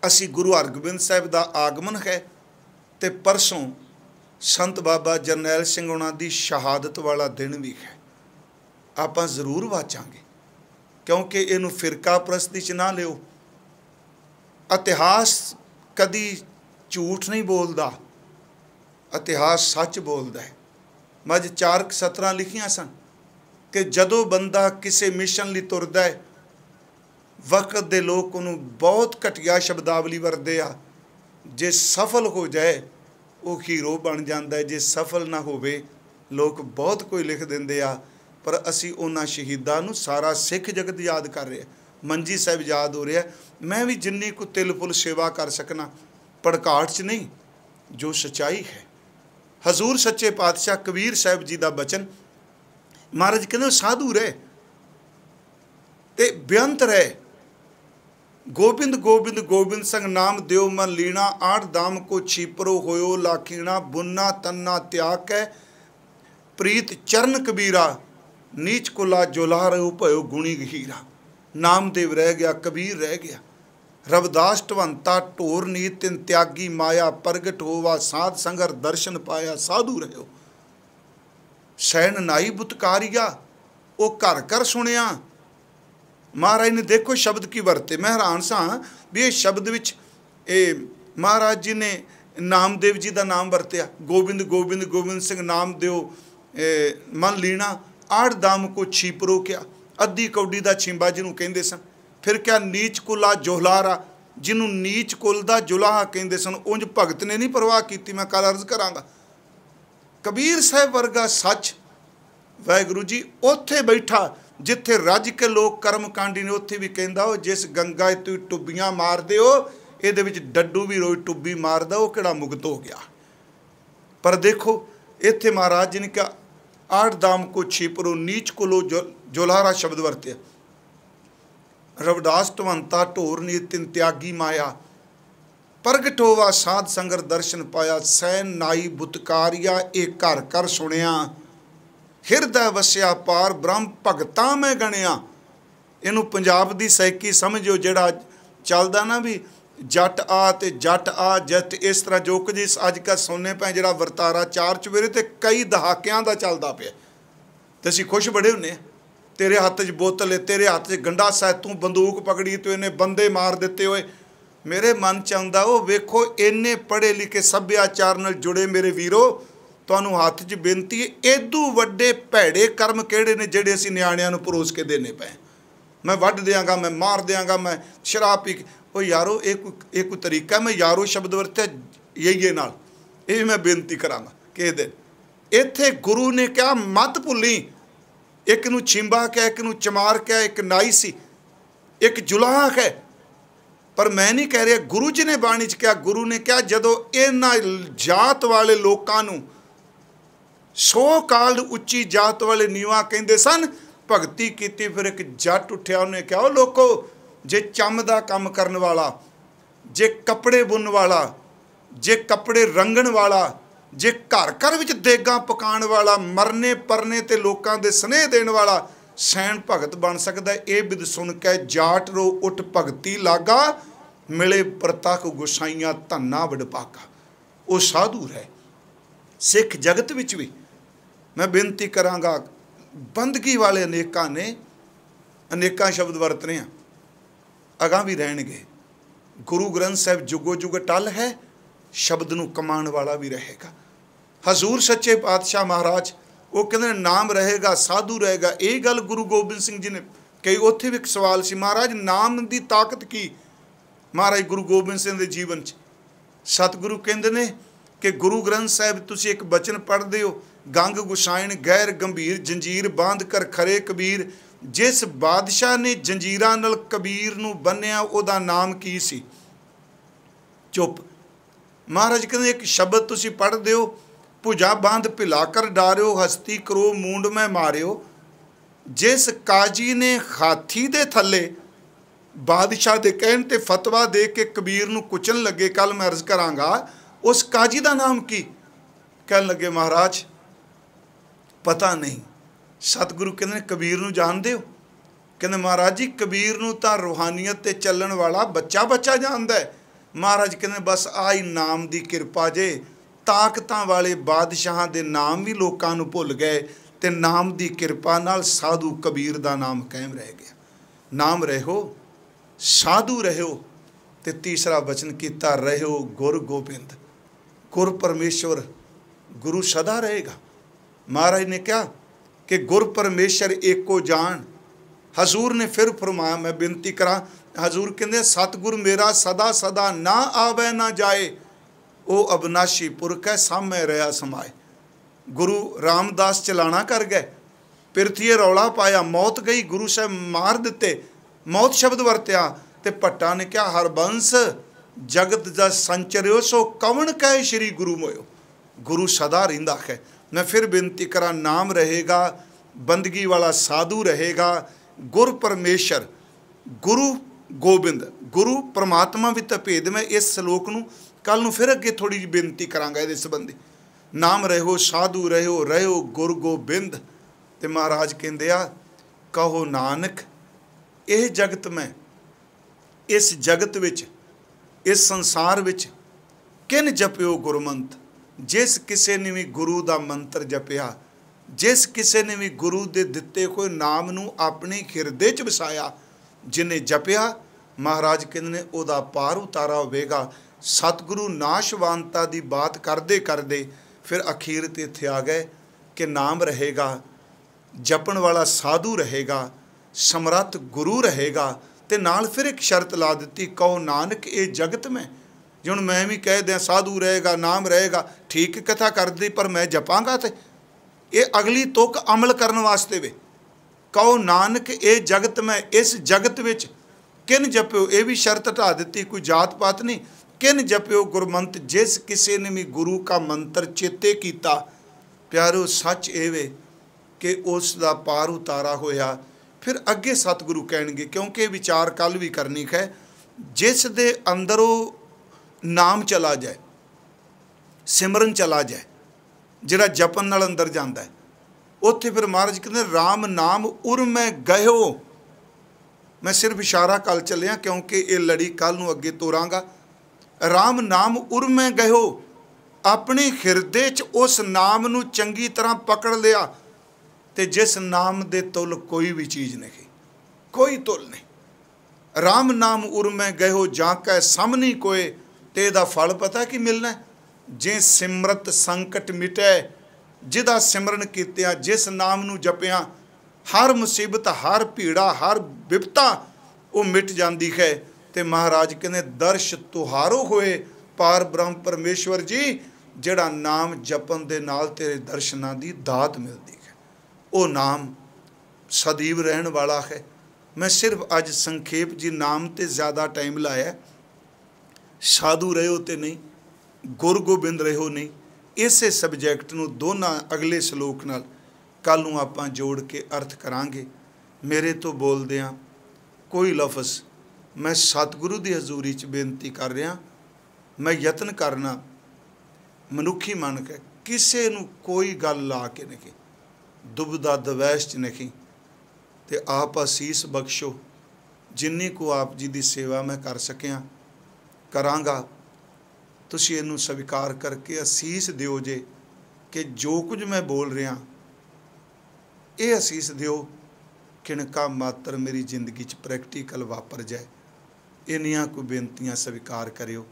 ਅਸੀਂ ਗੁਰੂ ਹਰਗੋਬਿੰਦ ਸਾਹਿਬ ਦਾ ਆਗਮਨ ਹੈ ਤੇ ਪਰਸੋਂ ਸੰਤ ਬਾਬਾ ਜਰਨੈਲ ਸਿੰਘ ਉਹਨਾਂ ਦੀ ਸ਼ਹਾਦਤ ਵਾਲਾ ਦਿਨ ਵੀ ਹੈ ਆਪਾਂ ਜ਼ਰੂਰ ਵਾਚਾਂਗੇ ਕਿਉਂਕਿ ਇਹਨੂੰ ਫਿਰਕਾ ਪ੍ਰਸਤੀ ਚ ਨਾ ਲਿਓ ਇਤਿਹਾਸ ਕਦੀ ਝੂਠ ਨਹੀਂ ਬੋਲਦਾ ਇਤਿਹਾਸ ਸੱਚ ਬੋਲਦਾ ਹੈ ਮੱਝ ਚਾਰਕ ਸਤਰਾਂ ਲਿਖੀਆਂ ਸਨ ਕਿ ਜਦੋਂ ਬੰਦਾ ਕਿਸੇ ਮਿਸ਼ਨ ਲਈ ਤੁਰਦਾ ਹੈ ਵਕਤ ਦੇ ਲੋਕ ਉਹਨੂੰ ਬਹੁਤ ਘਟਿਆ ਸ਼ਬਦਾਵਲੀ ਵਰਦੇ ਆ ਜੇ ਸਫਲ ਹੋ ਜਾਏ ਉਹ ਹੀਰੋ ਬਣ ਜਾਂਦਾ ਹੈ ਜੇ ਸਫਲ ਨਾ ਹੋਵੇ ਲੋਕ ਬਹੁਤ ਕੋਈ ਲਿਖ ਦਿੰਦੇ ਆ ਪਰ ਅਸੀਂ ਉਹਨਾਂ ਸ਼ਹੀਦਾਂ ਨੂੰ ਸਾਰਾ ਸਿੱਖ ਜਗਤ ਯਾਦ ਕਰ ਰਿਹਾ ਮੰਜੀ ਸਾਹਿਬ ਯਾਦ ਹੋ ਰਿਹਾ ਮੈਂ ਵੀ ਜਿੰਨੀ ਤਿਲ ਫੁੱਲ ਸੇਵਾ ਕਰ ਸਕਣਾ ਪੜਕਾਟ 'ਚ ਨਹੀਂ ਜੋ ਸਚਾਈ ਹੈ ਹਜ਼ੂਰ ਸੱਚੇ ਪਾਤਸ਼ਾਹ ਕਬੀਰ ਸਾਹਿਬ ਜੀ ਦਾ ਬਚਨ ਮਹਾਰਾਜ ਕਹਿੰਦੇ ਸਾਧੂ ਰਹਿ ਤੇ ਬਿਆੰਤ ਰਹਿ ਗੋਬਿੰਦ ਗੋਬਿੰਦ ਗੋਬਿੰਦ ਸੰਗ ਨਾਮ ਦਿਓ ਮਨ ਲੀਣਾ ਆਠ ਦਾਮ ਕੋ ਛੀਪਰੋ ਹੋਇਓ ਲਾਖੀਣਾ ਬੁੰਨਾ ਤੰਨਾ ਤਿਆਕੈ ਪ੍ਰੀਤ ਚਰਨ ਕਬੀਰਾ ਨੀਚ ਕੋ ਲਾ ਜੋਲਾ ਰਹਿਓ ਭਇਓ ਗੁਣੀ ਗਹੀਰਾ ਦੇਵ ਰਹਿ ਗਿਆ ਕਬੀਰ ਰਹਿ ਗਿਆ ਰਵਦਾਸ ਟਵੰਤਾ ਢੋਰ ਨੀਤ ਤਿਆਗੀ ਮਾਇਆ ਪ੍ਰਗਟ ਹੋਵਾ ਸਾਧ ਸੰਗਰ ਦਰਸ਼ਨ ਪਾਇਆ ਸਾਧੂ ਰਹਿਓ ਸੈਨ ਨਾਈ ਬੁਤਕਾਰੀਆ ਉਹ ਘਰ ਘਰ ਸੁਣਿਆ ਮਹਾਰਾਜ ਨੇ ਦੇਖੋ ਸ਼ਬਦ ਕੀ ਵਰਤੇ ਮੈਂ ਹੈਰਾਨ ਸਾਂ ਵੀ ਇਹ ਸ਼ਬਦ ਵਿੱਚ ਇਹ ਮਹਾਰਾਜ ਜੀ ਨੇ ਨਾਮਦੇਵ ਜੀ ਦਾ ਨਾਮ ਵਰਤਿਆ ਗੋਬਿੰਦ ਗੋਬਿੰਦ ਗੋਬਿੰਦ ਸਿੰਘ ਨਾਮ ਦਿਓ ਮਨ ਲੀਣਾ ਆੜ ਦਾਮ ਕੋ ਛੀਪਰੋ ਕਿਆ ਅੱਧੀ ਕੌਡੀ ਦਾ ਛਿੰਬਾ ਜਿਹਨੂੰ ਕਹਿੰਦੇ ਸਨ ਫਿਰ ਕਿਆ ਨੀਚ ਕੁਲਾ ਜੋਹਲਾਰਾ ਜਿਹਨੂੰ ਨੀਚ ਕੁਲ ਦਾ ਜੁਲਾਹਾ ਕਹਿੰਦੇ ਸਨ ਉੰਜ ਭਗਤ ਨੇ ਨਹੀਂ ਪਰਵਾਹ ਕੀਤੀ ਮੈਂ ਕੱਲ ਅਰਜ਼ ਕਰਾਂਗਾ ਕਬੀਰ ਸਾਹਿਬ ਵਰਗਾ ਸੱਚ ਵਾਹਿਗੁਰੂ ਜੀ ਉੱਥੇ ਬੈਠਾ ਜਿੱਥੇ ਰੱਜ ਕੇ ਲੋਕ ਕਰਮ ਕਾਂਡੀ ਨੇ ਉੱਥੇ ਵੀ ਕਹਿੰਦਾ ਉਹ ਜਿਸ ਗੰਗਾ ਤੂੰ ਟੁੱਬੀਆਂ ਮਾਰਦੇ ਹੋ ਇਹਦੇ ਵਿੱਚ ਡੱਡੂ ਵੀ ਰੋਈ ਟੁੱਬੀ ਮਾਰਦਾ ਉਹ ਕਿਹੜਾ ਮੁਕਤ ਹੋ ਗਿਆ ਪਰ ਦੇਖੋ ਇੱਥੇ ਮਹਾਰਾਜ ਜੀ ਨੇ ਕਿਹਾ ਆੜ ਦਾਮ ਕੋ ਛੀਪਰੋ ਨੀਚ ਕੋ ਲੋ ਜੋਲਾਰਾ ਸ਼ਬਦ ਵਰਤਿਆ ਰਵਦਾਸ ਤਵੰਤਾ ਢੋਰ ਨੀ ਤਿੰਤਿਆਗੀ ਤਿਆਗੀ ਮਾਇਆ ਪ੍ਰਗਟ ਹੋਵਾ ਸਾਧ ਸੰਗਰ ਦਰਸ਼ਨ ਪਾਇਆ ਸੈਨ ਨਾਈ ਬੁਤਕਾਰੀਆ ਇਹ ਘਰ ਘਰ ਸੁਣਿਆ ਹਿਰਦੈ ਵਸਿਆ ਪਾਰ ਬ੍ਰਹਮ ਭਗਤਾ ਮੈਂ ਗਣਿਆ ਇਹਨੂੰ ਪੰਜਾਬ ਦੀ ਸੈਕੀ ਸਮਝੋ ਜਿਹੜਾ ਚੱਲਦਾ ਨਾ ਵੀ ਜੱਟ ਆ ਤੇ ਜੱਟ ਆ ਜੱਟ ਇਸ ਤਰ੍ਹਾਂ ਜੋ ਕੁਝ ਅੱਜ ਕੱਲ ਸੋਨੇ ਪੈ ਜਿਹੜਾ ਵਰਤਾਰਾ ਚਾਰ ਚਵੇਰੇ ਤੇ ਕਈ ਦਹਾਕਿਆਂ ਦਾ ਚੱਲਦਾ ਪਿਆ ਤੇ ਅਸੀਂ ਖੁਸ਼ ਬੜੇ ਹੁੰਨੇ ਤੇਰੇ ਹੱਥ 'ਚ ਬੋਤਲ ਤੇਰੇ ਹੱਥ 'ਚ ਗੰਡਾ ਸੈ ਤੂੰ ਬੰਦੂਕ ਪਕੜੀ ਤੇ ਇਹਨੇ ਬੰਦੇ ਮਾਰ ਦਿੱਤੇ ਹੋਏ ਮੇਰੇ ਮਨ ਚ ਆਉਂਦਾ ਉਹ ਵੇਖੋ ਇੰਨੇ ਪੜ੍ਹੇ ਲਿਖੇ ਸੱਭਿਆਚਾਰ ਨਾਲ ਜੁੜੇ ਮੇਰੇ ਵੀਰੋ ਤੁਹਾਨੂੰ ਹੱਥ 'ਚ ਬੇਨਤੀ ਹੈ ਇਦੋਂ ਵੱਡੇ ਭੈੜੇ ਕਰਮ ਕਿਹੜੇ ਨੇ ਜਿਹੜੇ ਅਸੀਂ ਨਿਆਣਿਆਂ ਨੂੰ ਪਰੋਸ ਕੇ ਦੇਣੇ ਪਏ ਮੈਂ ਵੱਢ ਦਿਆਂਗਾ ਮੈਂ ਮਾਰ ਦਿਆਂਗਾ ਮੈਂ ਸ਼ਰਾਬ ਪੀ ਉਹ ਯਾਰੋ ਇਹ ਕੋਈ ਇਹ ਕੋਈ ਤਰੀਕਾ ਮੈਂ ਯਾਰੋ ਸ਼ਬਦ ਵਰਤਿਆ ਯਈਏ ਨਾਲ ਇਹ ਮੈਂ ਬੇਨਤੀ ਕਰਾਂਗਾ ਕਿ ਦਿਨ ਇੱਥੇ ਗੁਰੂ ਨੇ ਕਿਹਾ ਮਤ ਭੁੱਲੀ ਇੱਕ ਨੂੰ ਛਿੰਬਾ ਕਹਿ ਇੱਕ ਨੂੰ ਚਮਾਰ ਕਹਿ ਇੱਕ ਨਾਈ ਸੀ ਇੱਕ ਜੁਲਾਹ ਹੈ ਪਰ ਮੈਂ ਨਹੀਂ ਕਹਿ ਰਿਹਾ ਗੁਰੂ ਜੀ ਨੇ ਬਾਣੀ 'ਚ ਕਿਹਾ ਗੁਰੂ ਨੇ ਕਿਹਾ ਜਦੋਂ ਇਹਨਾਂ ਜਾਤ ਵਾਲੇ ਲੋਕਾਂ ਨੂੰ ਸੋ ਕਾਲ ਉੱਚੀ ਜਾਤ ਵਾਲੇ ਨੀਵਾ ਕਹਿੰਦੇ ਸਨ ਭਗਤੀ ਕੀਤੀ ਫਿਰ ਇੱਕ ਜੱਟ ਉੱਠਿਆ ਉਹਨੇ ਕਿਹਾ ਉਹ ਲੋਕੋ ਜੇ ਚੰਮ ਦਾ ਕੰਮ ਕਰਨ ਵਾਲਾ ਜੇ ਕੱਪੜੇ ਬੁੰਨ ਵਾਲਾ ਜੇ ਕੱਪੜੇ ਰੰਗਣ ਵਾਲਾ ਜੇ ਘਰ ਘਰ ਵਿੱਚ ਦੇਗਾ ਪਕਾਉਣ ਵਾਲਾ ਮਰਨੇ ਪਰਨੇ ਤੇ ਲੋਕਾਂ ਦੇ ਸਨੇਹ ਦੇਣ ਵਾਲਾ ਸੈਣ ਭਗਤ ਬਣ ਸਕਦਾ ਇਹ ਵਿਦ ਸੁਣ ਕੇ ਜਾਟ ਰੋ ਉਠ ਭਗਤੀ ਲਾਗਾ ਮਿਲੇ ਪ੍ਰਤਖ ਗੁਸਾਈਆਂ ਧੰਨਾ ਵਡਪਾਕਾ ਉਹ ਸਾਧੂ ਰਹਿ ਸਿੱਖ ਜਗਤ ਵਿੱਚ ਵੀ ਮੈਂ ਬੇਨਤੀ ਕਰਾਂਗਾ ਬੰਦਗੀ ਵਾਲੇ ਅਨੇਕਾਂ ਨੇ ਅਨੇਕਾਂ ਸ਼ਬਦ ਵਰਤਨੇ ਆ ਅਗਾਹ ਵੀ ਰਹਿਣਗੇ ਗੁਰੂ ਗ੍ਰੰਥ ਸਾਹਿਬ ਜੁਗੋ ਜੁਗ ਟਲ ਹੈ ਸ਼ਬਦ ਨੂੰ ਕਮਾਣ ਵਾਲਾ ਵੀ ਰਹੇਗਾ ਹਜ਼ੂਰ ਸੱਚੇ ਪਾਤਸ਼ਾਹ ਮਹਾਰਾਜ ਉਹ ਕਹਿੰਦੇ ਨੇ ਨਾਮ ਰਹੇਗਾ ਸਾਧੂ ਰਹੇਗਾ ਇਹ ਗੱਲ ਗੁਰੂ ਗੋਬਿੰਦ ਸਿੰਘ ਜੀ ਨੇ ਕਈ ਉੱਥੇ ਵੀ ਇੱਕ ਸਵਾਲ ਸੀ ਮਹਾਰਾਜ ਨਾਮ ਦੀ ਤਾਕਤ ਕੀ ਮਹਾਰਾਜ ਗੁਰੂ ਗੋਬਿੰਦ ਸਿੰਘ ਦੇ ਜੀਵਨ 'ਚ ਸਤਿਗੁਰੂ ਕਹਿੰਦੇ ਨੇ ਕਿ ਗੁਰੂ ਗ੍ਰੰਥ ਸਾਹਿਬ ਤੁਸੀਂ ਇੱਕ ਬਚਨ ਪੜ੍ਹਦੇ ਹੋ ਗੰਗ ਗੁਸਾਇਣ ਗੈਰ ਗੰਭੀਰ ਜੰਜੀਰ ਬਾਂਧ ਕਰ ਖਰੇ ਕਬੀਰ ਜਿਸ ਬਾਦਸ਼ਾਹ ਨੇ ਜੰਜੀਰਾਂ ਨਾਲ ਕਬੀਰ ਨੂੰ ਬੰਨਿਆ ਉਹਦਾ ਨਾਮ ਕੀ ਸੀ ਚੁੱਪ ਮਹਾਰਾਜ ਕਹਿੰਦੇ ਇੱਕ ਸ਼ਬਦ ਤੁਸੀਂ ਪੜ੍ਹਦੇ ਹੋ ਭੁਜਾ ਬਾਂਧ ਪਿਲਾਕਰ ਡਾਰਿਓ ਹਸਤੀ ਕਰੋ ਮੂੰਡ ਮੈਂ ਮਾਰਿਓ ਜਿਸ ਕਾਜੀ ਨੇ ਖਾਥੀ ਦੇ ਥੱਲੇ ਬਾਦਸ਼ਾਹ ਦੇ ਕਹਿਣ ਤੇ ਫਤਵਾ ਦੇ ਕੇ ਕਬੀਰ ਨੂੰ ਕੁਚਣ ਲੱਗੇ ਕੱਲ ਮੈਂ ਅਰਜ਼ ਕਰਾਂਗਾ ਉਸ ਕਾਜੀ ਦਾ ਨਾਮ ਕੀ ਕਹਿਣ ਲੱਗੇ ਮਹਾਰਾਜ ਪਤਾ ਨਹੀਂ ਸਤਿਗੁਰੂ ਕਹਿੰਦੇ ਨੇ ਕਬੀਰ ਨੂੰ ਜਾਣਦੇ ਹੋ ਕਹਿੰਦੇ ਮਹਾਰਾਜ ਜੀ ਕਬੀਰ ਨੂੰ ਤਾਂ ਰੋਹਾਨੀਅਤ ਤੇ ਚੱਲਣ ਵਾਲਾ ਬੱਚਾ ਬੱਚਾ ਜਾਣਦਾ ਹੈ ਮਹਾਰਾਜ ਕਹਿੰਦੇ ਬਸ ਆਈ ਨਾਮ ਦੀ ਕਿਰਪਾ ਜੇ ਤਾਕਤਾਂ ਵਾਲੇ ਬਾਦਸ਼ਾਹਾਂ ਦੇ ਨਾਮ ਵੀ ਲੋਕਾਂ ਨੂੰ ਭੁੱਲ ਗਏ ਤੇ ਨਾਮ ਦੀ ਕਿਰਪਾ ਨਾਲ ਸਾਧੂ ਕਬੀਰ ਦਾ ਨਾਮ ਕਾਇਮ ਰਹਿ ਗਿਆ ਨਾਮ ਰਹੋ ਸਾਧੂ ਰਹੋ ਤੇ ਤੀਸਰਾ ਵਚਨ ਕੀਤਾ ਰਹੋ ਗੁਰ ਗੋਬਿੰਦ ਗੁਰ ਪਰਮੇਸ਼ਵਰ ਗੁਰੂ ਸਦਾ ਰਹੇਗਾ ਮਹਾਰਾਜ ਨੇ ਕਿਹਾ ਕਿ ਗੁਰ ਪਰਮੇਸ਼ਰ ਏਕੋ ਜਾਣ ਹਜ਼ੂਰ ਨੇ ਫਿਰ ਫਰਮਾਇਆ ਮੈਂ ਬੇਨਤੀ ਕਰਾਂ ਹਜ਼ੂਰ ਕਹਿੰਦੇ ਸਤਗੁਰ ਮੇਰਾ ਸਦਾ ਸਦਾ ਨਾ ਆਵੇ ਨਾ ਜਾਏ ਉਹ ਅਬਨਾਸ਼ੀ ਪੁਰਖ ਹੈ ਸਾਹਮਣੇ ਰਹਾ ਸਮਾਏ ਗੁਰੂ ਰਾਮਦਾਸ ਚਲਾਣਾ ਕਰ ਗਏ ਪਿਰਥੀਏ ਰੌਲਾ ਪਾਇਆ ਮੌਤ ਗਈ ਗੁਰੂ ਸਾਹਿਬ ਮਾਰ ਦਿੱਤੇ ਮੌਤ ਸ਼ਬਦ ਵਰਤਿਆ ਤੇ ਪੱਟਾ ਨੇ ਕਿਹਾ ਹਰਬੰਸ ਜਗਤ ਦਾ ਸੰਚਰਿਓ ਸੋ ਕਵਣ ਕਹੇ ਸ੍ਰੀ ਗੁਰੂ ਮੋਇਓ ਗੁਰੂ ਸਦਾ ਰਹਿੰਦਾ ਹੈ ਮੈਂ ਫਿਰ ਬੇਨਤੀ ਕਰਾਂ ਨਾਮ ਰਹੇਗਾ ਬੰਦਗੀ ਵਾਲਾ ਸਾਧੂ ਰਹੇਗਾ ਗੁਰ ਪਰਮੇਸ਼ਰ ਗੁਰੂ ਗੋਬਿੰਦ ਗੁਰੂ ਪਰਮਾਤਮਾ ਵਿੱਚ ਭੇਦ ਮੈਂ ਇਸ ਸ਼ਲੋਕ ਨੂੰ ਕੱਲ ਨੂੰ ਫਿਰ ਅੱਗੇ ਥੋੜੀ ਜਿਹੀ ਬੇਨਤੀ ਕਰਾਂਗਾ ਇਹਦੇ ਸੰਬੰਧੀ ਨਾਮ ਰਹਿਓ ਸਾਧੂ ਰਹਿਓ ਰਹਿਓ ਗੁਰ ਗੋਬਿੰਦ ਤੇ ਮਹਾਰਾਜ ਕਹਿੰਦੇ ਆ ਕਹੋ ਨਾਨਕ ਇਹ ਜਗਤ ਮੈਂ ਇਸ ਜਗਤ ਵਿੱਚ ਇਸ ਸੰਸਾਰ ਵਿੱਚ ਕਿਨ ਜਪਿਓ ਗੁਰਮੰਤ ਜਿਸ ਕਿਸੇ ਨੇ ਵੀ ਗੁਰੂ ਦਾ ਮੰਤਰ ਜਪਿਆ ਜਿਸ ਕਿਸੇ ਨੇ ਵੀ ਗੁਰੂ ਦੇ ਦਿੱਤੇ ਕੋਈ ਨਾਮ ਨੂੰ ਆਪਣੇ ਖਿਰਦੇ 'ਚ ਵਸਾਇਆ ਜਿਨੇ ਜਪਿਆ ਮਹਾਰਾਜ ਕਹਿੰਦੇ ਨੇ ਉਹਦਾ ਪਾਰ ਉਤਾਰਾ ਹੋਵੇਗਾ ਸਤਿਗੁਰੂ ਨਾਸ਼ਵਾਨਤਾ ਦੀ ਬਾਤ ਕਰਦੇ ਕਰਦੇ ਫਿਰ ਅਖੀਰ ਤੇ ਇੱਥੇ ਆ ਗਏ ਕਿ ਨਾਮ ਰਹੇਗਾ ਜਪਣ ਵਾਲਾ ਸਾਧੂ ਰਹੇਗਾ ਸਮਰੱਥ ਗੁਰੂ ਰਹੇਗਾ ਤੇ ਨਾਲ ਫਿਰ ਇੱਕ ਸ਼ਰਤ ਲਾ ਦਿੱਤੀ ਕਹੋ ਨਾਨਕ ਇਹ ਜਗਤ ਮੈਂ ਜਿਉਂ ਮੈਂ ਵੀ ਕਹਿ ਦਿਆਂ ਸਾਧੂ ਰਹੇਗਾ ਨਾਮ ਰਹੇਗਾ ਠੀਕ ਕਥਾ ਕਰਦੀ ਪਰ ਮੈਂ ਜਪਾਂਗਾ ਤੇ ਇਹ ਅਗਲੀ ਤੁਕ ਅਮਲ ਕਰਨ ਵਾਸਤੇ ਵੇ ਕਹੋ ਨਾਨਕ ਇਹ ਜਗਤ ਮੈਂ ਇਸ ਜਗਤ ਵਿੱਚ ਕਿਨ ਜਪਿਓ ਇਹ ਵੀ ਸ਼ਰਤ ਢਾ ਦਿੱਤੀ ਕੋਈ ਜਾਤ ਪਾਤ ਨਹੀਂ ਕਿਨ ਜਪਿਓ ਗੁਰਮੰਤ ਜਿਸ ਕਿਸੇ ਨੇ ਵੀ ਗੁਰੂ ਕਾ ਮੰਤਰ ਚੇਤੇ ਕੀਤਾ ਪਿਆਰੋ ਸੱਚ ਏਵੇ ਕਿ ਉਸ ਦਾ ਪਾਰ ਉਤਾਰਾ ਹੋਇਆ ਫਿਰ ਅੱਗੇ ਸਤਿਗੁਰੂ ਕਹਿਣਗੇ ਕਿਉਂਕਿ ਵਿਚਾਰ ਕੱਲ ਵੀ ਕਰਨੀ ਹੈ ਜਿਸ ਦੇ ਅੰਦਰੋਂ ਨਾਮ ਚਲਾ ਜਾਏ ਸਿਮਰਨ ਚਲਾ ਜਾਏ ਜਿਹੜਾ ਜਪਨ ਨਾਲ ਅੰਦਰ ਜਾਂਦਾ ਉੱਥੇ ਫਿਰ ਮਹਾਰਾਜ ਕਹਿੰਦੇ RAM ਨਾਮ ਉਰ ਮੈਂ ਗਇਓ ਮੈਂ ਸਿਰਫ ਇਸ਼ਾਰਾ ਕੱਲ ਚੱਲਿਆ ਕਿਉਂਕਿ ਇਹ ਲੜੀ ਕੱਲ ਨੂੰ ਅੱਗੇ ਤੋਰਾਂਗਾ ਰਾਮ ਨਾਮ ਉਰਮੇ ਗਇਓ ਆਪਣੇ ਹਿਰਦੇ 'ਚ ਉਸ ਨਾਮ ਨੂੰ ਚੰਗੀ ਤਰ੍ਹਾਂ ਪਕੜ ਲਿਆ ਤੇ ਜਿਸ ਨਾਮ ਦੇ ਤੁਲ ਕੋਈ ਵੀ ਚੀਜ਼ ਨਹੀਂ ਕੋਈ ਤੁਲ ਨਹੀਂ ਰਾਮ ਨਾਮ ਉਰਮੇ ਗਇਓ ਜਾਂ ਕੈ ਸਾਹਮਣੀ ਕੋਏ ਤੇ ਇਹਦਾ ਫਲ ਪਤਾ ਕੀ ਮਿਲਣਾ ਜੇ ਸਿਮਰਤ ਸੰਕਟ ਮਿਟੈ ਜਿਹਦਾ ਸਿਮਰਨ ਕੀਤਿਆ ਜਿਸ ਨਾਮ ਨੂੰ ਜਪਿਆ ਹਰ ਮੁਸੀਬਤ ਹਰ ਭੀੜਾ ਹਰ ਵਿਪਤਾ ਉਹ ਮਿਟ ਜਾਂਦੀ ਹੈ ਤੇ ਮਹਾਰਾਜ ਕਹਿੰਦੇ ਦਰਸ਼ ਤੁਹਾਰੋ ਹੋਏ ਪਾਰ ਬ੍ਰਹਮ ਪਰਮੇਸ਼ਵਰ ਜੀ ਜਿਹੜਾ ਨਾਮ ਜਪਨ ਦੇ ਨਾਲ ਤੇਰੇ ਦਰਸ਼ਨਾਂ ਦੀ ਦਾਤ ਮਿਲਦੀ ਹੈ ਉਹ ਨਾਮ ਸਦੀਵ ਰਹਿਣ ਵਾਲਾ ਹੈ ਮੈਂ ਸਿਰਫ ਅੱਜ ਸੰਖੇਪ ਜੀ ਨਾਮ ਤੇ ਜ਼ਿਆਦਾ ਟਾਈਮ ਲਾਇਆ ਸਾਧੂ ਰਹੋ ਤੇ ਨਹੀਂ ਗੁਰ ਗੋਬਿੰਦ ਰਹੋ ਨਹੀਂ ਇਸੇ ਸਬਜੈਕਟ ਨੂੰ ਦੋਨਾਂ ਅਗਲੇ ਸ਼ਲੋਕ ਨਾਲ ਕੱਲ ਨੂੰ ਆਪਾਂ ਜੋੜ ਕੇ ਅਰਥ ਕਰਾਂਗੇ ਮੇਰੇ ਤੋਂ ਬੋਲਦਿਆਂ ਕੋਈ ਲਫ਼ਜ਼ ਮੈਂ ਸਤਿਗੁਰੂ ਦੀ ਹਜ਼ੂਰੀ 'ਚ ਬੇਨਤੀ ਕਰ ਰਿਹਾ ਮੈਂ ਯਤਨ ਕਰਨਾ ਮਨੁੱਖੀ ਮਨ ਕੇ ਕਿਸੇ ਨੂੰ ਕੋਈ ਗੱਲ ਲਾ ਕੇ ਨਹੀਂ ਦੁਬਦਾ ਦਵੈਸ਼ 'ਚ ਨਹੀਂ ਤੇ ਆਪ ਅਸੀਸ ਬਖਸ਼ੋ ਜਿੰਨੀ ਕੋ ਆਪ ਜੀ ਦੀ ਸੇਵਾ ਮੈਂ ਕਰ ਸਕਿਆ ਕਰਾਂਗਾ ਤੁਸੀਂ ਇਹਨੂੰ ਸਵੀਕਾਰ ਕਰਕੇ ਅਸੀਸ ਦਿਓ ਜੇ ਕਿ ਜੋ ਕੁਝ ਮੈਂ ਬੋਲ ਰਿਹਾ ਇਹ ਅਸੀਸ ਦਿਓ ਕਿਣਕਾ ਮਾਤਰ ਮੇਰੀ ਜ਼ਿੰਦਗੀ 'ਚ ਪ੍ਰੈਕਟੀਕਲ ਵਾਪਰ ਜਾਏ ਇੰਨੀਆਂ ਕੋ ਬੇਨਤੀਆਂ ਸਵੀਕਾਰ ਕਰਿਓ